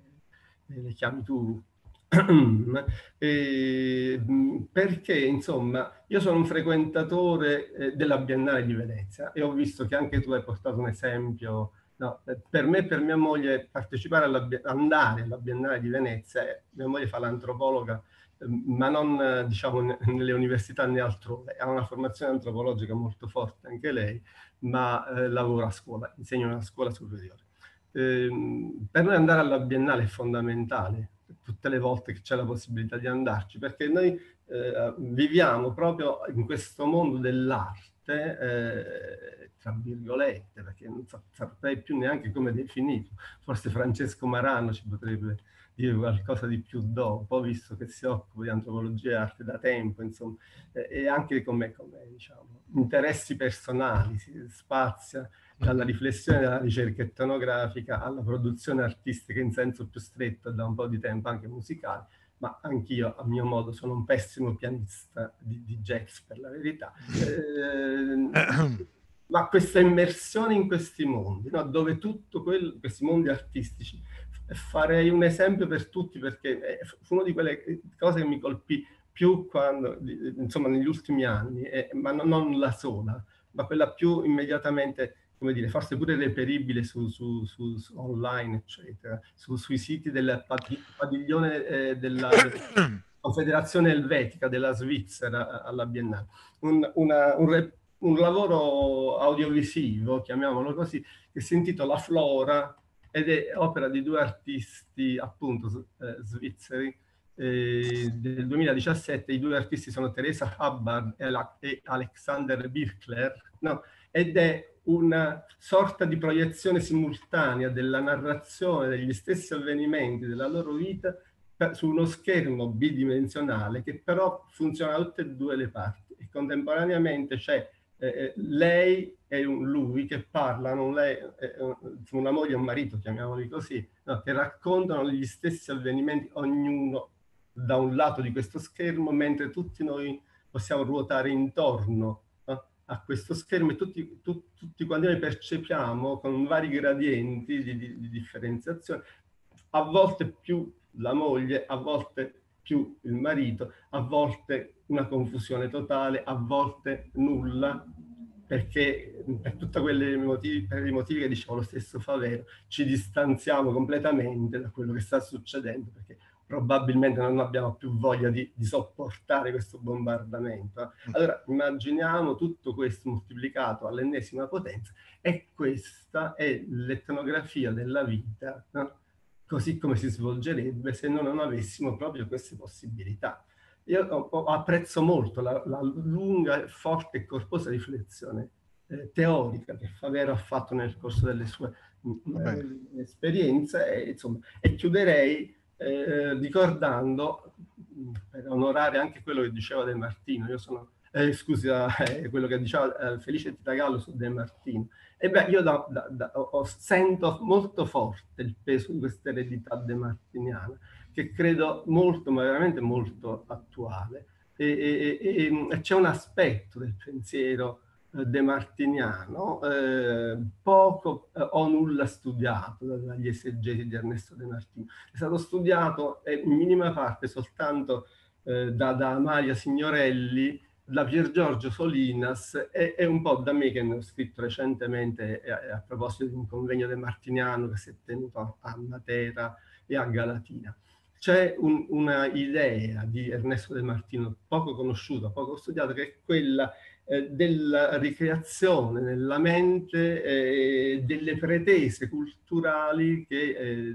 eh, le chiami tu, [CLEARS THROAT] Ehm, perché insomma io sono un frequentatore eh, della Biennale di Venezia e ho visto che anche tu hai portato un esempio. No, eh, per me e per mia moglie partecipare alla, andare alla Biennale di Venezia, eh, mia moglie fa l'antropologa, ehm, ma non diciamo nelle università né altrove, ha una formazione antropologica molto forte anche lei, ma eh, lavora a scuola, insegna una scuola superiore. Eh, per noi andare alla Biennale è fondamentale, tutte le volte che c'è la possibilità di andarci, perché noi eh, viviamo proprio in questo mondo dell'arte, eh, tra virgolette, perché non saprei più neanche come definito, forse Francesco Marano ci potrebbe dire qualcosa di più dopo, visto che si occupa di antropologia e arte da tempo, insomma, eh, e anche come, come diciamo, interessi personali, si spazia dalla riflessione della ricerca etnografica alla produzione artistica in senso più stretto da un po' di tempo anche musicale, ma anch'io a mio modo sono un pessimo pianista di, di jazz per la verità. [CLEARS THROAT] Eh, ma questa immersione in questi mondi, no? dove tutto quello, questi mondi artistici, farei un esempio per tutti perché fu una di quelle eh, cose che mi colpì più quando, insomma, negli ultimi anni, eh, ma non, non la sola, ma quella più immediatamente come dire, forse pure reperibile su, su, su, su online, eccetera, sui siti del padiglione eh, della [COUGHS] Confederazione Elvetica della Svizzera alla Biennale. Un, una, un, rep, un lavoro audiovisivo, chiamiamolo così, che si intitola Flora ed è opera di due artisti appunto eh, svizzeri eh, del 2017 i due artisti sono Teresa Hubbard e, la, e Alexander Birkler no, ed è una sorta di proiezione simultanea della narrazione degli stessi avvenimenti della loro vita su uno schermo bidimensionale che però funziona da tutte e due le parti e contemporaneamente c'è eh, eh lei e un, lui che parlano, lei, eh, eh una moglie e un marito, chiamiamoli così, no, che raccontano gli stessi avvenimenti ognuno da un lato di questo schermo, mentre tutti noi possiamo ruotare intorno a questo schermo e tutti, tu, tutti quanti noi percepiamo con vari gradienti di, di, di differenziazione, a volte più la moglie, a volte più il marito, a volte una confusione totale, a volte nulla, perché per tutti i motivi che dicevo lo stesso Favero, ci distanziamo completamente da quello che sta succedendo, perché probabilmente non abbiamo più voglia di, di sopportare questo bombardamento. Mm. Allora immaginiamo tutto questo moltiplicato all'ennesima potenza e questa è l'etnografia della vita, no? così come si svolgerebbe se noi non avessimo proprio queste possibilità. Io apprezzo molto la, la lunga, forte e corposa riflessione eh, teorica che Favero ha fatto nel corso delle sue eh, esperienze e, insomma, e chiuderei eh, eh, ricordando, per onorare anche quello che diceva De Martino, io sono, eh, scusa, eh, eh, quello che diceva eh, Felice Titagallo su De Martino, e beh, io da, da, da, ho, sento molto forte il peso di questa eredità De Martiniana, che credo molto, ma veramente molto attuale. e, e, e, e c'è un aspetto del pensiero eh, De Martiniano, eh, poco eh, o nulla studiato dagli esegeti di Ernesto De Martino. È stato studiato eh, in minima parte soltanto eh, da, da, Maria Signorelli, da Pier Giorgio Solinas e, e, un po' da me che ne ho scritto recentemente a, eh, a proposito di un convegno De Martiniano che si è tenuto a, a Matera e a Galatina c'è un, una idea di Ernesto De Martino poco conosciuta, poco studiata, che è quella eh, della ricreazione nella mente eh, delle pretese culturali che eh,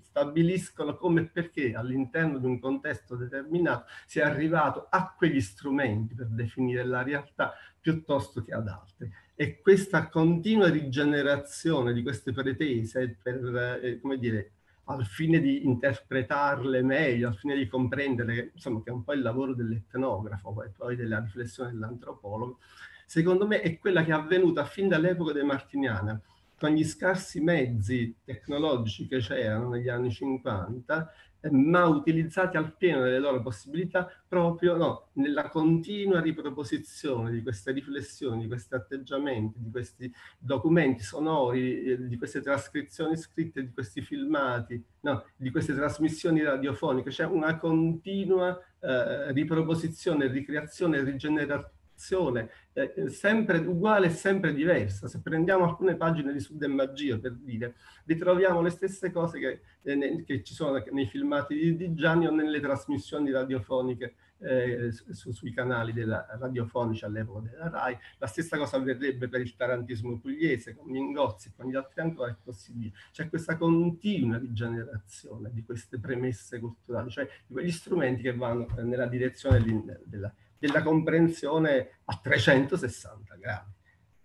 stabiliscono come e perché all'interno di un contesto determinato si è arrivato a quegli strumenti per definire la realtà piuttosto che ad altri. E questa continua rigenerazione di queste pretese per, eh, come dire, al fine di interpretarle meglio, al fine di comprendere, insomma, che è un po' il lavoro dell'etnografo e poi della riflessione dell'antropologo, secondo me è quella che è avvenuta fin dall'epoca dei Martiniana, con gli scarsi mezzi tecnologici che c'erano negli anni 50 ma utilizzati al pieno delle loro possibilità proprio no, nella continua riproposizione di queste riflessioni, di questi atteggiamenti, di questi documenti sonori, eh, di queste trascrizioni scritte, di questi filmati, no, di queste trasmissioni radiofoniche. C'è una continua eh, riproposizione, ricreazione rigenerazione narrazione eh, eh, sempre uguale e sempre diversa. Se prendiamo alcune pagine di Sud e Magia, per dire, ritroviamo le stesse cose che, eh, ne, che ci sono nei filmati di, di, Gianni o nelle trasmissioni radiofoniche eh, su, sui canali della, radiofonici all'epoca della RAI. La stessa cosa avverrebbe per il tarantismo pugliese, con Mingozzi, con gli altri ancora e così via. C'è questa continua rigenerazione di queste premesse culturali, cioè di quegli strumenti che vanno nella direzione della della comprensione a 360 gradi.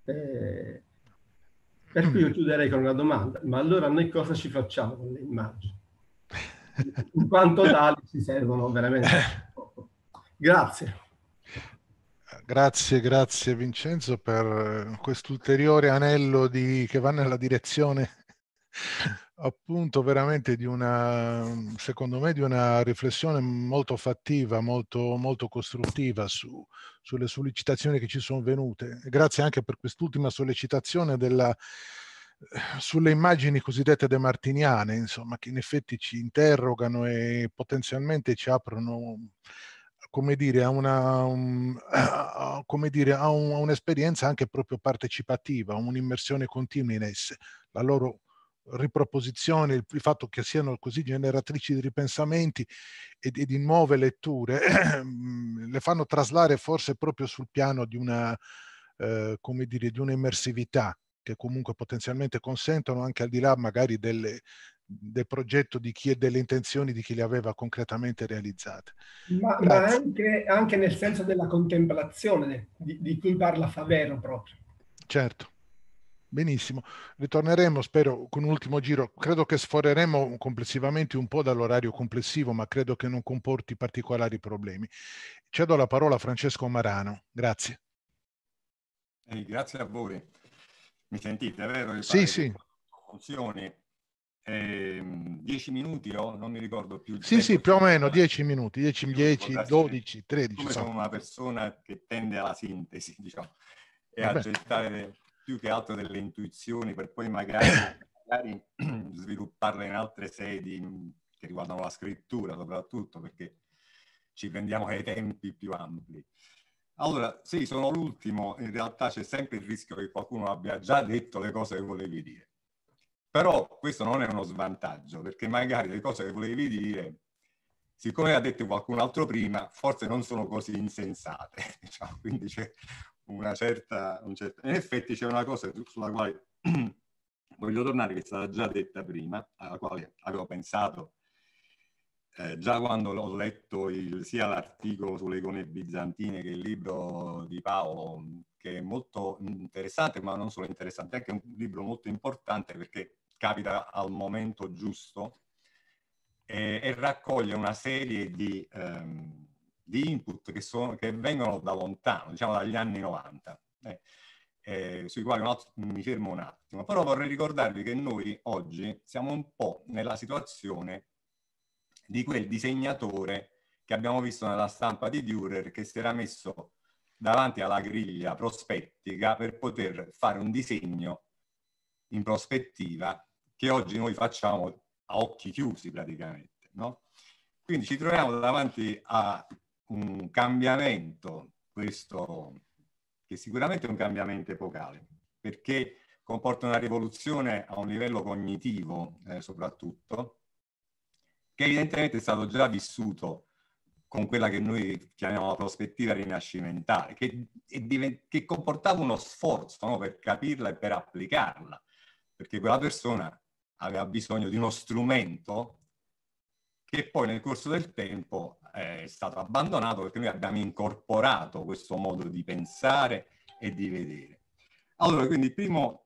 Eh, per cui io chiuderei con una domanda, ma allora noi cosa ci facciamo con le immagini? In quanto tali ci servono veramente eh. poco. Grazie. Grazie, grazie Vincenzo per questo ulteriore anello di, che va nella direzione appunto veramente di una, secondo me, di una riflessione molto fattiva, molto, molto costruttiva su, sulle sollecitazioni che ci sono venute. Grazie anche per quest'ultima sollecitazione della, sulle immagini cosiddette demartiniane, insomma, che in effetti ci interrogano e potenzialmente ci aprono come dire, a, una, um, a, come dire, a, un, a un'esperienza anche proprio partecipativa, un'immersione continua in esse. La loro riproposizione, il, il, fatto che siano così generatrici di ripensamenti e, e di nuove letture, [CLEARS THROAT] mm, le fanno traslare forse proprio sul piano di una, eh, come dire, di un'immersività che comunque potenzialmente consentono anche al di là magari delle, del progetto di chi e delle intenzioni di chi le aveva concretamente realizzate. Ma, ma anche, anche, nel senso della contemplazione di, di cui parla Favero proprio. Certo. Benissimo, ritorneremo spero con un ultimo giro, credo che sforeremo complessivamente un po' dall'orario complessivo, ma credo che non comporti particolari problemi. Cedo la parola a Francesco Marano, grazie. Eh, grazie a voi. Mi sentite, vero? Sì, sì. Funzioni. Eh, dieci minuti oh? non mi ricordo più. Sì, sì, più o meno dieci minuti, dieci, 10 12, 13. Come sono una persona che tende alla sintesi, [LAUGHS] diciamo, e Vabbè. Eh a gettare più che altro delle intuizioni per poi magari, [COUGHS] magari [CLEARS THROAT] svilupparle in altre sedi che riguardano la scrittura soprattutto perché ci prendiamo ai tempi più ampi. Allora, sì, sono l'ultimo, in realtà c'è sempre il rischio che qualcuno abbia già detto le cose che volevi dire. Però questo non è uno svantaggio, perché magari le cose che volevi dire, siccome ha detto qualcun altro prima, forse non sono così insensate. [LAUGHS] Diciamo. Quindi c'è una certa, un certo... In effetti c'è una cosa sulla quale [CLEARS THROAT] voglio tornare, che è stata già detta prima, alla quale avevo pensato eh, già quando ho letto il, sia l'articolo sulle icone bizantine che il libro di Paolo, che è molto interessante, ma non solo interessante, è anche un libro molto importante perché capita al momento giusto eh, e, raccoglie una serie di... Ehm, di input che, sono, che vengono da lontano, diciamo dagli anni 90, eh, eh, sui quali altro, mi fermo un attimo. Però vorrei ricordarvi che noi oggi siamo un po' nella situazione di quel disegnatore che abbiamo visto nella stampa di Durer che si era messo davanti alla griglia prospettica per poter fare un disegno in prospettiva che oggi noi facciamo a occhi chiusi praticamente. No? Quindi ci troviamo davanti a un cambiamento, questo che sicuramente è un cambiamento epocale, perché comporta una rivoluzione a un livello cognitivo eh, soprattutto, che evidentemente è stato già vissuto con quella che noi chiamiamo la prospettiva rinascimentale, che, che comportava uno sforzo no, per capirla e per applicarla, perché quella persona aveva bisogno di uno strumento che poi nel corso del tempo è stato abbandonato perché noi abbiamo incorporato questo modo di pensare e di vedere. Allora, quindi il primo,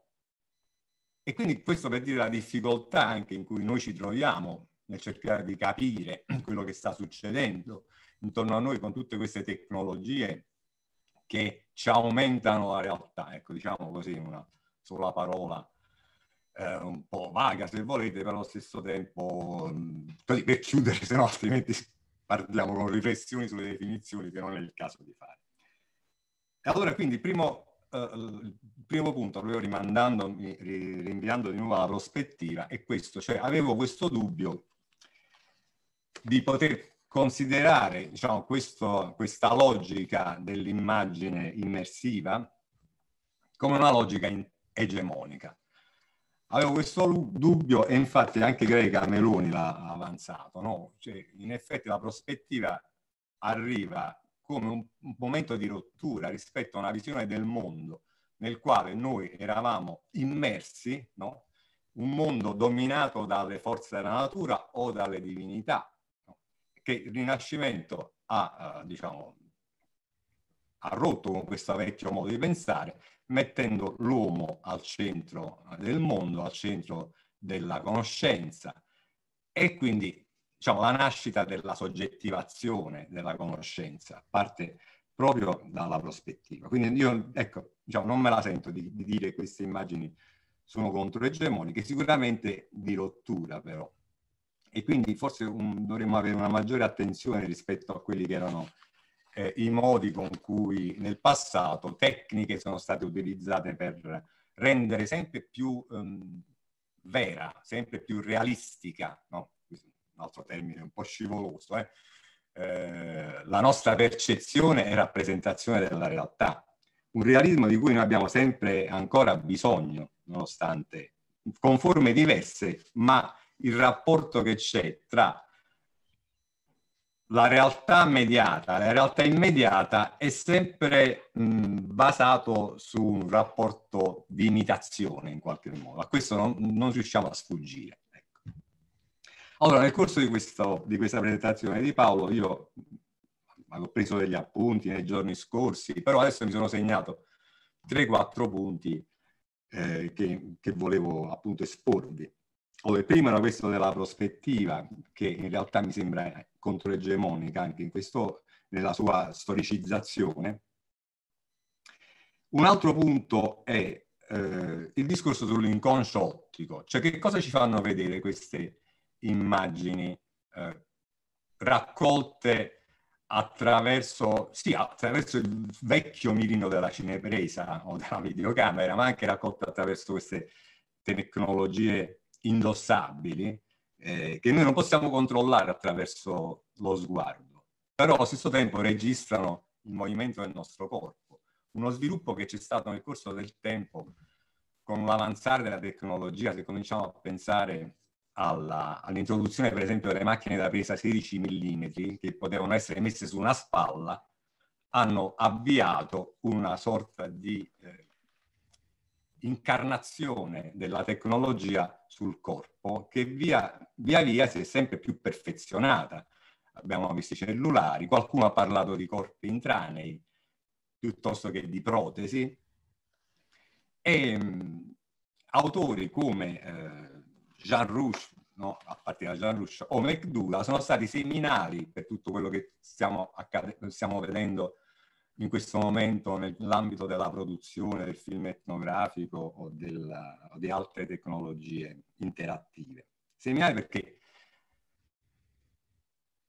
e quindi questo per dire la difficoltà anche in cui noi ci troviamo nel cercare di capire [CLEARS THROAT] quello che sta succedendo intorno a noi con tutte queste tecnologie che ci aumentano la realtà, ecco diciamo così una sola parola eh, un po' vaga se volete, però allo stesso tempo mh, mm, così per chiudere, [LAUGHS] se no altrimenti parliamo con riflessioni sulle definizioni che non è il caso di fare. allora quindi primo, eh, il primo punto, proprio rimandandomi, rinviando di nuovo alla prospettiva, è questo, cioè avevo questo dubbio di poter considerare diciamo, questo, questa logica dell'immagine immersiva come una logica egemonica. Avevo questo dubbio e infatti anche Greca Meloni l'ha avanzato. No? Cioè, in effetti la prospettiva arriva come un, un momento di rottura rispetto a una visione del mondo nel quale noi eravamo immersi, no? un mondo dominato dalle forze della natura o dalle divinità, no? che il Rinascimento ha, eh, diciamo, ha rotto con questo vecchio modo di pensare mettendo l'uomo al centro del mondo, al centro della conoscenza e quindi diciamo, la nascita della soggettivazione della conoscenza parte proprio dalla prospettiva. Quindi io ecco, diciamo, non me la sento di, di dire queste immagini sono controegemoniche, sicuramente di rottura però. E quindi forse un, dovremmo avere una maggiore attenzione rispetto a quelli che erano eh, i modi con cui nel passato tecniche sono state utilizzate per rendere sempre più um, vera, sempre più realistica, no? un altro termine un po' scivoloso, eh? Eh, la nostra percezione e rappresentazione della realtà. Un realismo di cui noi abbiamo sempre ancora bisogno, nonostante con forme diverse, ma il rapporto che c'è tra la realtà mediata, la realtà immediata è sempre mh, basato su un rapporto di imitazione in qualche modo. A questo non, non riusciamo a sfuggire. Ecco. Allora, nel corso di, questo, di, questa presentazione di Paolo, io ho preso degli appunti nei giorni scorsi, però adesso mi sono segnato 3-4 punti eh, che, che volevo appunto esporvi. Allora, il primo era questo della prospettiva, che in realtà mi sembra controegemonica anche in questo, nella sua storicizzazione. Un altro punto è eh, il discorso sull'inconscio ottico, cioè che cosa ci fanno vedere queste immagini eh, raccolte attraverso, sì, attraverso il vecchio mirino della cinepresa o della videocamera, ma anche raccolte attraverso queste tecnologie indossabili, eh, che noi non possiamo controllare attraverso lo sguardo, però allo stesso tempo registrano il movimento del nostro corpo. Uno sviluppo che c'è stato nel corso del tempo con l'avanzare della tecnologia, se cominciamo a pensare alla, all'introduzione per esempio delle macchine da presa 16 mm che potevano essere messe su una spalla, hanno avviato una sorta di eh, incarnazione della tecnologia sul corpo che via, via via si è sempre più perfezionata. Abbiamo visto i cellulari, qualcuno ha parlato di corpi intranei piuttosto che di protesi e mh, mm, autori come eh, Jean Rouge, no? a partire da Jean Rouge o McDougall sono stati seminari per tutto quello che stiamo, accade- stiamo vedendo in questo momento nell'ambito della produzione del film etnografico o, della, o di altre tecnologie interattive. Seminari perché,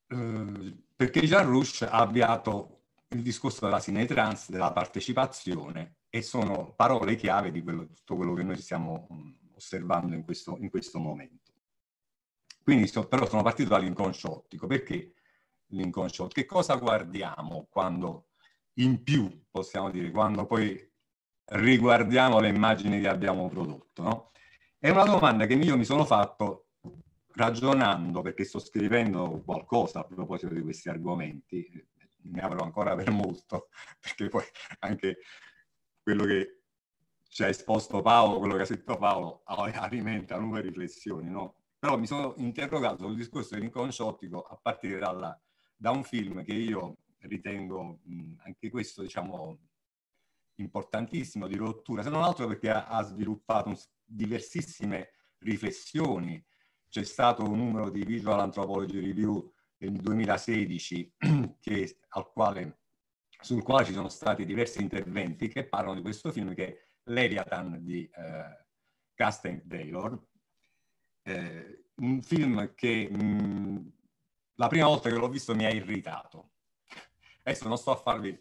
eh, perché Jean Rouch ha avviato il discorso della cinetrans, della partecipazione e sono parole chiave di quello, tutto quello che noi stiamo mm, osservando in questo, in questo momento. Quindi so, però sono partito dall'inconscio ottico, perché l'inconscio ottico? Che cosa guardiamo quando in più, possiamo dire, quando poi riguardiamo le immagini che abbiamo prodotto. No? È una domanda che io mi sono fatto ragionando, perché sto scrivendo qualcosa a proposito di questi argomenti, ne avrò ancora per molto, [LAUGHS] perché poi anche quello che ci ha esposto Paolo, quello che ha detto Paolo, alimenta nuove riflessioni, no? Però mi sono interrogato sul discorso dell'inconsciotico a partire dalla, da un film che io ritengo mh, anche questo, diciamo, importantissimo di rottura, se non altro perché ha, ha sviluppato un, diversissime riflessioni. C'è stato un numero di Visual Anthropology Review del 2016 [CLEARS THROAT] che, quale, sul quale ci sono stati diversi interventi che parlano di questo film che è Leviathan di eh, Casten Taylor. Eh, un film che mh, la prima volta che l'ho visto mi ha irritato Adesso non sto a farvi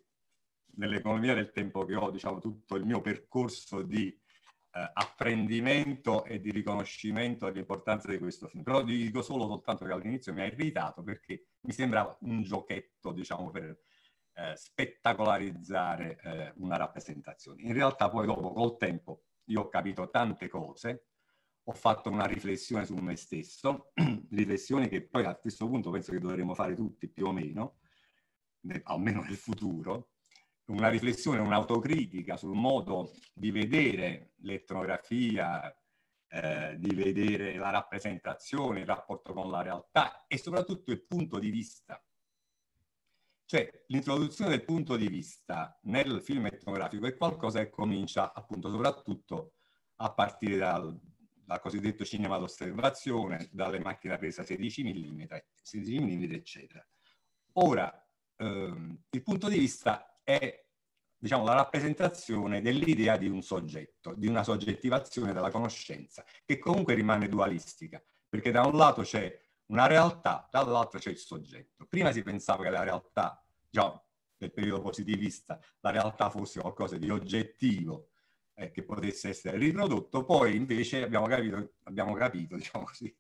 nell'economia del tempo che ho, diciamo, tutto il mio percorso di eh, apprendimento e di riconoscimento dell'importanza di questo film. Però dico solo soltanto che all'inizio mi ha irritato perché mi sembrava un giochetto, diciamo, per eh, spettacolarizzare eh, una rappresentazione. In realtà poi dopo, col tempo, io ho capito tante cose, ho fatto una riflessione su me stesso, [CLEARS THROAT] riflessione che poi a questo punto penso che dovremmo fare tutti più o meno, almeno nel futuro, una riflessione, un'autocritica sul modo di vedere l'etnografia, eh, di vedere la rappresentazione, il rapporto con la realtà e soprattutto il punto di vista. Cioè l'introduzione del punto di vista nel film etnografico è qualcosa che comincia appunto soprattutto a partire dal, dal cosiddetto cinema d'osservazione, dalle macchine presa 16 mm, 16 mm eccetera. Ora, eh, il punto di vista è diciamo, la rappresentazione dell'idea di un soggetto, di una soggettivazione della conoscenza, che comunque rimane dualistica, perché da un lato c'è una realtà, dall'altro c'è il soggetto. Prima si pensava che la realtà, già nel periodo positivista, la realtà fosse qualcosa di oggettivo, eh, che potesse essere riprodotto, poi invece abbiamo capito, abbiamo capito [LAUGHS] diciamo così,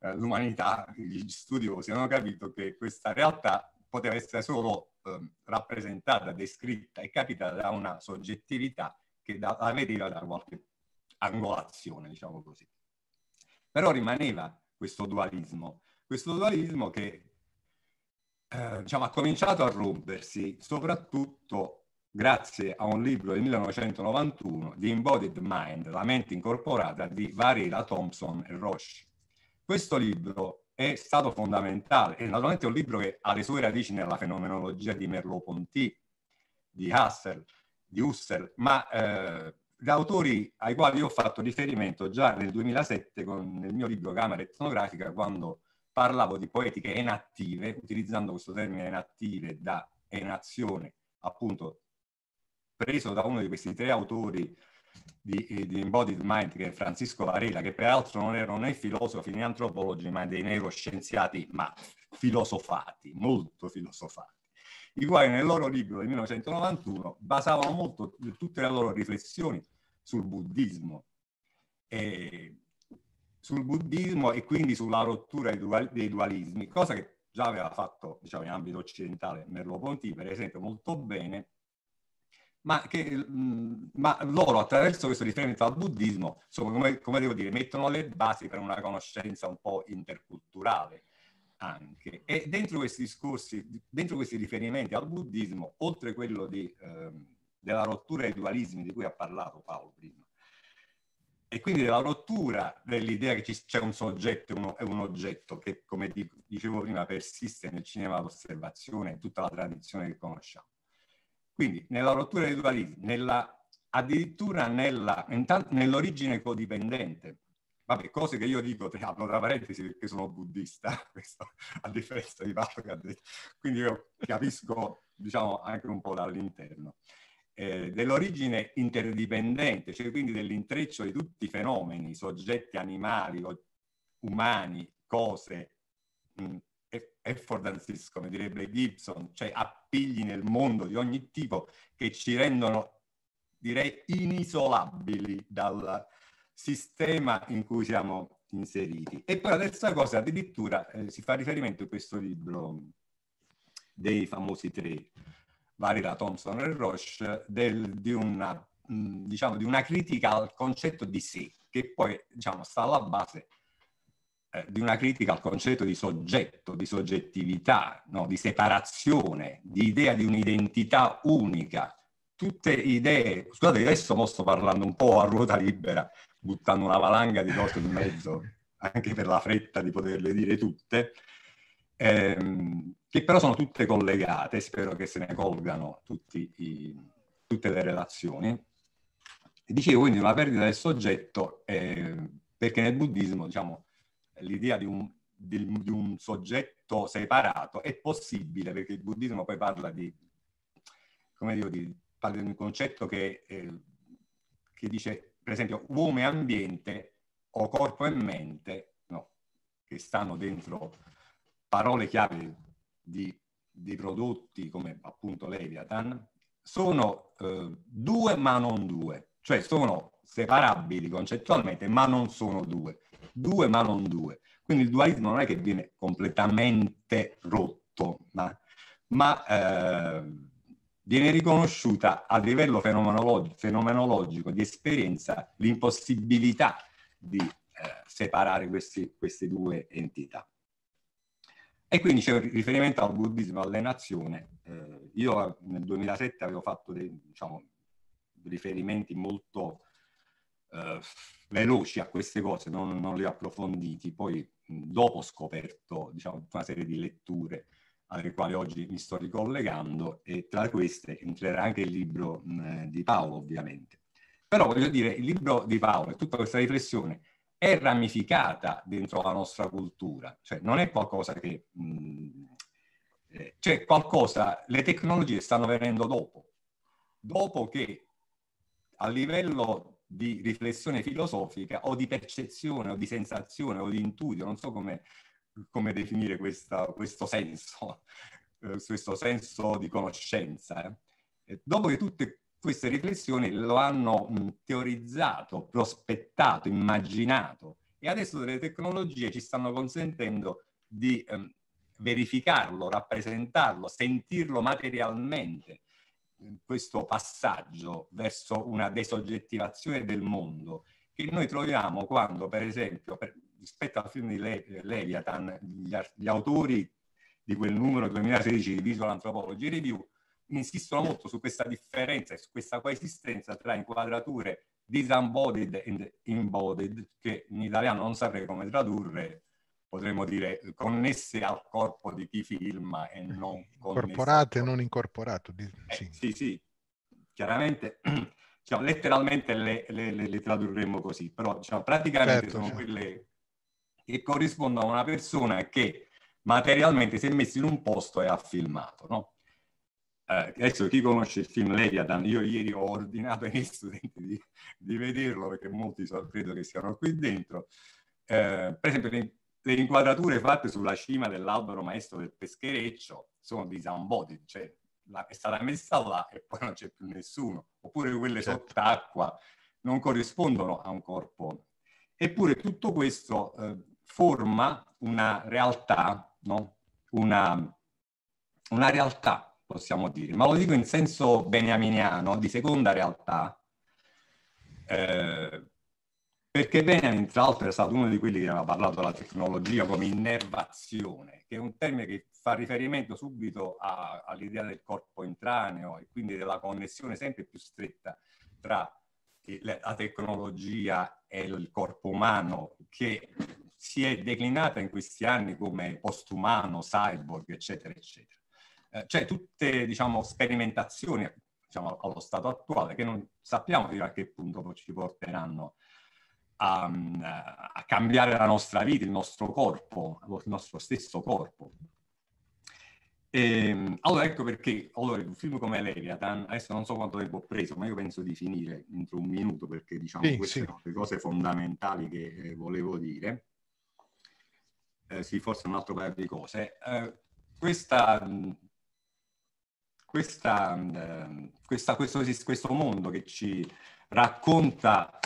eh, l'umanità, gli studiosi hanno capito che questa realtà poteva essere solo eh, rappresentata, descritta e capita da una soggettività che da, la vedeva da qualche angolazione, diciamo così. Però rimaneva questo dualismo, questo dualismo che eh, diciamo, ha cominciato a rompersi soprattutto grazie a un libro del 1991, The Embodied Mind, la mente incorporata di Varela Thompson e Roche. Questo libro è stato fondamentale. E naturalmente è un libro che ha le sue radici nella fenomenologia di Merleau-Ponty, di Husserl, di Husserl ma eh, da autori ai quali ho fatto riferimento già nel 2007 con, il mio libro Camera Etnografica, quando parlavo di poetiche enattive, utilizzando questo termine enattive da enazione, appunto preso da uno di questi tre autori di, eh, di Embodied Mind che è Francisco Varela, che peraltro non erano né filosofi né antropologi, ma dei neuroscienziati, ma filosofati, molto filosofati i quali nel loro libro del 1991 basavano molto tutte le loro riflessioni sul buddismo, e, sul buddismo e quindi sulla rottura dei dualismi, cosa che già aveva fatto diciamo, in ambito occidentale Merlo Ponti, per esempio, molto bene, ma, che, ma loro attraverso questo riferimento al buddismo, insomma, come, come devo dire, mettono le basi per una conoscenza un po' interculturale. Anche. E dentro questi discorsi, dentro questi riferimenti al buddismo, oltre quello di, eh, della rottura dei dualismi di cui ha parlato Paolo prima, e quindi della rottura dell'idea che c'è un soggetto e un oggetto che, come dicevo prima, persiste nel cinema d'osservazione e tutta la tradizione che conosciamo. Quindi nella rottura dei dualismi, nella, addirittura nell'origine codipendente, vabbè, cose che io dico, tra, tra parentesi, perché sono buddista, [LAUGHS] questo, a differenza di Paolo che ha detto, quindi io capisco, diciamo, anche un po' dall'interno. Eh, dell'origine interdipendente, cioè quindi dell'intreccio di tutti i fenomeni, soggetti animali, umani, cose, mh, effort dances, come direbbe Gibson, cioè appigli nel mondo di ogni tipo che ci rendono, direi, inisolabili dal sistema in cui siamo inseriti. E poi la terza cosa, addirittura eh, si fa riferimento in questo libro dei famosi tre, vari da Thompson e Roche, del, di, una, mh, diciamo, di una critica al concetto di sé, che poi diciamo, sta alla base eh, di una critica al concetto di soggetto, di soggettività, no? di separazione, di idea di un'identità unica. Tutte idee, scusate, adesso mo sto parlando un po' a ruota libera, buttando una valanga di cose in mezzo, anche per la fretta di poterle dire tutte, ehm, che però sono tutte collegate, spero che se ne colgano i, tutte le relazioni. Dicevo quindi una perdita del soggetto, eh, perché nel buddismo, diciamo, l'idea di un, di, di un soggetto separato è possibile perché il buddismo poi parla di, come devo dire, parla di un concetto che, eh, che dice, per esempio, uomo e ambiente o corpo e mente, no, che stanno dentro parole chiave di, di prodotti come appunto Leviathan, sono eh, due ma non due, cioè sono separabili concettualmente ma non sono due due ma non due. Quindi il dualismo non è che viene completamente rotto, ma, ma eh, viene riconosciuta a livello fenomenologico, fenomenologico di esperienza l'impossibilità di eh, separare questi, queste due entità. E quindi c'è un riferimento al buddismo, allenazione. Eh, io eh, nel 2007 avevo fatto dei diciamo, riferimenti molto eh, veloci a queste cose, non, non li approfonditi. Poi dopo ho scoperto diciamo, una serie di letture alle quali oggi mi sto ricollegando e tra queste entrerà anche il libro mh, di Paolo ovviamente. Però voglio dire, il libro di Paolo e tutta questa riflessione è ramificata dentro la nostra cultura, cioè non è qualcosa che... Mh, eh, cioè qualcosa, le tecnologie stanno venendo dopo, dopo che a livello di riflessione filosofica o di percezione o di sensazione o di intuito, non so come, come definire questa, questo senso, [LAUGHS] eh, questo senso di conoscenza. Eh. Dopo che tutte queste riflessioni lo hanno mh, teorizzato, prospettato, immaginato e adesso le tecnologie ci stanno consentendo di ehm, verificarlo, rappresentarlo, sentirlo materialmente questo passaggio verso una desoggettivazione del mondo che noi troviamo quando, per esempio, per, rispetto al film di Le, Leviathan, gli, gli, autori di quel numero 2016 di Visual Anthropology Review insistono molto su questa differenza e su questa coesistenza tra inquadrature disembodied e embodied, che in italiano non saprei come tradurre, potremmo dire, connesse al corpo di chi filma e non [LAUGHS] Incorporate e non incorporato. Di... Sì. Eh, sì. sì, chiaramente, diciamo, [CLEARS THROAT] letteralmente le, le, le, le, tradurremmo così, però diciamo, praticamente certo, sono certo. quelle che corrispondono a una persona che materialmente si è messa in un posto e ha filmato, no? Eh, adesso chi conosce il film Leviathan, io ieri ho ordinato ai miei [LAUGHS] studenti di, di vederlo perché molti so, credo che siano qui dentro. Eh, per esempio, le inquadrature fatte sulla cima dell'albero maestro del peschereccio sono di Zambodi, cioè la, è stata messa là e poi non c'è più nessuno, oppure quelle certo. sott'acqua non corrispondono a un corpo. Eppure tutto questo eh, forma una realtà, no? una, una realtà possiamo dire, ma lo dico in senso beniaminiano, di seconda realtà, eh, perché Benjamin tra l'altro è stato uno di quelli che aveva parlato della tecnologia come innervazione, che è un termine che fa riferimento subito a, all'idea del corpo intraneo e quindi della connessione sempre più stretta tra la tecnologia e il corpo umano che si è declinata in questi anni come postumano, cyborg, eccetera, eccetera. Eh, cioè tutte, diciamo, sperimentazioni diciamo, allo stato attuale che non sappiamo fino a che punto ci porteranno a, mm, a cambiare la nostra vita, il nostro corpo, il nostro stesso corpo. E, ehm, allora, ecco perché allora, un film come Leviathan, adesso non so quanto tempo ho preso, ma io penso di finire entro un minuto perché diciamo sì, queste sì. sono le cose fondamentali che eh, volevo dire. Eh, sì, forse un altro paio di cose. Eh, questa, mm, questa, mm, eh, questa, questo, questo mondo che ci racconta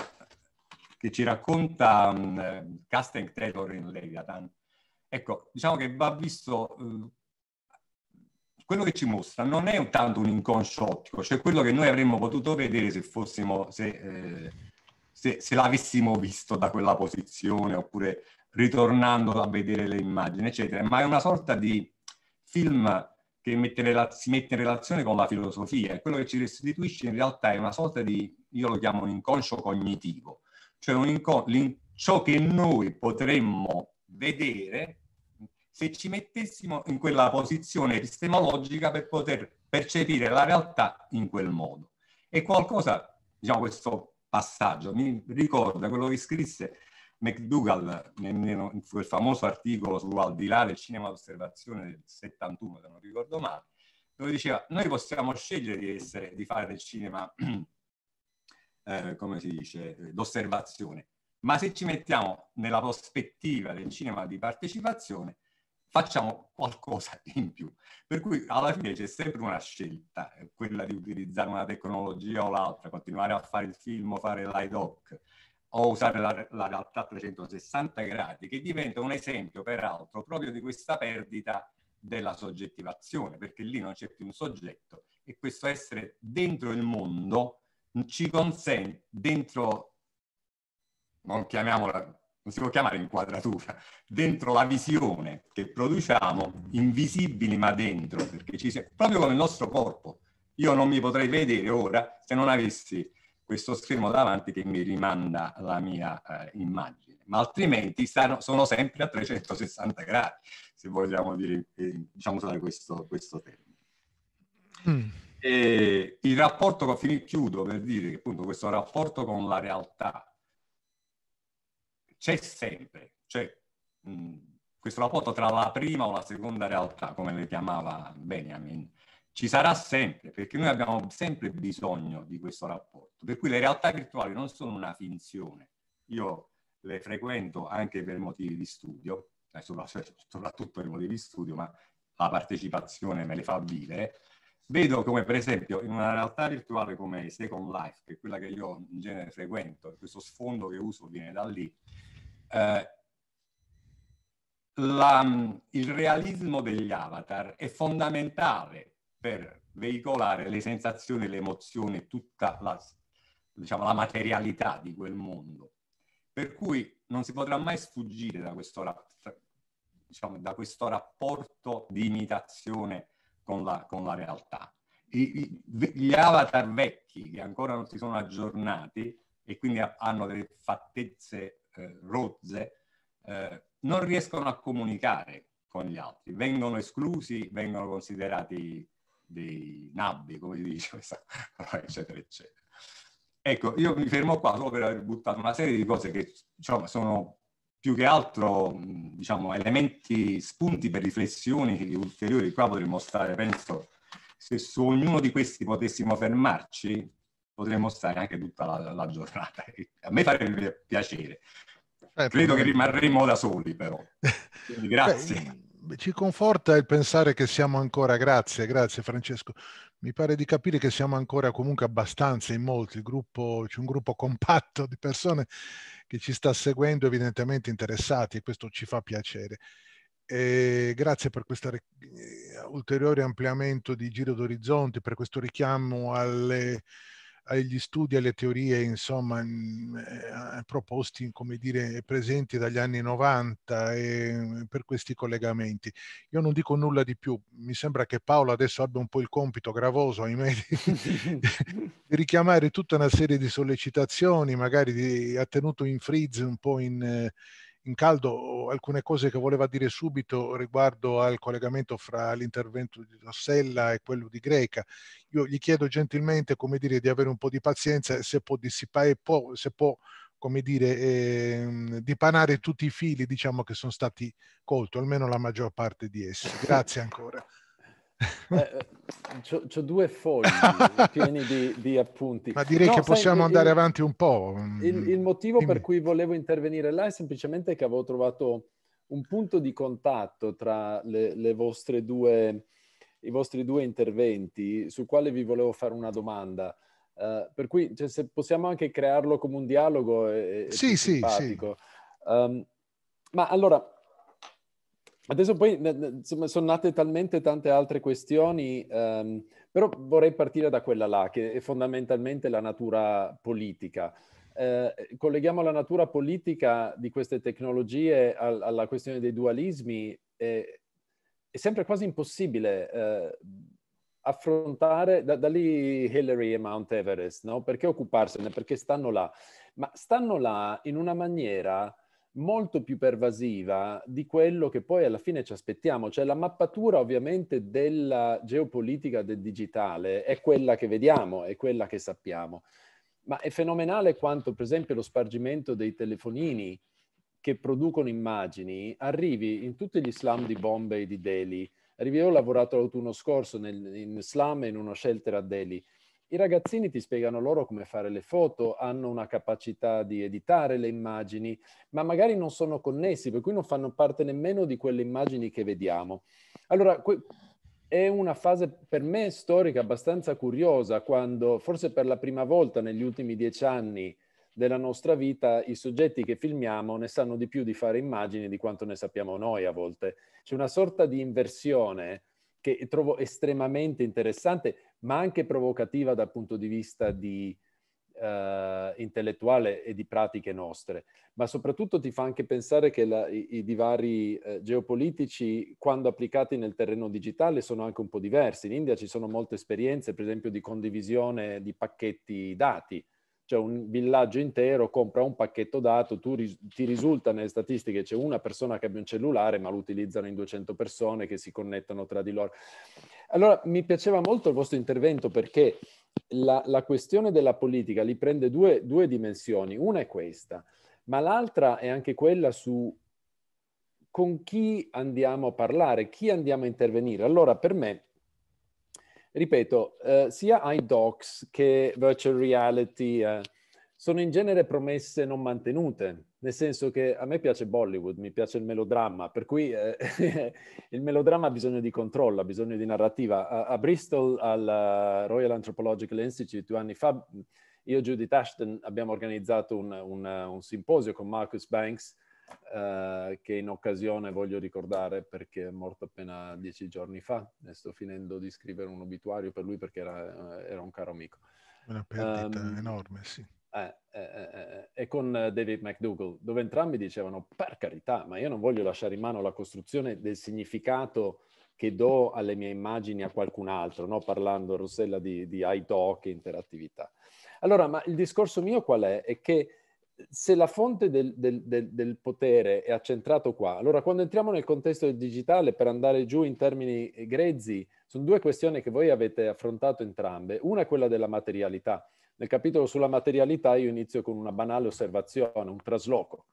che ci racconta um, Casten Taylor in Leviathan. Ecco, diciamo che va visto uh, quello che ci mostra non è tanto un inconscio ottico, cioè quello che noi avremmo potuto vedere se fossimo, se, eh, se, se l'avessimo visto da quella posizione oppure ritornando a vedere le immagini, eccetera, ma è una sorta di film che mette, si mette in relazione con la filosofia e quello che ci restituisce in realtà è una sorta di, io lo chiamo un inconscio cognitivo, cioè ciò che noi potremmo vedere se ci mettessimo in quella posizione epistemologica per poter percepire la realtà in quel modo. E qualcosa, diciamo, questo passaggio mi ricorda quello che scrisse McDougall in quel famoso articolo su Al di là del cinema d'osservazione del 71, se non ricordo male, dove diceva noi possiamo scegliere di, essere, di fare del cinema [CLEARS THROAT] eh, come si dice, eh, d'osservazione. Ma se ci mettiamo nella prospettiva del cinema di partecipazione, facciamo qualcosa [LAUGHS] in più. Per cui alla fine c'è sempre una scelta, eh, quella di utilizzare una tecnologia o l'altra, continuare a fare il film o fare l'iDoc o usare la, la realtà a 360 gradi, che diventa un esempio peraltro proprio di questa perdita della soggettivazione, perché lì non c'è più un soggetto e questo essere dentro il mondo ci consente dentro, non chiamiamola, non si può chiamare inquadratura, dentro la visione che produciamo, invisibili ma dentro, perché ci siamo, proprio con il nostro corpo. Io non mi potrei vedere ora se non avessi questo schermo davanti che mi rimanda la mia eh, immagine, ma altrimenti stanno, sono sempre a 360 gradi, se vogliamo dire, eh, diciamo usare questo, questo termine. Mm. E il rapporto con fine chiudo per dire che appunto questo rapporto con la realtà c'è sempre, cioè mh, questo rapporto tra la prima o la seconda realtà, come le chiamava Benjamin, ci sarà sempre, perché noi abbiamo sempre bisogno di questo rapporto. Per cui le realtà virtuali non sono una finzione. Io le frequento anche per motivi di studio, eh, [LAUGHS] soprattutto per motivi di studio, ma la partecipazione me le fa vivere Vedo come per esempio in una realtà virtuale come Second Life, che è quella che io in genere frequento, questo sfondo che uso viene da lì, eh, la, il realismo degli avatar è fondamentale per veicolare le sensazioni, le emozioni, tutta la, diciamo, la materialità di quel mondo. Per cui non si potrà mai sfuggire da questo, diciamo, da questo rapporto di imitazione con la, con la realtà. I, gli avatar vecchi che ancora non si sono aggiornati e quindi hanno delle fattezze eh, rozze, eh, non riescono a comunicare con gli altri, vengono esclusi, vengono considerati dei nabbi, come si dice, eccetera, eccetera. Ecco, io mi fermo qua solo per aver buttato una serie di cose che diciamo, sono più che altro diciamo, elementi, spunti per riflessioni ulteriori qua potremmo stare, penso, se su ognuno di questi potessimo fermarci, potremmo stare anche tutta la, la giornata. A me farebbe piacere. Eh, Credo che rimarremo da soli, però. Quindi, [LAUGHS] grazie. Beh, ci conforta il pensare che siamo ancora, grazie, grazie Francesco, mi pare di capire che siamo ancora comunque abbastanza in molti, il gruppo, c'è un gruppo compatto di persone che ci sta seguendo, evidentemente interessati e questo ci fa piacere. E ehm, grazie per questo ulteriore ampliamento di giro d'orizzonte, per questo richiamo alle agli studi, alle teorie insomma, mhmm, eh, eh, proposti, come dire, presenti dagli anni 90 e, ehm, per questi collegamenti. Io non dico nulla di più, mi sembra che Paolo adesso abbia un po' il compito gravoso, ahimè, di, [LAUGHS] di richiamare tutta una serie di sollecitazioni, magari di, ha tenuto in freeze un po' in... Eh, in caldo alcune cose che voleva dire subito riguardo al collegamento fra l'intervento di Rossella e quello di Greca. Io gli chiedo gentilmente come dire, di avere un po' di pazienza e se può dissipare, se può come dire, eh, dipanare tutti i fili diciamo, che sono stati colti, almeno la maggior parte di essi. Grazie ancora. Eh, eh c'ho, due fogli [LAUGHS] pieni di, di, appunti. Ma direi no, che possiamo sai, andare il, avanti un po'. Il, mm, il motivo Dimmi. per cui volevo intervenire là è semplicemente che avevo trovato un punto di contatto tra le, le vostre due, i vostri due interventi sul quale vi volevo fare una domanda. Uh, per cui cioè, se possiamo anche crearlo come un dialogo è, è sì, sì, sì. Um, ma allora, Adesso poi insomma, sono nate talmente tante altre questioni, ehm, però vorrei partire da quella là, che è fondamentalmente la natura politica. Eh, colleghiamo la natura politica di queste tecnologie al, alla questione dei dualismi, eh, è sempre quasi impossibile eh, affrontare, da, da, lì Hillary e Mount Everest, no? Perché occuparsene? Perché stanno là. Ma stanno là in una maniera molto più pervasiva di quello che poi alla fine ci aspettiamo, cioè la mappatura ovviamente della geopolitica del digitale è quella che vediamo, è quella che sappiamo, ma è fenomenale quanto per esempio lo spargimento dei telefonini che producono immagini arrivi in tutti gli slam di Bombay, e di Delhi, io ho lavorato l'autunno scorso nel, in slam e in uno shelter a Delhi, i ragazzini ti spiegano loro come fare le foto, hanno una capacità di editare le immagini, ma magari non sono connessi, per cui non fanno parte nemmeno di quelle immagini che vediamo. Allora, que- è una fase per me storica abbastanza curiosa, quando forse per la prima volta negli ultimi dieci anni della nostra vita i soggetti che filmiamo ne sanno di più di fare immagini di quanto ne sappiamo noi a volte. C'è una sorta di inversione che trovo estremamente interessante, ma anche provocativa dal punto di vista di, uh, intellettuale e di pratiche nostre, ma soprattutto ti fa anche pensare che la, i, i, divari uh, geopolitici, quando applicati nel terreno digitale, sono anche un po' diversi. In India ci sono molte esperienze, per esempio, di condivisione di pacchetti dati cioè un villaggio intero compra un pacchetto dato, tu ris- ti risulta nelle statistiche c'è una persona che abbia un cellulare, ma lo utilizzano in 200 persone che si connettono tra di loro. Allora, mi piaceva molto il vostro intervento perché la, la questione della politica li prende due, due dimensioni. Una è questa, ma l'altra è anche quella su con chi andiamo a parlare, chi andiamo a intervenire. Allora, per me, ripeto, eh, sia iDocs che virtual reality eh, sono in genere promesse non mantenute, nel senso che a me piace Bollywood, mi piace il melodramma, per cui eh, [LAUGHS] il melodramma ha bisogno di controllo, ha bisogno di narrativa. A, a Bristol, al eh, Royal Anthropological Institute, due anni fa, io e Judith Ashton abbiamo organizzato un, un, un simposio con Marcus Banks eh, che in occasione voglio ricordare perché è morto appena dieci giorni fa e sto finendo di scrivere un obituario per lui perché era, eh, era un caro amico. Una perdita um, enorme, sì. Eh, eh, eh, e con David McDougall, dove entrambi dicevano, per carità, ma io non voglio lasciare in mano la costruzione del significato che do alle mie immagini a qualcun altro, no? parlando Rossella di, di iTalk e interattività. Allora, ma il discorso mio qual è? È che se la fonte del, del, del, del, potere è accentrato qua, allora quando entriamo nel contesto del digitale, per andare giù in termini eh, grezzi, sono due questioni che voi avete affrontato entrambe. Una è quella della materialità. Nel capitolo sulla materialità io inizio con una banale osservazione, un trasloco.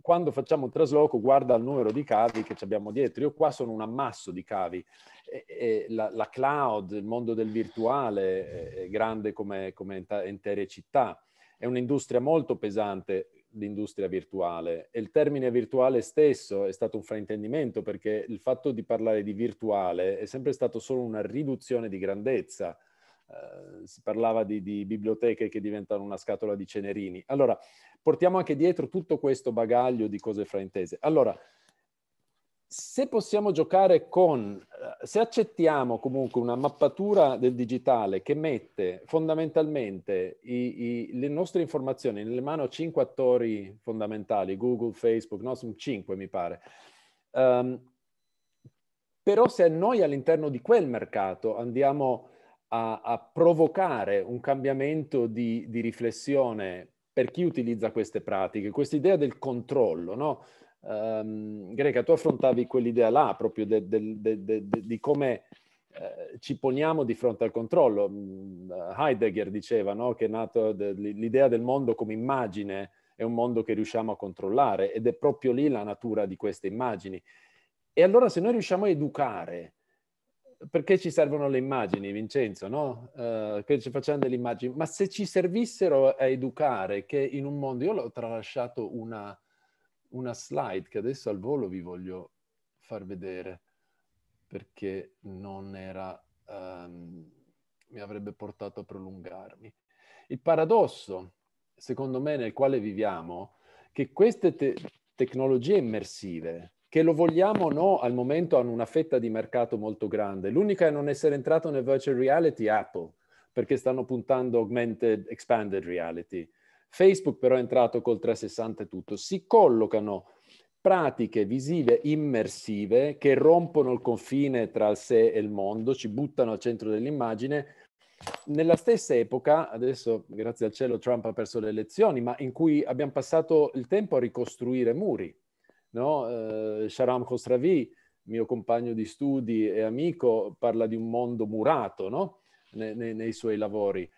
Quando facciamo un trasloco guarda il numero di cavi che ci abbiamo dietro. Io qua sono un ammasso di cavi. E, e la, la, cloud, il mondo del virtuale è grande come, come entire città è un'industria molto pesante l'industria virtuale e il termine virtuale stesso è stato un fraintendimento perché il fatto di parlare di virtuale è sempre stato solo una riduzione di grandezza. Eh, si parlava di, di, biblioteche che diventano una scatola di cenerini. Allora, portiamo anche dietro tutto questo bagaglio di cose fraintese. Allora, se possiamo giocare con, eh, se accettiamo comunque una mappatura del digitale che mette fondamentalmente i, i, le nostre informazioni nelle mani a cinque attori fondamentali, Google, Facebook, no, sono cinque mi pare, um, però se noi all'interno di quel mercato andiamo a, a provocare un cambiamento di, di, riflessione per chi utilizza queste pratiche, questa idea del controllo, no? Um, Greca, tu affrontavi quell'idea là proprio de, de, de, di come eh, ci poniamo di fronte al controllo. Mm, Heidegger diceva no, che è nato l'idea del mondo come immagine è un mondo che riusciamo a controllare ed è proprio lì la natura di queste immagini. E allora se noi riusciamo a educare, perché ci servono le immagini, Vincenzo, no? Uh, che ci facciamo delle immagini, ma se ci servissero a educare che in un mondo, io l'ho tralasciato una, una slide che adesso al volo vi voglio far vedere perché non era, um, mi avrebbe portato a prolungarmi. Il paradosso, secondo me, nel quale viviamo, che queste te- tecnologie immersive, che lo vogliamo o no, al momento hanno una fetta di mercato molto grande. L'unica è non essere entrato nel virtual reality Apple, perché stanno puntando augmented, expanded reality. Facebook però è entrato col 360 e tutto. Si collocano pratiche visive immersive che rompono il confine tra il sé e il mondo, ci buttano al centro dell'immagine. Nella stessa epoca, adesso grazie al cielo Trump ha perso le elezioni, ma in cui abbiamo passato il tempo a ricostruire muri. No? Eh, Sharam Khosravi, mio compagno di studi e amico, parla di un mondo murato no? ne, ne, nei suoi lavori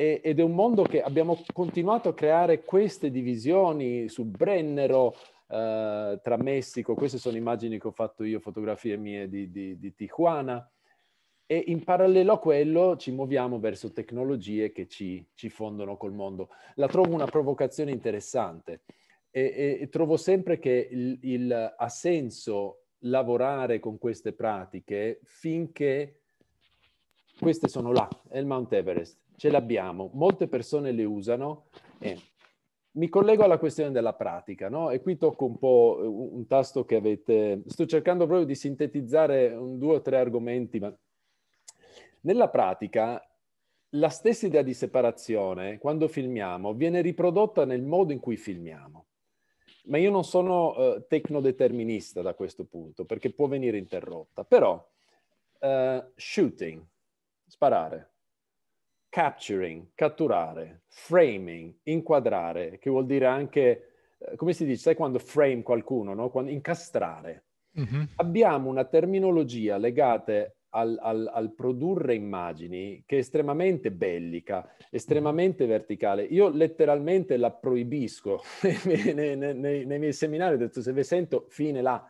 ed è un mondo che abbiamo continuato a creare queste divisioni sul Brennero, eh, tra Messico, queste sono immagini che ho fatto io, fotografie mie di, di, di Tijuana, e in parallelo a quello ci muoviamo verso tecnologie che ci, ci fondono col mondo. La trovo una provocazione interessante e, e trovo sempre che il, il, ha senso lavorare con queste pratiche finché queste sono là, è il Mount Everest ce l'abbiamo, molte persone le usano. Eh. mi collego alla questione della pratica, no? E qui tocco un po' un tasto che avete... Sto cercando proprio di sintetizzare un, due o tre argomenti, ma nella pratica la stessa idea di separazione, quando filmiamo, viene riprodotta nel modo in cui filmiamo. Ma io non sono eh, tecnodeterminista da questo punto, perché può venire interrotta. Però, eh, shooting, sparare, capturing, catturare, framing, inquadrare, che vuol dire anche, eh, come si dice, sai quando frame qualcuno, no? Quando, incastrare. Mm-hmm. Abbiamo una terminologia legata al, al, al, produrre immagini che è estremamente bellica, estremamente mm-hmm. verticale. Io letteralmente la proibisco [LAUGHS] nei, nei, nei, nei miei seminari, ho detto se ve sento fine là,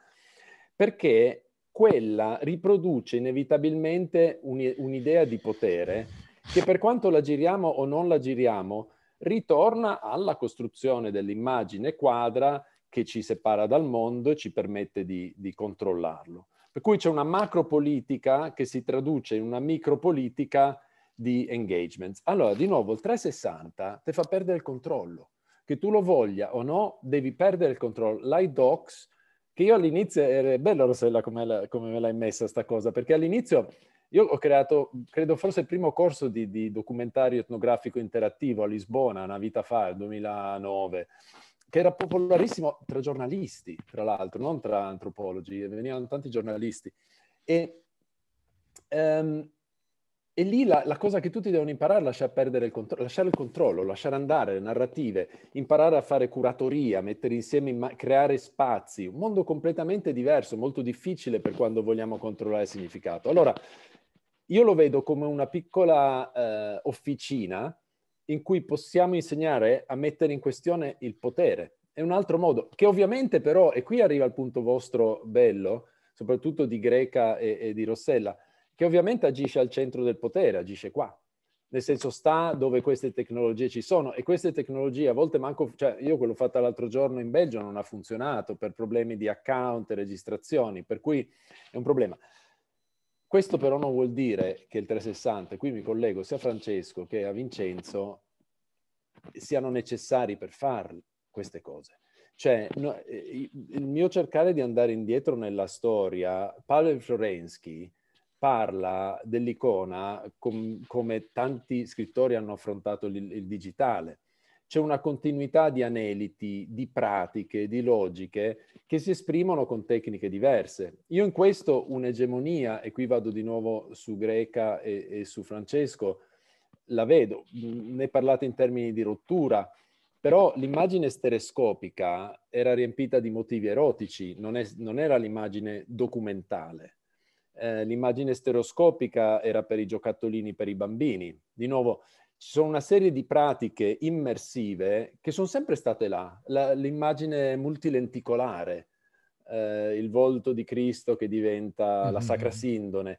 perché quella riproduce inevitabilmente un, un'idea di potere che per quanto la giriamo o non la giriamo, ritorna alla costruzione dell'immagine quadra che ci separa dal mondo e ci permette di, di controllarlo. Per cui c'è una macro politica che si traduce in una micro politica di engagement. Allora, di nuovo, il 360 ti fa perdere il controllo. Che tu lo voglia o no, devi perdere il controllo. L'iDocs, che io all'inizio, era eh, bello Rossella come, la, come me l'hai messa sta cosa, perché all'inizio io ho creato, credo forse il primo corso di, di documentario etnografico interattivo a Lisbona, una vita fa, nel 2009, che era popolarissimo tra giornalisti, tra l'altro, non tra antropologi, eh, venivano tanti giornalisti. E, um, e lì la, la, cosa che tutti devono imparare è lasciare perdere il controllo, lasciare il controllo, lasciare andare le narrative, imparare a fare curatoria, mettere insieme, ma- creare spazi, un mondo completamente diverso, molto difficile per quando vogliamo controllare il significato. Allora, io lo vedo come una piccola eh, officina in cui possiamo insegnare a mettere in questione il potere. È un altro modo, che ovviamente però, e qui arriva il punto vostro bello, soprattutto di Greca e, e di Rossella, che ovviamente agisce al centro del potere, agisce qua, nel senso sta dove queste tecnologie ci sono e queste tecnologie a volte manco, cioè io quello fatto l'altro giorno in Belgio non ha funzionato per problemi di account e registrazioni, per cui è un problema. Questo però non vuol dire che il 360, qui mi collego sia a Francesco che a Vincenzo, siano necessari per fare queste cose. Cioè, no, eh, il mio cercare di andare indietro nella storia, Pavel Florensky parla dell'icona com, come tanti scrittori hanno affrontato il, il digitale c'è una continuità di aneliti, di pratiche, di logiche che si esprimono con tecniche diverse. Io in questo un'egemonia, e qui vado di nuovo su Greca e, e su Francesco, la vedo, ne parlate in termini di rottura, però l'immagine stereoscopica era riempita di motivi erotici, non, è, non era l'immagine documentale. Eh, l'immagine stereoscopica era per i giocattolini, per i bambini. Di nuovo, ci sono una serie di pratiche immersive che sono sempre state là. La, l'immagine multilenticolare, eh, il volto di Cristo che diventa mm-hmm. la sacra sindone,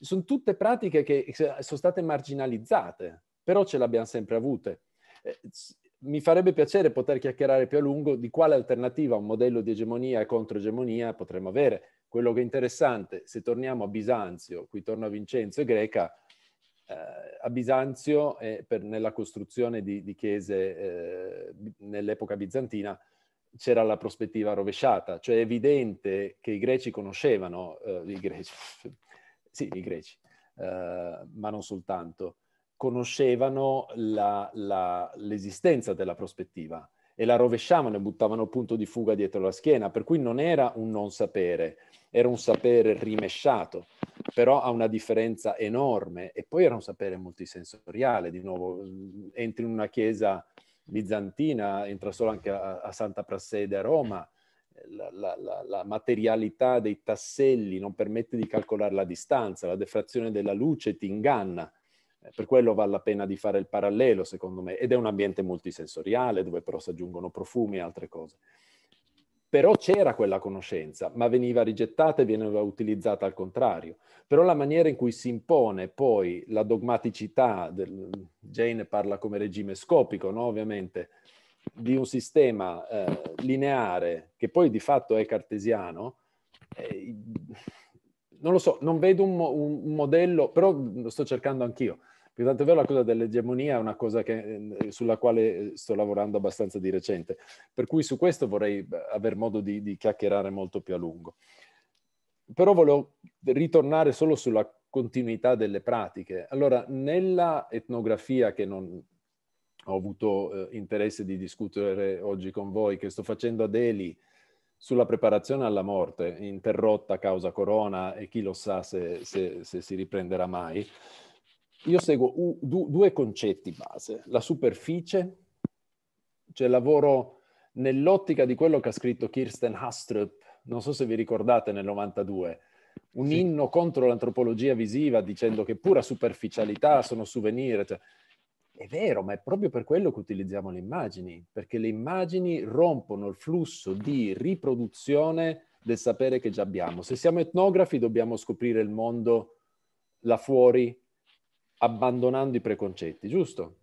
sono tutte pratiche che sono state marginalizzate, però ce l'abbiamo sempre avute. Eh, mi farebbe piacere poter chiacchierare più a lungo di quale alternativa a un modello di egemonia e controegemonia potremmo avere. Quello che è interessante, se torniamo a Bisanzio, qui torno a Vincenzo e Greca, eh, a Bisanzio e per, nella costruzione di, di chiese eh, nell'epoca bizantina c'era la prospettiva rovesciata, cioè è evidente che i greci conoscevano, eh, i greci, [LAUGHS] sì, i greci, eh, ma non soltanto, conoscevano la, la, l'esistenza della prospettiva e la rovesciavano e buttavano il punto di fuga dietro la schiena, per cui non era un non sapere, era un sapere rimesciato però ha una differenza enorme. E poi era un sapere multisensoriale, di nuovo, mhmm, entri in una chiesa bizantina, entra solo anche a, a Santa Prassede a Roma, la, la, la, la, materialità dei tasselli non permette di calcolare la distanza, la defrazione della luce ti inganna. Eh, per quello vale la pena di fare il parallelo, secondo me, ed è un ambiente multisensoriale dove però si aggiungono profumi e altre cose. Però c'era quella conoscenza, ma veniva rigettata e veniva utilizzata al contrario. Però la maniera in cui si impone poi la dogmaticità, del, Jane parla come regime scopico, no? ovviamente, di un sistema eh, lineare che poi di fatto è cartesiano, eh, non lo so, non vedo un, un, un modello, però lo sto cercando anch'io più tanto è vero la cosa dell'egemonia è una cosa che, eh, sulla quale eh, sto lavorando abbastanza di recente, per cui su questo vorrei aver modo di, di chiacchierare molto più a lungo. Però volevo ritornare solo sulla continuità delle pratiche. Allora, nella etnografia che non ho avuto eh, interesse di discutere oggi con voi, che sto facendo a Delhi, sulla preparazione alla morte, interrotta a causa corona e chi lo sa se, se, se si riprenderà mai io seguo due concetti base, la superficie, cioè lavoro nell'ottica di quello che ha scritto Kirsten Hastrup, non so se vi ricordate nel 92, un sì. inno contro l'antropologia visiva dicendo che pura superficialità sono souvenir. Cioè, è vero, ma è proprio per quello che utilizziamo le immagini, perché le immagini rompono il flusso di riproduzione del sapere che già abbiamo. Se siamo etnografi dobbiamo scoprire il mondo là fuori abbandonando i preconcetti, giusto?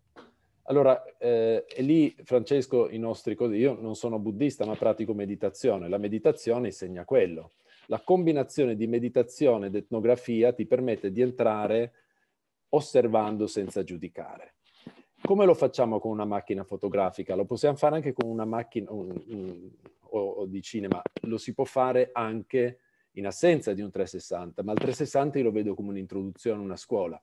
Allora, eh, e lì Francesco, i nostri così, io non sono buddista ma pratico meditazione, la meditazione insegna quello. La combinazione di meditazione ed etnografia ti permette di entrare osservando senza giudicare. Come lo facciamo con una macchina fotografica? Lo possiamo fare anche con una macchina un, un, o, di cinema, lo si può fare anche in assenza di un 360, ma il 360 io lo vedo come un'introduzione a una scuola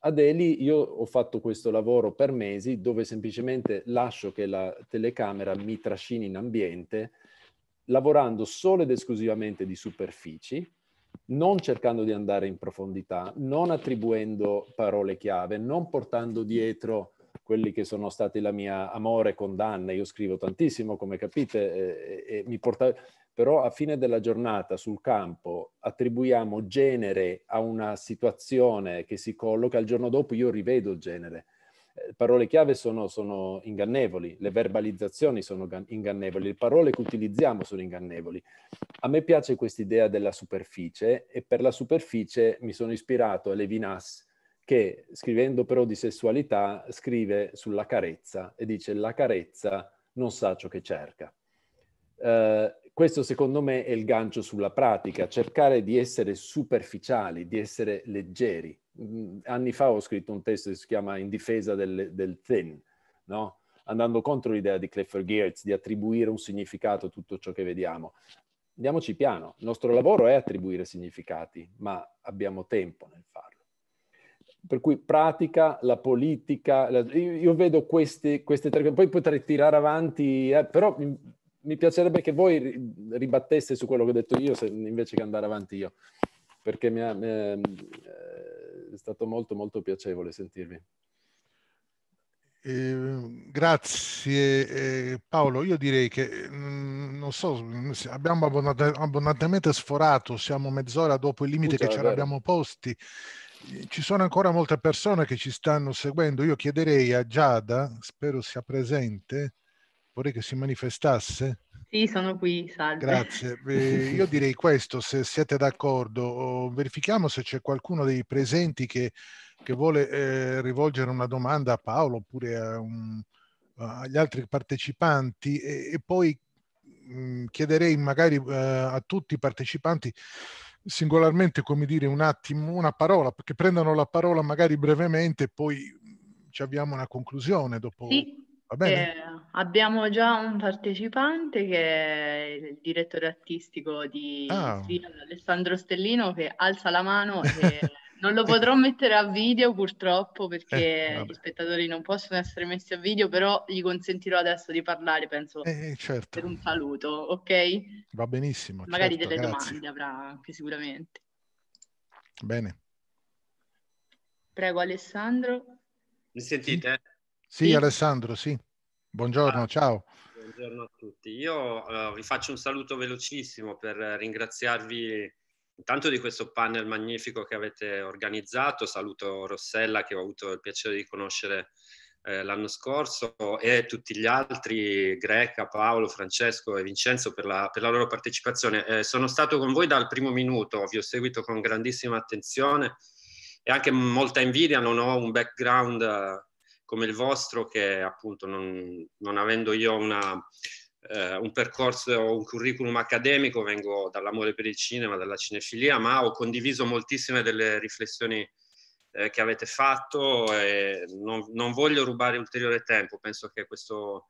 ad Eli io ho fatto questo lavoro per mesi dove semplicemente lascio che la telecamera mi trascini in ambiente lavorando solo ed esclusivamente di superfici, non cercando di andare in profondità, non attribuendo parole chiave, non portando dietro quelli che sono stati la mia amore e condanna. Io scrivo tantissimo, come capite, e, e mi porta però a fine della giornata sul campo attribuiamo genere a una situazione che si colloca, il giorno dopo io rivedo il genere. Eh, parole chiave sono, sono, ingannevoli, le verbalizzazioni sono ingannevoli, le parole che utilizziamo sono ingannevoli. A me piace quest'idea della superficie e per la superficie mi sono ispirato a Levinas che scrivendo però di sessualità scrive sulla carezza e dice la carezza non sa ciò che cerca. Uh, questo secondo me è il gancio sulla pratica, cercare di essere superficiali, di essere leggeri. Mm, anni fa ho scritto un testo che si chiama In difesa del, del thin, no? andando contro l'idea di Clifford Geertz di attribuire un significato a tutto ciò che vediamo. Andiamoci piano, il nostro lavoro è attribuire significati, ma abbiamo tempo nel farlo. Per cui pratica, la politica, la... Io, io, vedo queste, queste tre cose, poi potrei tirare avanti, eh, però mi piacerebbe che voi ribatteste su quello che ho detto io se, invece che andare avanti io, perché mi ha, mi è, eh, è stato molto molto piacevole sentirvi. Eh, grazie eh, Paolo, io direi che mh, mm, non so, mm, abbiamo abbonat- abbondantemente sforato, siamo mezz'ora dopo il limite Scusa, che ci eravamo posti. Ci sono ancora molte persone che ci stanno seguendo, io chiederei a Giada, spero sia presente, vorrei che si manifestasse. Sì, sono qui, salve. Grazie. [LAUGHS] Eh, io direi questo, se siete d'accordo, oh, verifichiamo se c'è qualcuno dei presenti che, che vuole eh, rivolgere una domanda a Paolo oppure a un, agli altri partecipanti e, e poi mh, mm, chiederei magari eh, a tutti i partecipanti singolarmente, come dire, un attimo, una parola, perché prendano la parola magari brevemente e poi mm, ci abbiamo una conclusione dopo. Sì. Va bene? Eh, abbiamo già un partecipante che è il direttore artistico di ah. Alessandro Stellino, che alza la mano e [LAUGHS] non lo potrò mettere a video purtroppo perché eh, gli spettatori non possono essere messi a video, però gli consentirò adesso di parlare, penso, eh, eh, certo. per un saluto, ok? Va benissimo. Magari certo, delle grazie. domande avrà anche sicuramente. Bene. Prego Alessandro. Mi sentite? Sì. Sì, sì. Alessandro, sì. Buongiorno, ah, ciao. Buongiorno a tutti. Io uh, vi faccio un saluto velocissimo per ringraziarvi intanto di questo panel magnifico che avete organizzato. Saluto Rossella che ho avuto il piacere di conoscere eh, l'anno scorso e tutti gli altri, Greca, Paolo, Francesco e Vincenzo per la, per la loro partecipazione. Eh, sono stato con voi dal primo minuto, vi ho seguito con grandissima attenzione e anche molta invidia, non ho un background eh, come il vostro che appunto non, non avendo io una, eh, un percorso o un curriculum accademico, vengo dall'amore per il cinema, dalla cinefilia, ma ho condiviso moltissime delle riflessioni eh, che avete fatto e non, non, voglio rubare ulteriore tempo, penso che questo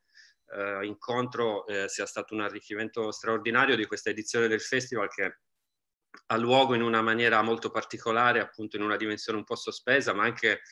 eh, incontro eh, sia stato un arricchimento straordinario di questa edizione del festival che ha luogo in una maniera molto particolare, appunto in una dimensione un po' sospesa, ma anche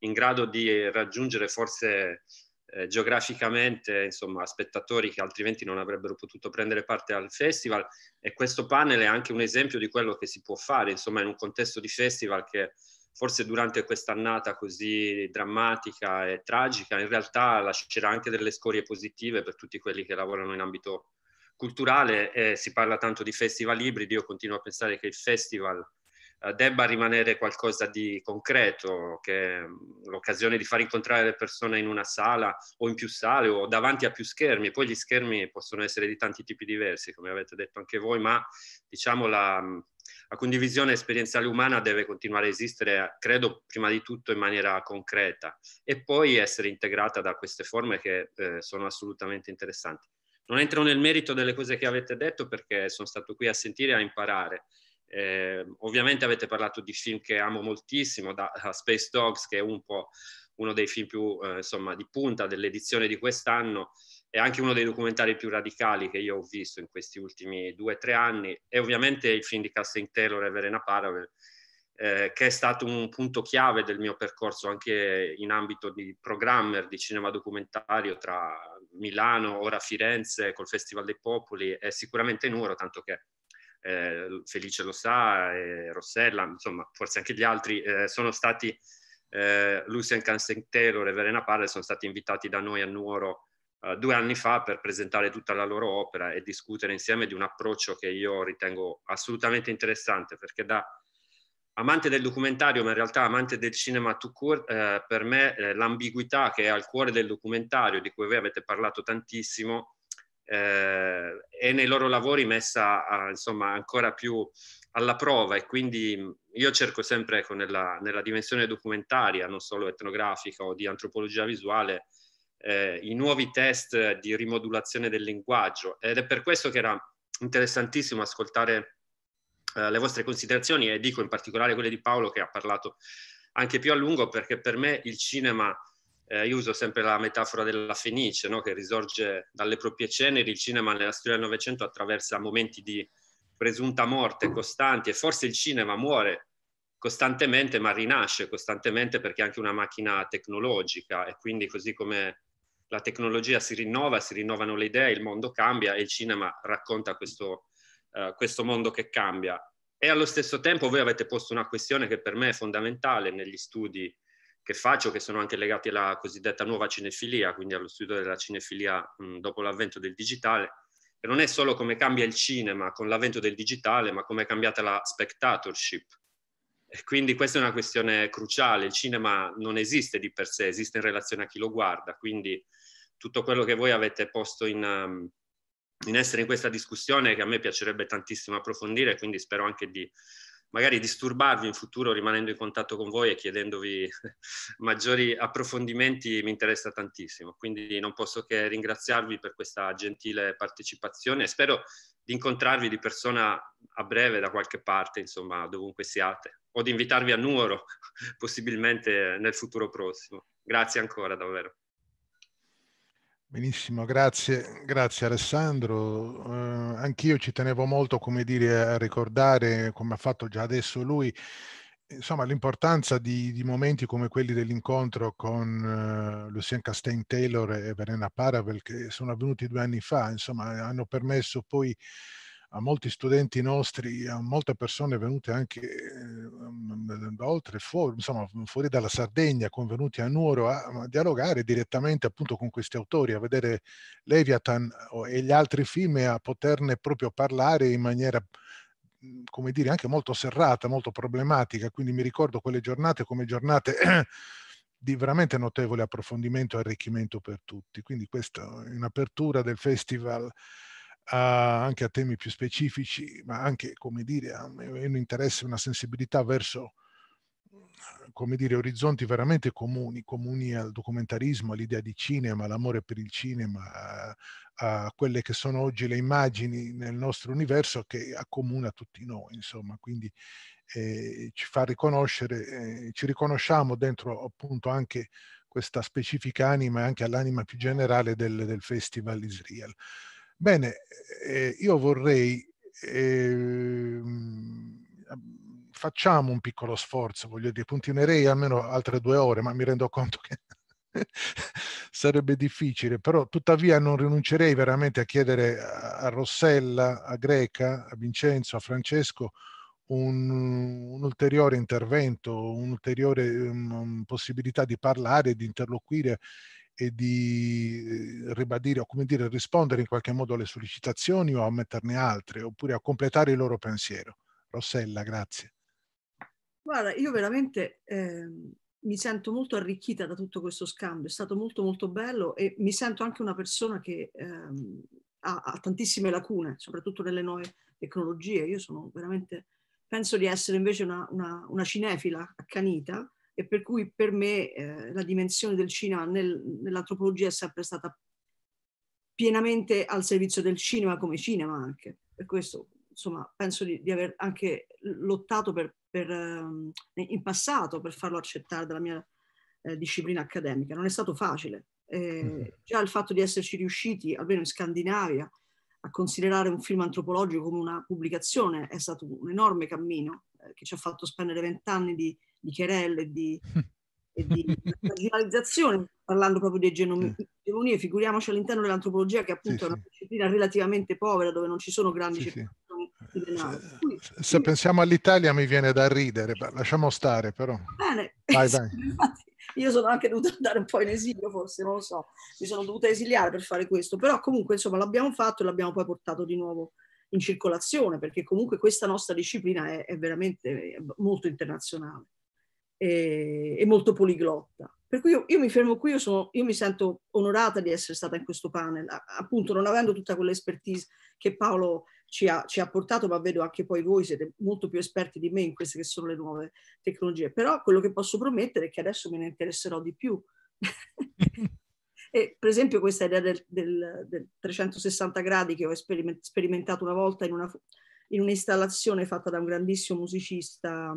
in grado di raggiungere forse eh, geograficamente insomma, spettatori che altrimenti non avrebbero potuto prendere parte al festival e questo panel è anche un esempio di quello che si può fare insomma, in un contesto di festival che forse durante quest'annata così drammatica e tragica in realtà lascerà anche delle scorie positive per tutti quelli che lavorano in ambito culturale eh, si parla tanto di festival ibridi, io continuo a pensare che il festival eh, debba rimanere qualcosa di concreto, che mm, l'occasione di far incontrare le persone in una sala o in più sale o davanti a più schermi, poi gli schermi possono essere di tanti tipi diversi, come avete detto anche voi, ma diciamo la, mm, la condivisione esperienziale umana deve continuare a esistere, credo, prima di tutto in maniera concreta e poi essere integrata da queste forme che eh, sono assolutamente interessanti. Non entro nel merito delle cose che avete detto perché sono stato qui a sentire e a imparare, eh, ovviamente avete parlato di film che amo moltissimo, da, eh, Space Dogs, che è un po' uno dei film più eh, insomma, di punta dell'edizione di quest'anno è anche uno dei documentari più radicali che io ho visto in questi ultimi due o tre anni e ovviamente il film di Casting Taylor e Verena Paravel eh, che è stato un punto chiave del mio percorso anche in ambito di programmer di cinema documentario tra Milano, ora Firenze, col Festival dei Popoli e sicuramente Nuoro, tanto che eh, Felice lo sa, eh, Rossella, insomma forse anche gli altri, eh, sono stati, eh, Lucian Cansentelo e Verena Parre sono stati invitati da noi a Nuoro eh, due anni fa per presentare tutta la loro opera e discutere insieme di un approccio che io ritengo assolutamente interessante perché da amante del documentario ma in realtà amante del cinema tout court eh, per me eh, l'ambiguità che è al cuore del documentario di cui voi avete parlato tantissimo eh, è nei loro lavori messa a, insomma ancora più alla prova e quindi mm, io cerco sempre ecco, nella, nella, dimensione documentaria, non solo etnografica o di antropologia visuale, eh, i nuovi test di rimodulazione del linguaggio ed è per questo che era interessantissimo ascoltare eh, le vostre considerazioni e dico in particolare quelle di Paolo che ha parlato anche più a lungo perché per me il cinema eh, io uso sempre la metafora della Fenice, no? che risorge dalle proprie ceneri, il cinema nella storia del Novecento attraversa momenti di presunta morte costanti e forse il cinema muore costantemente ma rinasce costantemente perché è anche una macchina tecnologica e quindi così come la tecnologia si rinnova, si rinnovano le idee, il mondo cambia e il cinema racconta questo, uh, questo mondo che cambia. E allo stesso tempo voi avete posto una questione che per me è fondamentale negli studi che faccio, che sono anche legati alla cosiddetta nuova cinefilia, quindi allo studio della cinefilia mh, dopo l'avvento del digitale, e non è solo come cambia il cinema con l'avvento del digitale, ma come è cambiata la spectatorship. E quindi questa è una questione cruciale, il cinema non esiste di per sé, esiste in relazione a chi lo guarda, quindi tutto quello che voi avete posto in, um, in essere in questa discussione che a me piacerebbe tantissimo approfondire, quindi spero anche di magari disturbarvi in futuro rimanendo in contatto con voi e chiedendovi [LAUGHS] maggiori approfondimenti mi interessa tantissimo. Quindi non posso che ringraziarvi per questa gentile partecipazione e spero di incontrarvi di persona a breve da qualche parte, insomma, dovunque siate, o di invitarvi a Nuoro, [LAUGHS] possibilmente nel futuro prossimo. Grazie ancora, davvero. Benissimo, grazie, grazie Alessandro. Eh, anch'io ci tenevo molto, come dire, a ricordare, come ha fatto già adesso lui, insomma, l'importanza di, di, momenti come quelli dell'incontro con uh, Lucien Castain Taylor e Verena Paravel, che sono avvenuti due anni fa, insomma, hanno permesso poi a molti studenti nostri, a molte persone venute anche ehm, da oltre, fuori, insomma, fuori dalla Sardegna, convenuti a Nuoro a, dialogare direttamente appunto con questi autori, a vedere Leviathan e gli altri film e a poterne proprio parlare in maniera mhmm, come dire, anche molto serrata, molto problematica, quindi mi ricordo quelle giornate come giornate [CLEARS THROAT] di veramente notevole approfondimento e arricchimento per tutti. Quindi questa è un'apertura del festival a, anche a temi più specifici, ma anche, come dire, a un interesse, una sensibilità verso, eh, come dire, orizzonti veramente comuni, comuni al documentarismo, all'idea di cinema, all'amore per il cinema, a, a, quelle che sono oggi le immagini nel nostro universo che accomuna tutti noi, insomma, quindi eh, ci fa riconoscere, eh, ci riconosciamo dentro appunto anche questa specifica anima e anche all'anima più generale del, del Festival Israel. Bene, eh, io vorrei... Eh, facciamo un piccolo sforzo, voglio dire, puntinerei almeno altre due ore, ma mi rendo conto che [LAUGHS] sarebbe difficile, però tuttavia non rinuncerei veramente a chiedere a Rossella, a Greca, a Vincenzo, a Francesco un, un ulteriore intervento, un'ulteriore um, possibilità di parlare, di interloquire e di eh, ribadire o come dire rispondere in qualche modo alle sollecitazioni o a metterne altre oppure a completare il loro pensiero. Rossella, grazie. Guarda, io veramente eh, mi sento molto arricchita da tutto questo scambio, è stato molto molto bello e mi sento anche una persona che eh, ha, ha, tantissime lacune, soprattutto nelle nuove tecnologie. Io sono veramente, penso di essere invece una, una, una cinefila accanita e per cui per me eh, la dimensione del cinema nel, nell'antropologia è sempre stata pienamente al servizio del cinema come cinema anche. Per questo insomma, penso di, di aver anche lottato per, per, um, in passato per farlo accettare dalla mia eh, disciplina accademica. Non è stato facile. Eh, già il fatto di esserci riusciti, almeno in Scandinavia, a considerare un film antropologico come una pubblicazione è stato un enorme cammino eh, che ci ha fatto spendere vent'anni di, di querelle e di, [LAUGHS] e di marginalizzazione, parlando proprio di genomi- sì. figuriamoci all'interno dell'antropologia che appunto sì, è una disciplina sì. relativamente povera dove non ci sono grandi sì, di denaro. Se, Quindi, pensiamo all'Italia mi viene da ridere, lasciamo stare però. Bene, vai, [LAUGHS] vai. Infatti, io sono anche dovuta andare un po' in esilio, forse non lo so, mi sono dovuta esiliare per fare questo, però comunque insomma l'abbiamo fatto e l'abbiamo poi portato di nuovo in circolazione, perché comunque questa nostra disciplina è, è veramente molto internazionale e, e, molto poliglotta. Per cui io, io mi fermo qui, io, sono, io, mi sento onorata di essere stata in questo panel, appunto non avendo tutta quell'expertise che Paolo ci ha, ci ha portato, ma vedo anche poi voi siete molto più esperti di me in queste che sono le nuove tecnologie. Però quello che posso promettere è che adesso me ne interesserò di più [LAUGHS] E, per esempio questa idea del, del, del 360 gradi che ho sperimentato una volta in, una, in un'installazione fatta da un grandissimo musicista,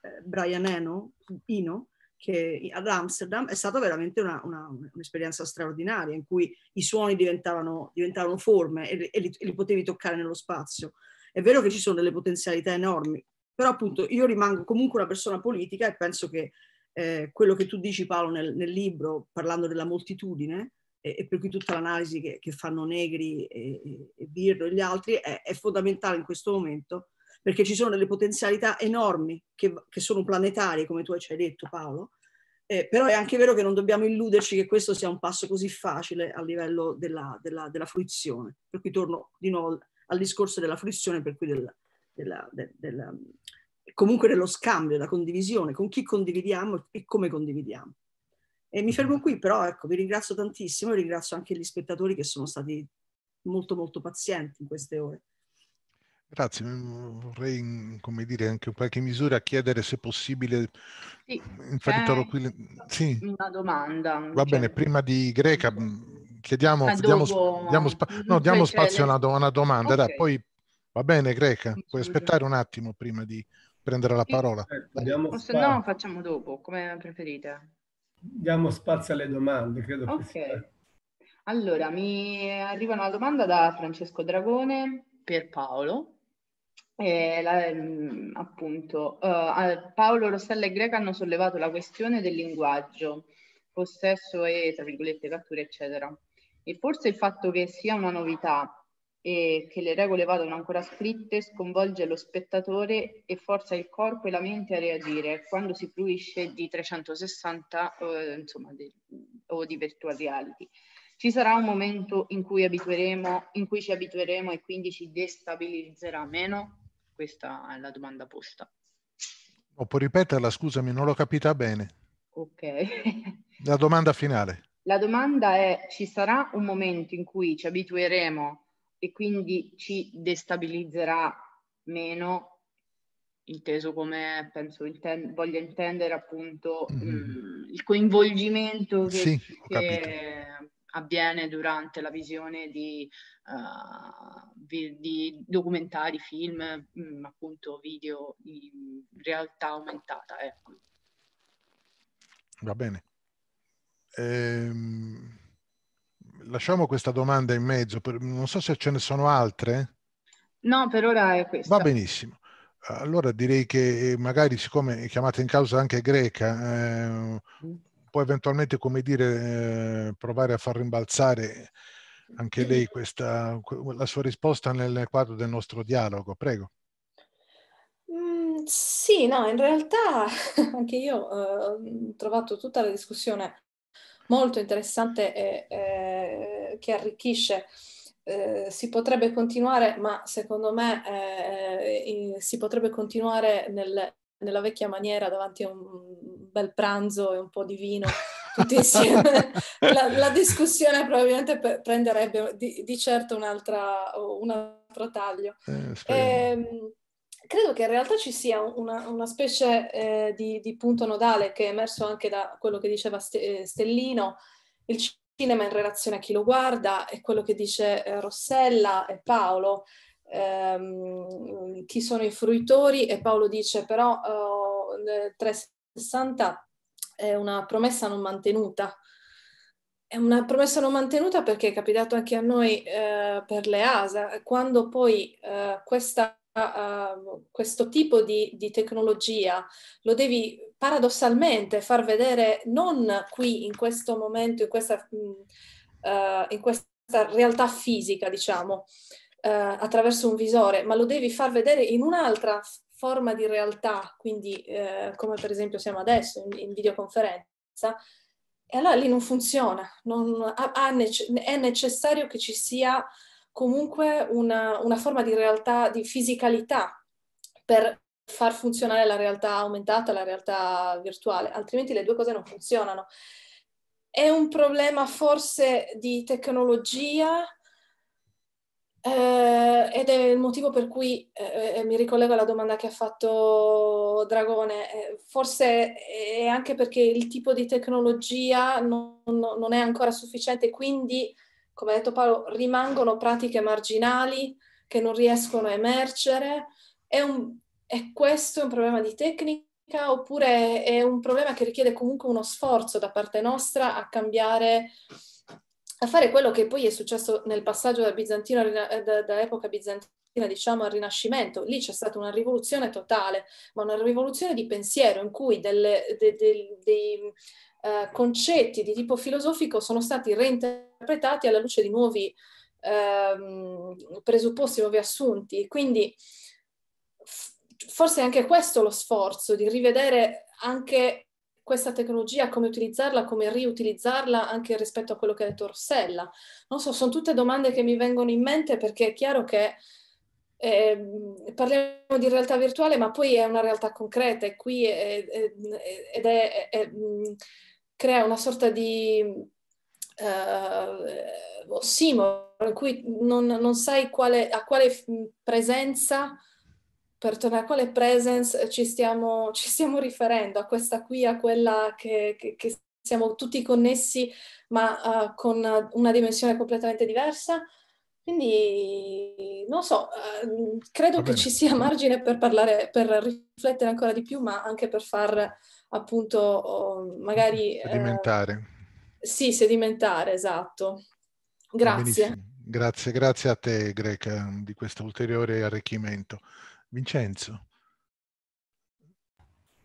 eh, Brian Eno, Ino, che ad Amsterdam è stata veramente una, una, un'esperienza straordinaria in cui i suoni diventavano, diventavano forme e, e, li, e, li, potevi toccare nello spazio. È vero che ci sono delle potenzialità enormi, però appunto io rimango comunque una persona politica e penso che eh, quello che tu dici Paolo nel, nel libro, parlando della moltitudine, e, e, per cui tutta l'analisi che, che fanno Negri e, e, e, Birro e gli altri è, è, fondamentale in questo momento, perché ci sono delle potenzialità enormi che, che sono planetarie, come tu ci hai detto Paolo, eh, però è anche vero che non dobbiamo illuderci che questo sia un passo così facile a livello della, della, della fruizione. Per cui torno di nuovo al discorso della fruizione, per cui della, della, comunque nello scambio, della condivisione, con chi condividiamo e come condividiamo. E mi fermo mm. qui, però ecco, vi ringrazio tantissimo e ringrazio anche gli spettatori che sono stati molto molto pazienti in queste ore. Grazie, mm, vorrei mm, come dire anche in qualche misura chiedere se possibile sì, qui... sì. una domanda. Va cioè... bene, prima di Greca chiediamo, dopo... diamo, diamo, spa... no, diamo spazio a una, domanda, okay. dai, poi va bene Greca, puoi aspettare un attimo prima di prendere la parola. Ecco, o se no facciamo dopo, come preferite. Diamo spazio alle domande, credo. Ok. Allora, mi arriva una domanda da Francesco Dragone per Paolo. Eh, la, mm, appunto, eh, Paolo Rossella e Greca hanno sollevato la questione del linguaggio, possesso e, tra virgolette, cattura, eccetera. E forse il fatto che sia una novità e che le regole vadano ancora scritte sconvolge lo spettatore e forza il corpo e la mente a reagire quando si fruisce di 360 eh, insomma, de, o di virtual reality. Ci sarà un momento in cui, in cui ci abitueremo e quindi ci destabilizzerà meno? Questa è la domanda posta. O può ripeterla, scusami, non l'ho capita bene. Ok. la domanda finale. La domanda è, ci sarà un momento in cui ci abitueremo e quindi ci destabilizzerà meno, inteso come penso intend- voglia intendere appunto mm. Mm-hmm. mh, il coinvolgimento che, sì, che eh, avviene durante la visione di, uh, vi- di documentari, film, mh, mm, appunto video in realtà aumentata. Ecco. Va bene. Ehm lasciamo questa domanda in mezzo, per, non so se ce ne sono altre. No, per ora è questa. Va benissimo. Allora direi che eh, magari siccome è chiamata in causa anche greca, eh, può eventualmente, come dire, eh, provare a far rimbalzare anche lei questa, la sua risposta nel quadro del nostro dialogo. Prego. Mm, sì, no, in realtà [LAUGHS] anche io eh, ho trovato tutta la discussione molto interessante e eh, che arricchisce. Eh, si potrebbe continuare, ma secondo me eh, in, si potrebbe continuare nel, nella vecchia maniera davanti a un bel pranzo e un po' di vino tutti insieme. [LAUGHS] la, la, discussione probabilmente pe- prenderebbe di, di certo un'altra, un altro taglio. Eh, credo che in realtà ci sia una, una specie eh, di, di, punto nodale che è emerso anche da quello che diceva eh, Stellino, il cinema in relazione a chi lo guarda e quello che dice eh, Rossella e Paolo, ehm, chi sono i fruitori e Paolo dice però oh, eh, 360 è una promessa non mantenuta. È una promessa non mantenuta perché è capitato anche a noi eh, per le ASA, quando poi questa uh, questo tipo di, di tecnologia lo devi paradossalmente far vedere non qui in questo momento, in questa, uh, in questa realtà fisica, diciamo, uh, attraverso un visore, ma lo devi far vedere in un'altra forma di realtà, quindi uh, come per esempio siamo adesso in, in, videoconferenza. E allora lì non funziona, non, ha, ha è necessario che ci sia comunque una, una forma di realtà, di fisicalità per far funzionare la realtà aumentata, la realtà virtuale, altrimenti le due cose non funzionano. È un problema forse di tecnologia eh, ed è il motivo per cui eh, eh mi ricollego alla domanda che ha fatto Dragone, eh, forse è anche perché il tipo di tecnologia non, non è ancora sufficiente, quindi come ha detto Paolo, rimangono pratiche marginali che non riescono a emergere? È, un, è questo un problema di tecnica? oppure è un problema che richiede comunque uno sforzo da parte nostra a cambiare, a fare quello che poi è successo nel passaggio da, bizantino, eh, da, da epoca bizantina, diciamo, al Rinascimento. Lì c'è stata una rivoluzione totale, ma una rivoluzione di pensiero in cui delle, de, de, de, eh, concetti di tipo filosofico sono stati reinterpretati alla luce di nuovi ehm, presupposti, nuovi assunti. Quindi forse è anche questo lo sforzo di rivedere anche questa tecnologia, come utilizzarla, come riutilizzarla anche rispetto a quello che ha detto Rossella. Non so, sono tutte domande che mi vengono in mente perché è chiaro che eh, parliamo di realtà virtuale, ma poi è una realtà concreta e qui è, è, ed è, è mm, crea una sorta di uh, ossimoro in cui non, non sai quale, a quale presenza, per tornare a quale presence ci stiamo, [LAUGHS] ci stiamo riferendo, a questa qui, a quella che, che, che siamo tutti connessi ma uh, con una dimensione completamente diversa. Quindi non so, eh, credo che ci sia margine per parlare, per riflettere ancora di più, ma anche per far appunto oh, magari... Eh, sedimentare. Eh, sì, sedimentare, esatto. Grazie. Ah, grazie, grazie a te Greca di questo ulteriore arricchimento. Vincenzo.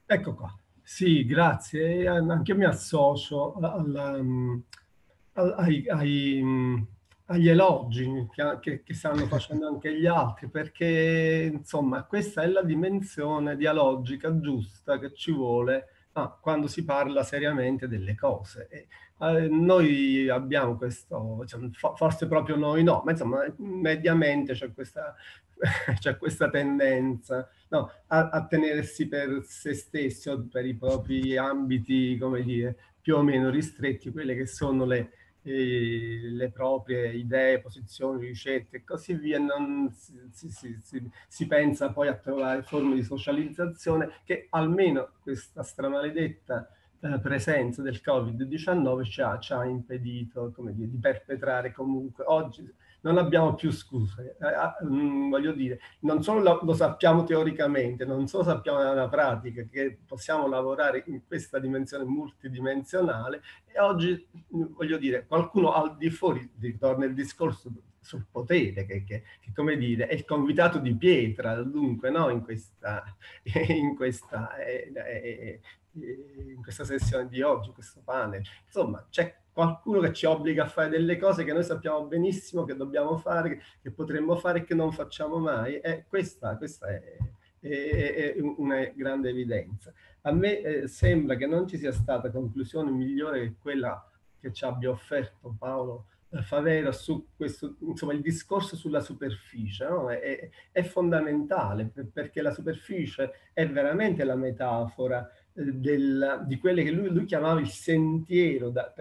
Ecco qua. Sì, grazie. Anche io mi associo al, um, al, ai, ai, mm, agli elogi che, che, che, stanno facendo anche gli altri, perché insomma questa è la dimensione dialogica giusta che ci vuole ma ah, quando si parla seriamente delle cose. E, eh, noi abbiamo questo, cioè, forse proprio noi no, ma insomma mediamente c'è questa, [LAUGHS] c'è questa tendenza no, a, a, tenersi per se stesso, per i propri ambiti, come dire, più o meno ristretti, quelle che sono le, eh, le proprie idee, posizioni, ricette e così via, non si, si, si, si, pensa poi a trovare forme di socializzazione che almeno questa stramaledetta eh, presenza del Covid-19 ci ha, ci ha impedito dire, di perpetrare comunque oggi non abbiamo più scuse. Eh, mh, ah, mm, voglio dire, non solo lo, lo, sappiamo teoricamente, non solo sappiamo nella pratica che possiamo lavorare in questa dimensione multidimensionale e oggi, mm, voglio dire, qualcuno al di fuori, ritorna il discorso sul potere, che, che, che, come dire è il convitato di pietra, dunque, no? in, questa, [LAUGHS] in, questa, eh, eh, in questa sessione di oggi, questo panel. Insomma, c'è qualcuno che ci obbliga a fare delle cose che noi sappiamo benissimo che dobbiamo fare, che potremmo fare e che non facciamo mai. Eh, questa, questa è, è, è, una grande evidenza. A me eh, sembra che non ci sia stata conclusione migliore che quella che ci abbia offerto Paolo Favera su questo, insomma, il discorso sulla superficie no? è, è, fondamentale perché la superficie è veramente la metafora eh, del, di quelle che lui, lui, chiamava il sentiero da,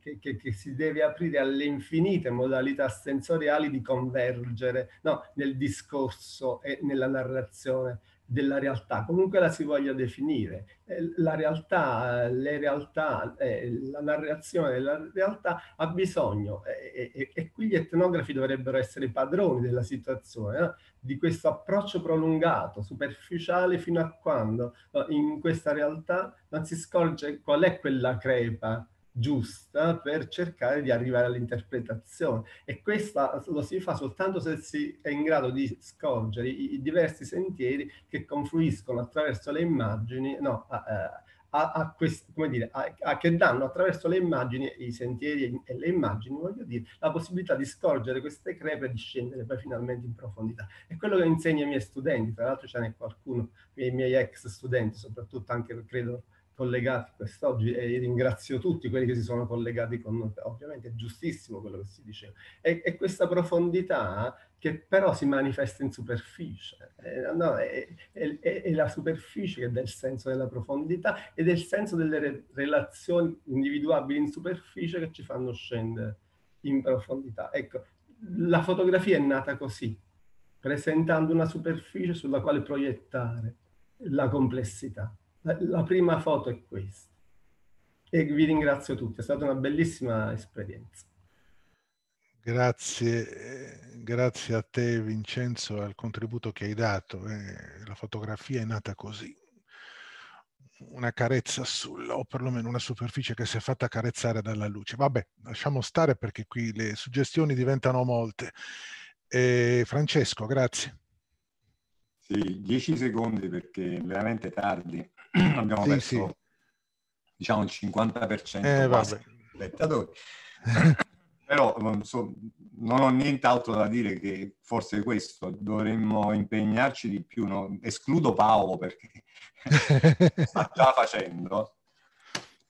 che, che, che, si deve aprire alle infinite modalità sensoriali di convergere no? nel discorso e nella narrazione della realtà, comunque la si voglia definire. Eh, la realtà, eh, le realtà, eh, la narrazione della realtà ha bisogno e, qui gli etnografi dovrebbero essere padroni della situazione, di questo approccio prolungato, superficiale, fino a quando in questa realtà non si scorge qual è quella crepa giusta per cercare di arrivare all'interpretazione e questa lo si fa soltanto se si è in grado di scorgere i, i diversi sentieri che confluiscono attraverso le immagini, no, a, a, eh, a, a quest, come dire, a, che danno attraverso le immagini, i sentieri e le immagini, voglio dire, la possibilità di scorgere queste crepe e di scendere poi finalmente in profondità. È quello che insegno ai miei studenti, tra l'altro ce n'è qualcuno, i miei ex studenti, soprattutto anche credo collegati quest'oggi e ringrazio tutti quelli che si sono collegati con noi. Ovviamente è giustissimo quello che si dice. È, e questa profondità che però si manifesta in superficie. Eh, no, è, è, è, la superficie che dà il senso della profondità ed è il senso delle re relazioni individuabili in superficie che ci fanno scendere in profondità. Ecco, la fotografia è nata così, presentando una superficie sulla quale proiettare la complessità. La, prima foto è questa. E vi ringrazio tutti, è stata una bellissima esperienza. Grazie, grazie a te Vincenzo al contributo che hai dato. Eh. la fotografia è nata così, una carezza sulla, o perlomeno una superficie che si è fatta carezzare dalla luce. Vabbè, lasciamo stare perché qui le suggestioni diventano molte. Eh, Francesco, grazie. Sì, dieci secondi perché è veramente tardi. [CLEARS THROAT] abbiamo sì, perso sì. diciamo il 50% eh, quasi spettatori. [LAUGHS] Però so, non ho nient'altro da dire che forse questo dovremmo impegnarci di più. No? Escludo Paolo perché [LAUGHS] sta già facendo.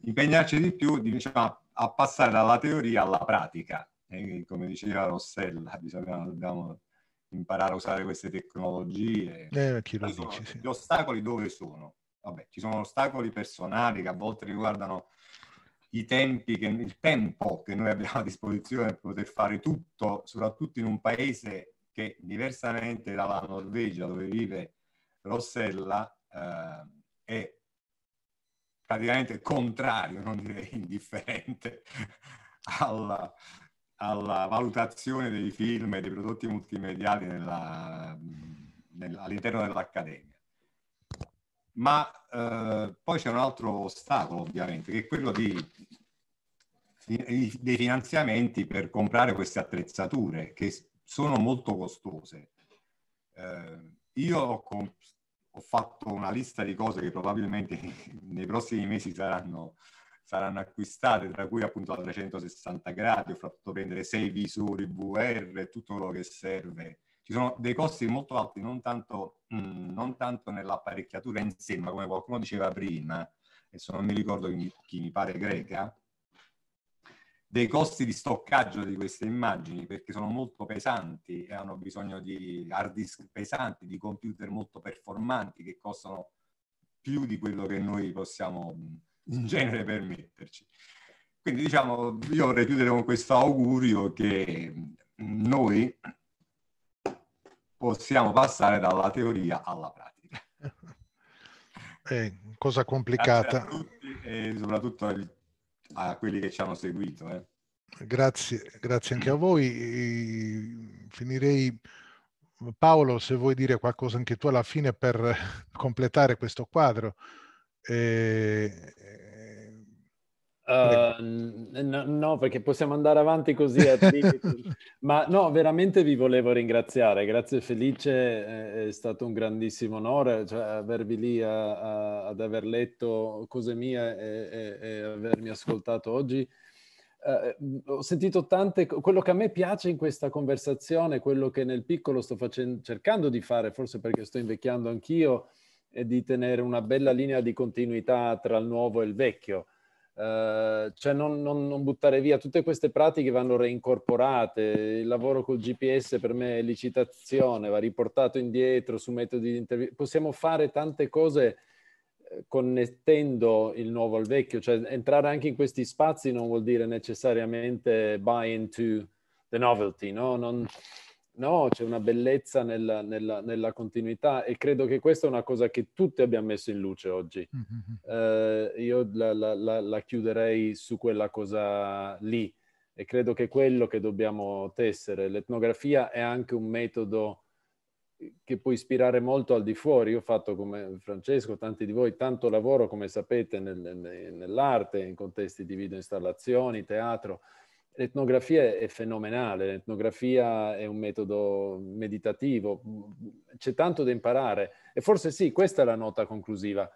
Impegnarci di più diciamo, a passare dalla teoria alla pratica. E come diceva Rossella, diciamo, dobbiamo imparare a usare queste tecnologie. Eh, chi lo dice, gli ostacoli dove sono? vabbè, ci sono ostacoli personali che a volte riguardano i tempi, che, il tempo che noi abbiamo a disposizione per poter fare tutto, soprattutto in un paese che diversamente dalla Norvegia dove vive Rossella eh, è praticamente contrario, non direi indifferente, [LAUGHS] alla, alla valutazione dei film e dei prodotti multimediali nella, nel, all'interno dell'Accademia ma eh, poi c'è un altro ostacolo ovviamente, che è quello di, di, dei finanziamenti per comprare queste attrezzature che sono molto costose. Eh, io ho, ho, fatto una lista di cose che probabilmente [LAUGHS] nei prossimi mesi saranno, saranno acquistate, tra cui appunto a 360 gradi, ho fatto prendere sei visori VR, tutto quello che serve ci sono dei costi molto alti, non tanto, mh, mm, non tanto nell'apparecchiatura in sé, ma come qualcuno diceva prima, adesso non mi ricordo chi mi, chi mi pare greca, dei costi di stoccaggio di queste immagini perché sono molto pesanti e hanno bisogno di hard disk pesanti, di computer molto performanti che costano più di quello che noi possiamo mm, in genere permetterci. Quindi diciamo, io vorrei chiudere con questo augurio che mm, noi possiamo passare dalla teoria alla pratica. [LAUGHS] Eh, cosa complicata. Grazie a tutti e soprattutto a quelli che ci hanno seguito. Eh. Grazie, grazie anche a voi. Finirei, Paolo, se vuoi dire qualcosa anche tu alla fine per completare questo quadro. Eh, Ecco. Ehm, no, no, perché possiamo andare avanti così, [LAUGHS] ma no, veramente vi volevo ringraziare, grazie Felice, è stato un grandissimo onore cioè, avervi lì a, a, ad aver letto cose mie e, e, e avermi ascoltato oggi. Uh, ho sentito tante, quello che a me piace in questa conversazione, quello che nel piccolo sto facendo, cercando di fare, forse perché sto invecchiando anch'io, è di tenere una bella linea di continuità tra il nuovo e il vecchio eh, cioè non, non, non, buttare via, tutte queste pratiche vanno reincorporate, il lavoro col GPS per me è licitazione, va riportato indietro su metodi di intervista, possiamo fare tante cose eh, connettendo il nuovo al vecchio, cioè entrare anche in questi spazi non vuol dire necessariamente buy into the novelty, no? Non, No, c'è una bellezza nella, nella, nella, continuità e credo che questa è una cosa che tutti abbiamo messo in luce oggi. Mm-hmm. Uh, io la, la, la, chiuderei su quella cosa lì e credo che quello che dobbiamo tessere. L'etnografia è anche un metodo che può ispirare molto al di fuori. Io ho fatto come Francesco, tanti di voi, tanto lavoro, come sapete, nel, nell'arte, in contesti di video installazioni, teatro. L'etnografia è fenomenale, l'etnografia è un metodo meditativo, c'è tanto da imparare e forse sì, questa è la nota conclusiva.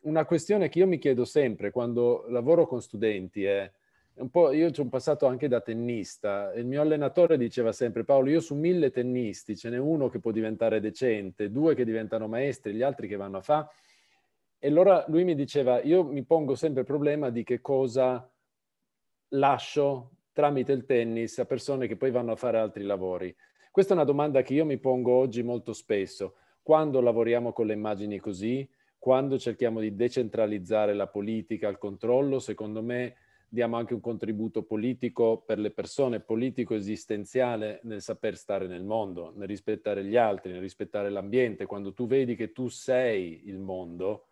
Una questione che io mi chiedo sempre quando lavoro con studenti è, un po', io ho passato anche da tennista, il mio allenatore diceva sempre Paolo, io su mille tennisti ce n'è uno che può diventare decente, due che diventano maestri, gli altri che vanno a fa. E allora lui mi diceva, io mi pongo sempre il problema di che cosa lascio tramite il tennis a persone che poi vanno a fare altri lavori. Questa è una domanda che io mi pongo oggi molto spesso. Quando lavoriamo con le immagini così, quando cerchiamo di decentralizzare la politica, il controllo, secondo me diamo anche un contributo politico per le persone, politico esistenziale nel saper stare nel mondo, nel rispettare gli altri, nel rispettare l'ambiente. Quando tu vedi che tu sei il mondo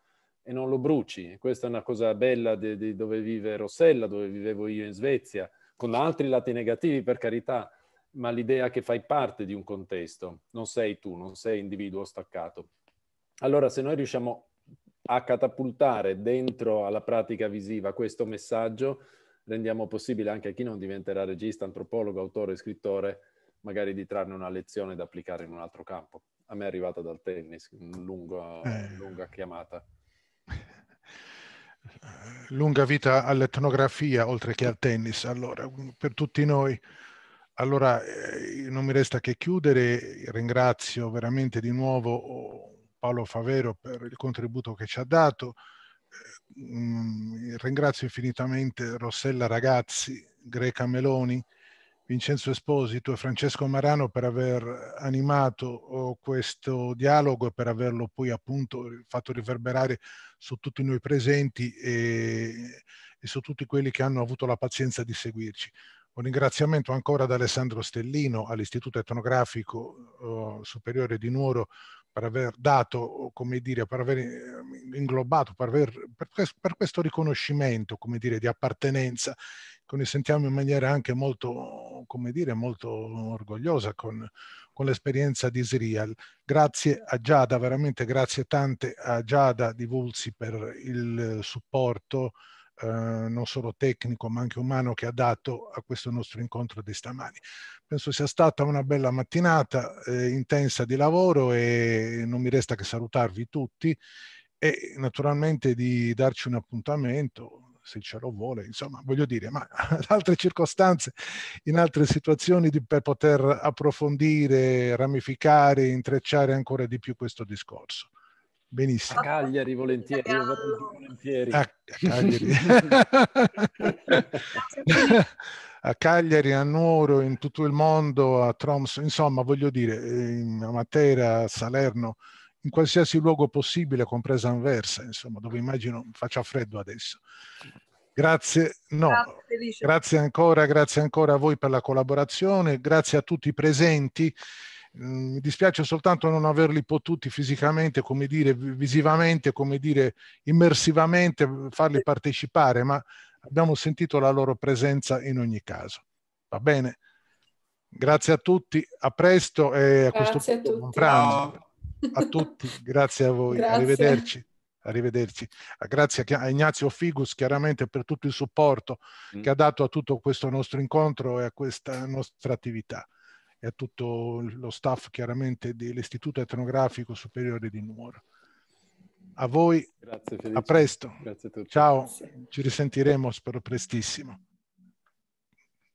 e non lo bruci, questa è una cosa bella di, dove vive Rossella, dove vivevo io in Svezia con altri lati negativi per carità, ma l'idea che fai parte di un contesto, non sei tu, non sei individuo staccato. Allora se noi riusciamo a catapultare dentro alla pratica visiva questo messaggio, rendiamo possibile anche a chi non diventerà regista, antropologo, autore, scrittore, magari di trarne una lezione da applicare in un altro campo. A me è arrivata dal tennis, lunga, eh. lunga chiamata lunga vita all'etnografia oltre che al tennis, allora, per tutti noi. Allora, eh, non mi resta che chiudere, ringrazio veramente di nuovo eh, Paolo Favero per il contributo che ci ha dato, eh, mm, ringrazio infinitamente Rossella Ragazzi, Greca Meloni, Vincenzo Esposito e Francesco Marano per aver animato oh, questo dialogo e per averlo poi appunto fatto riverberare su tutti noi presenti e, e su tutti quelli che hanno avuto la pazienza di seguirci. Un ringraziamento ancora ad Alessandro Stellino, all'Istituto Etnografico oh, Superiore di Nuoro per aver dato, oh, come dire, per aver eh, inglobato, per, aver, per questo riconoscimento, come dire, di appartenenza che noi sentiamo in maniera anche molto, come dire, molto orgogliosa con, con l'esperienza di Israel. Grazie a Giada, veramente grazie tante a Giada di Vulsi per il supporto eh, non solo tecnico ma anche umano che ha dato a questo nostro incontro di stamani. Penso sia stata una bella mattinata eh, intensa di lavoro e non mi resta che salutarvi tutti e naturalmente di darci un appuntamento se ce lo vuole, insomma, voglio dire, ma in [LAUGHS] altre circostanze, in altre situazioni di, per poter approfondire, ramificare, intrecciare ancora di più questo discorso. Benissimo. A Cagliari volentieri. Io volentieri. A, Cagliari. [LAUGHS] a Cagliari, a Nuoro, in tutto il mondo, a Troms, insomma, voglio dire, a Matera, a Salerno, in qualsiasi luogo possibile, compresa Anversa, insomma, dove immagino faccia freddo adesso. Grazie, no, grazie, grazie, ancora, grazie ancora a voi per la collaborazione, grazie a tutti i presenti. Mm, mi dispiace soltanto non averli potuti fisicamente, come dire, visivamente, come dire, immersivamente farli partecipare, ma abbiamo sentito la loro presenza in ogni caso. Va bene? Grazie a tutti, a presto e a grazie questo a tutti. buon pranzo a tutti, grazie a voi, grazie. arrivederci. Arrivederci. Ah, grazie a Ignazio Figus chiaramente per tutto il supporto mm. che ha dato a tutto questo nostro incontro e a questa nostra attività e a tutto lo staff chiaramente dell'Istituto Etnografico Superiore di Nuoro. A voi, Grazie, a presto. Ciao, ci risentiremo spero prestissimo.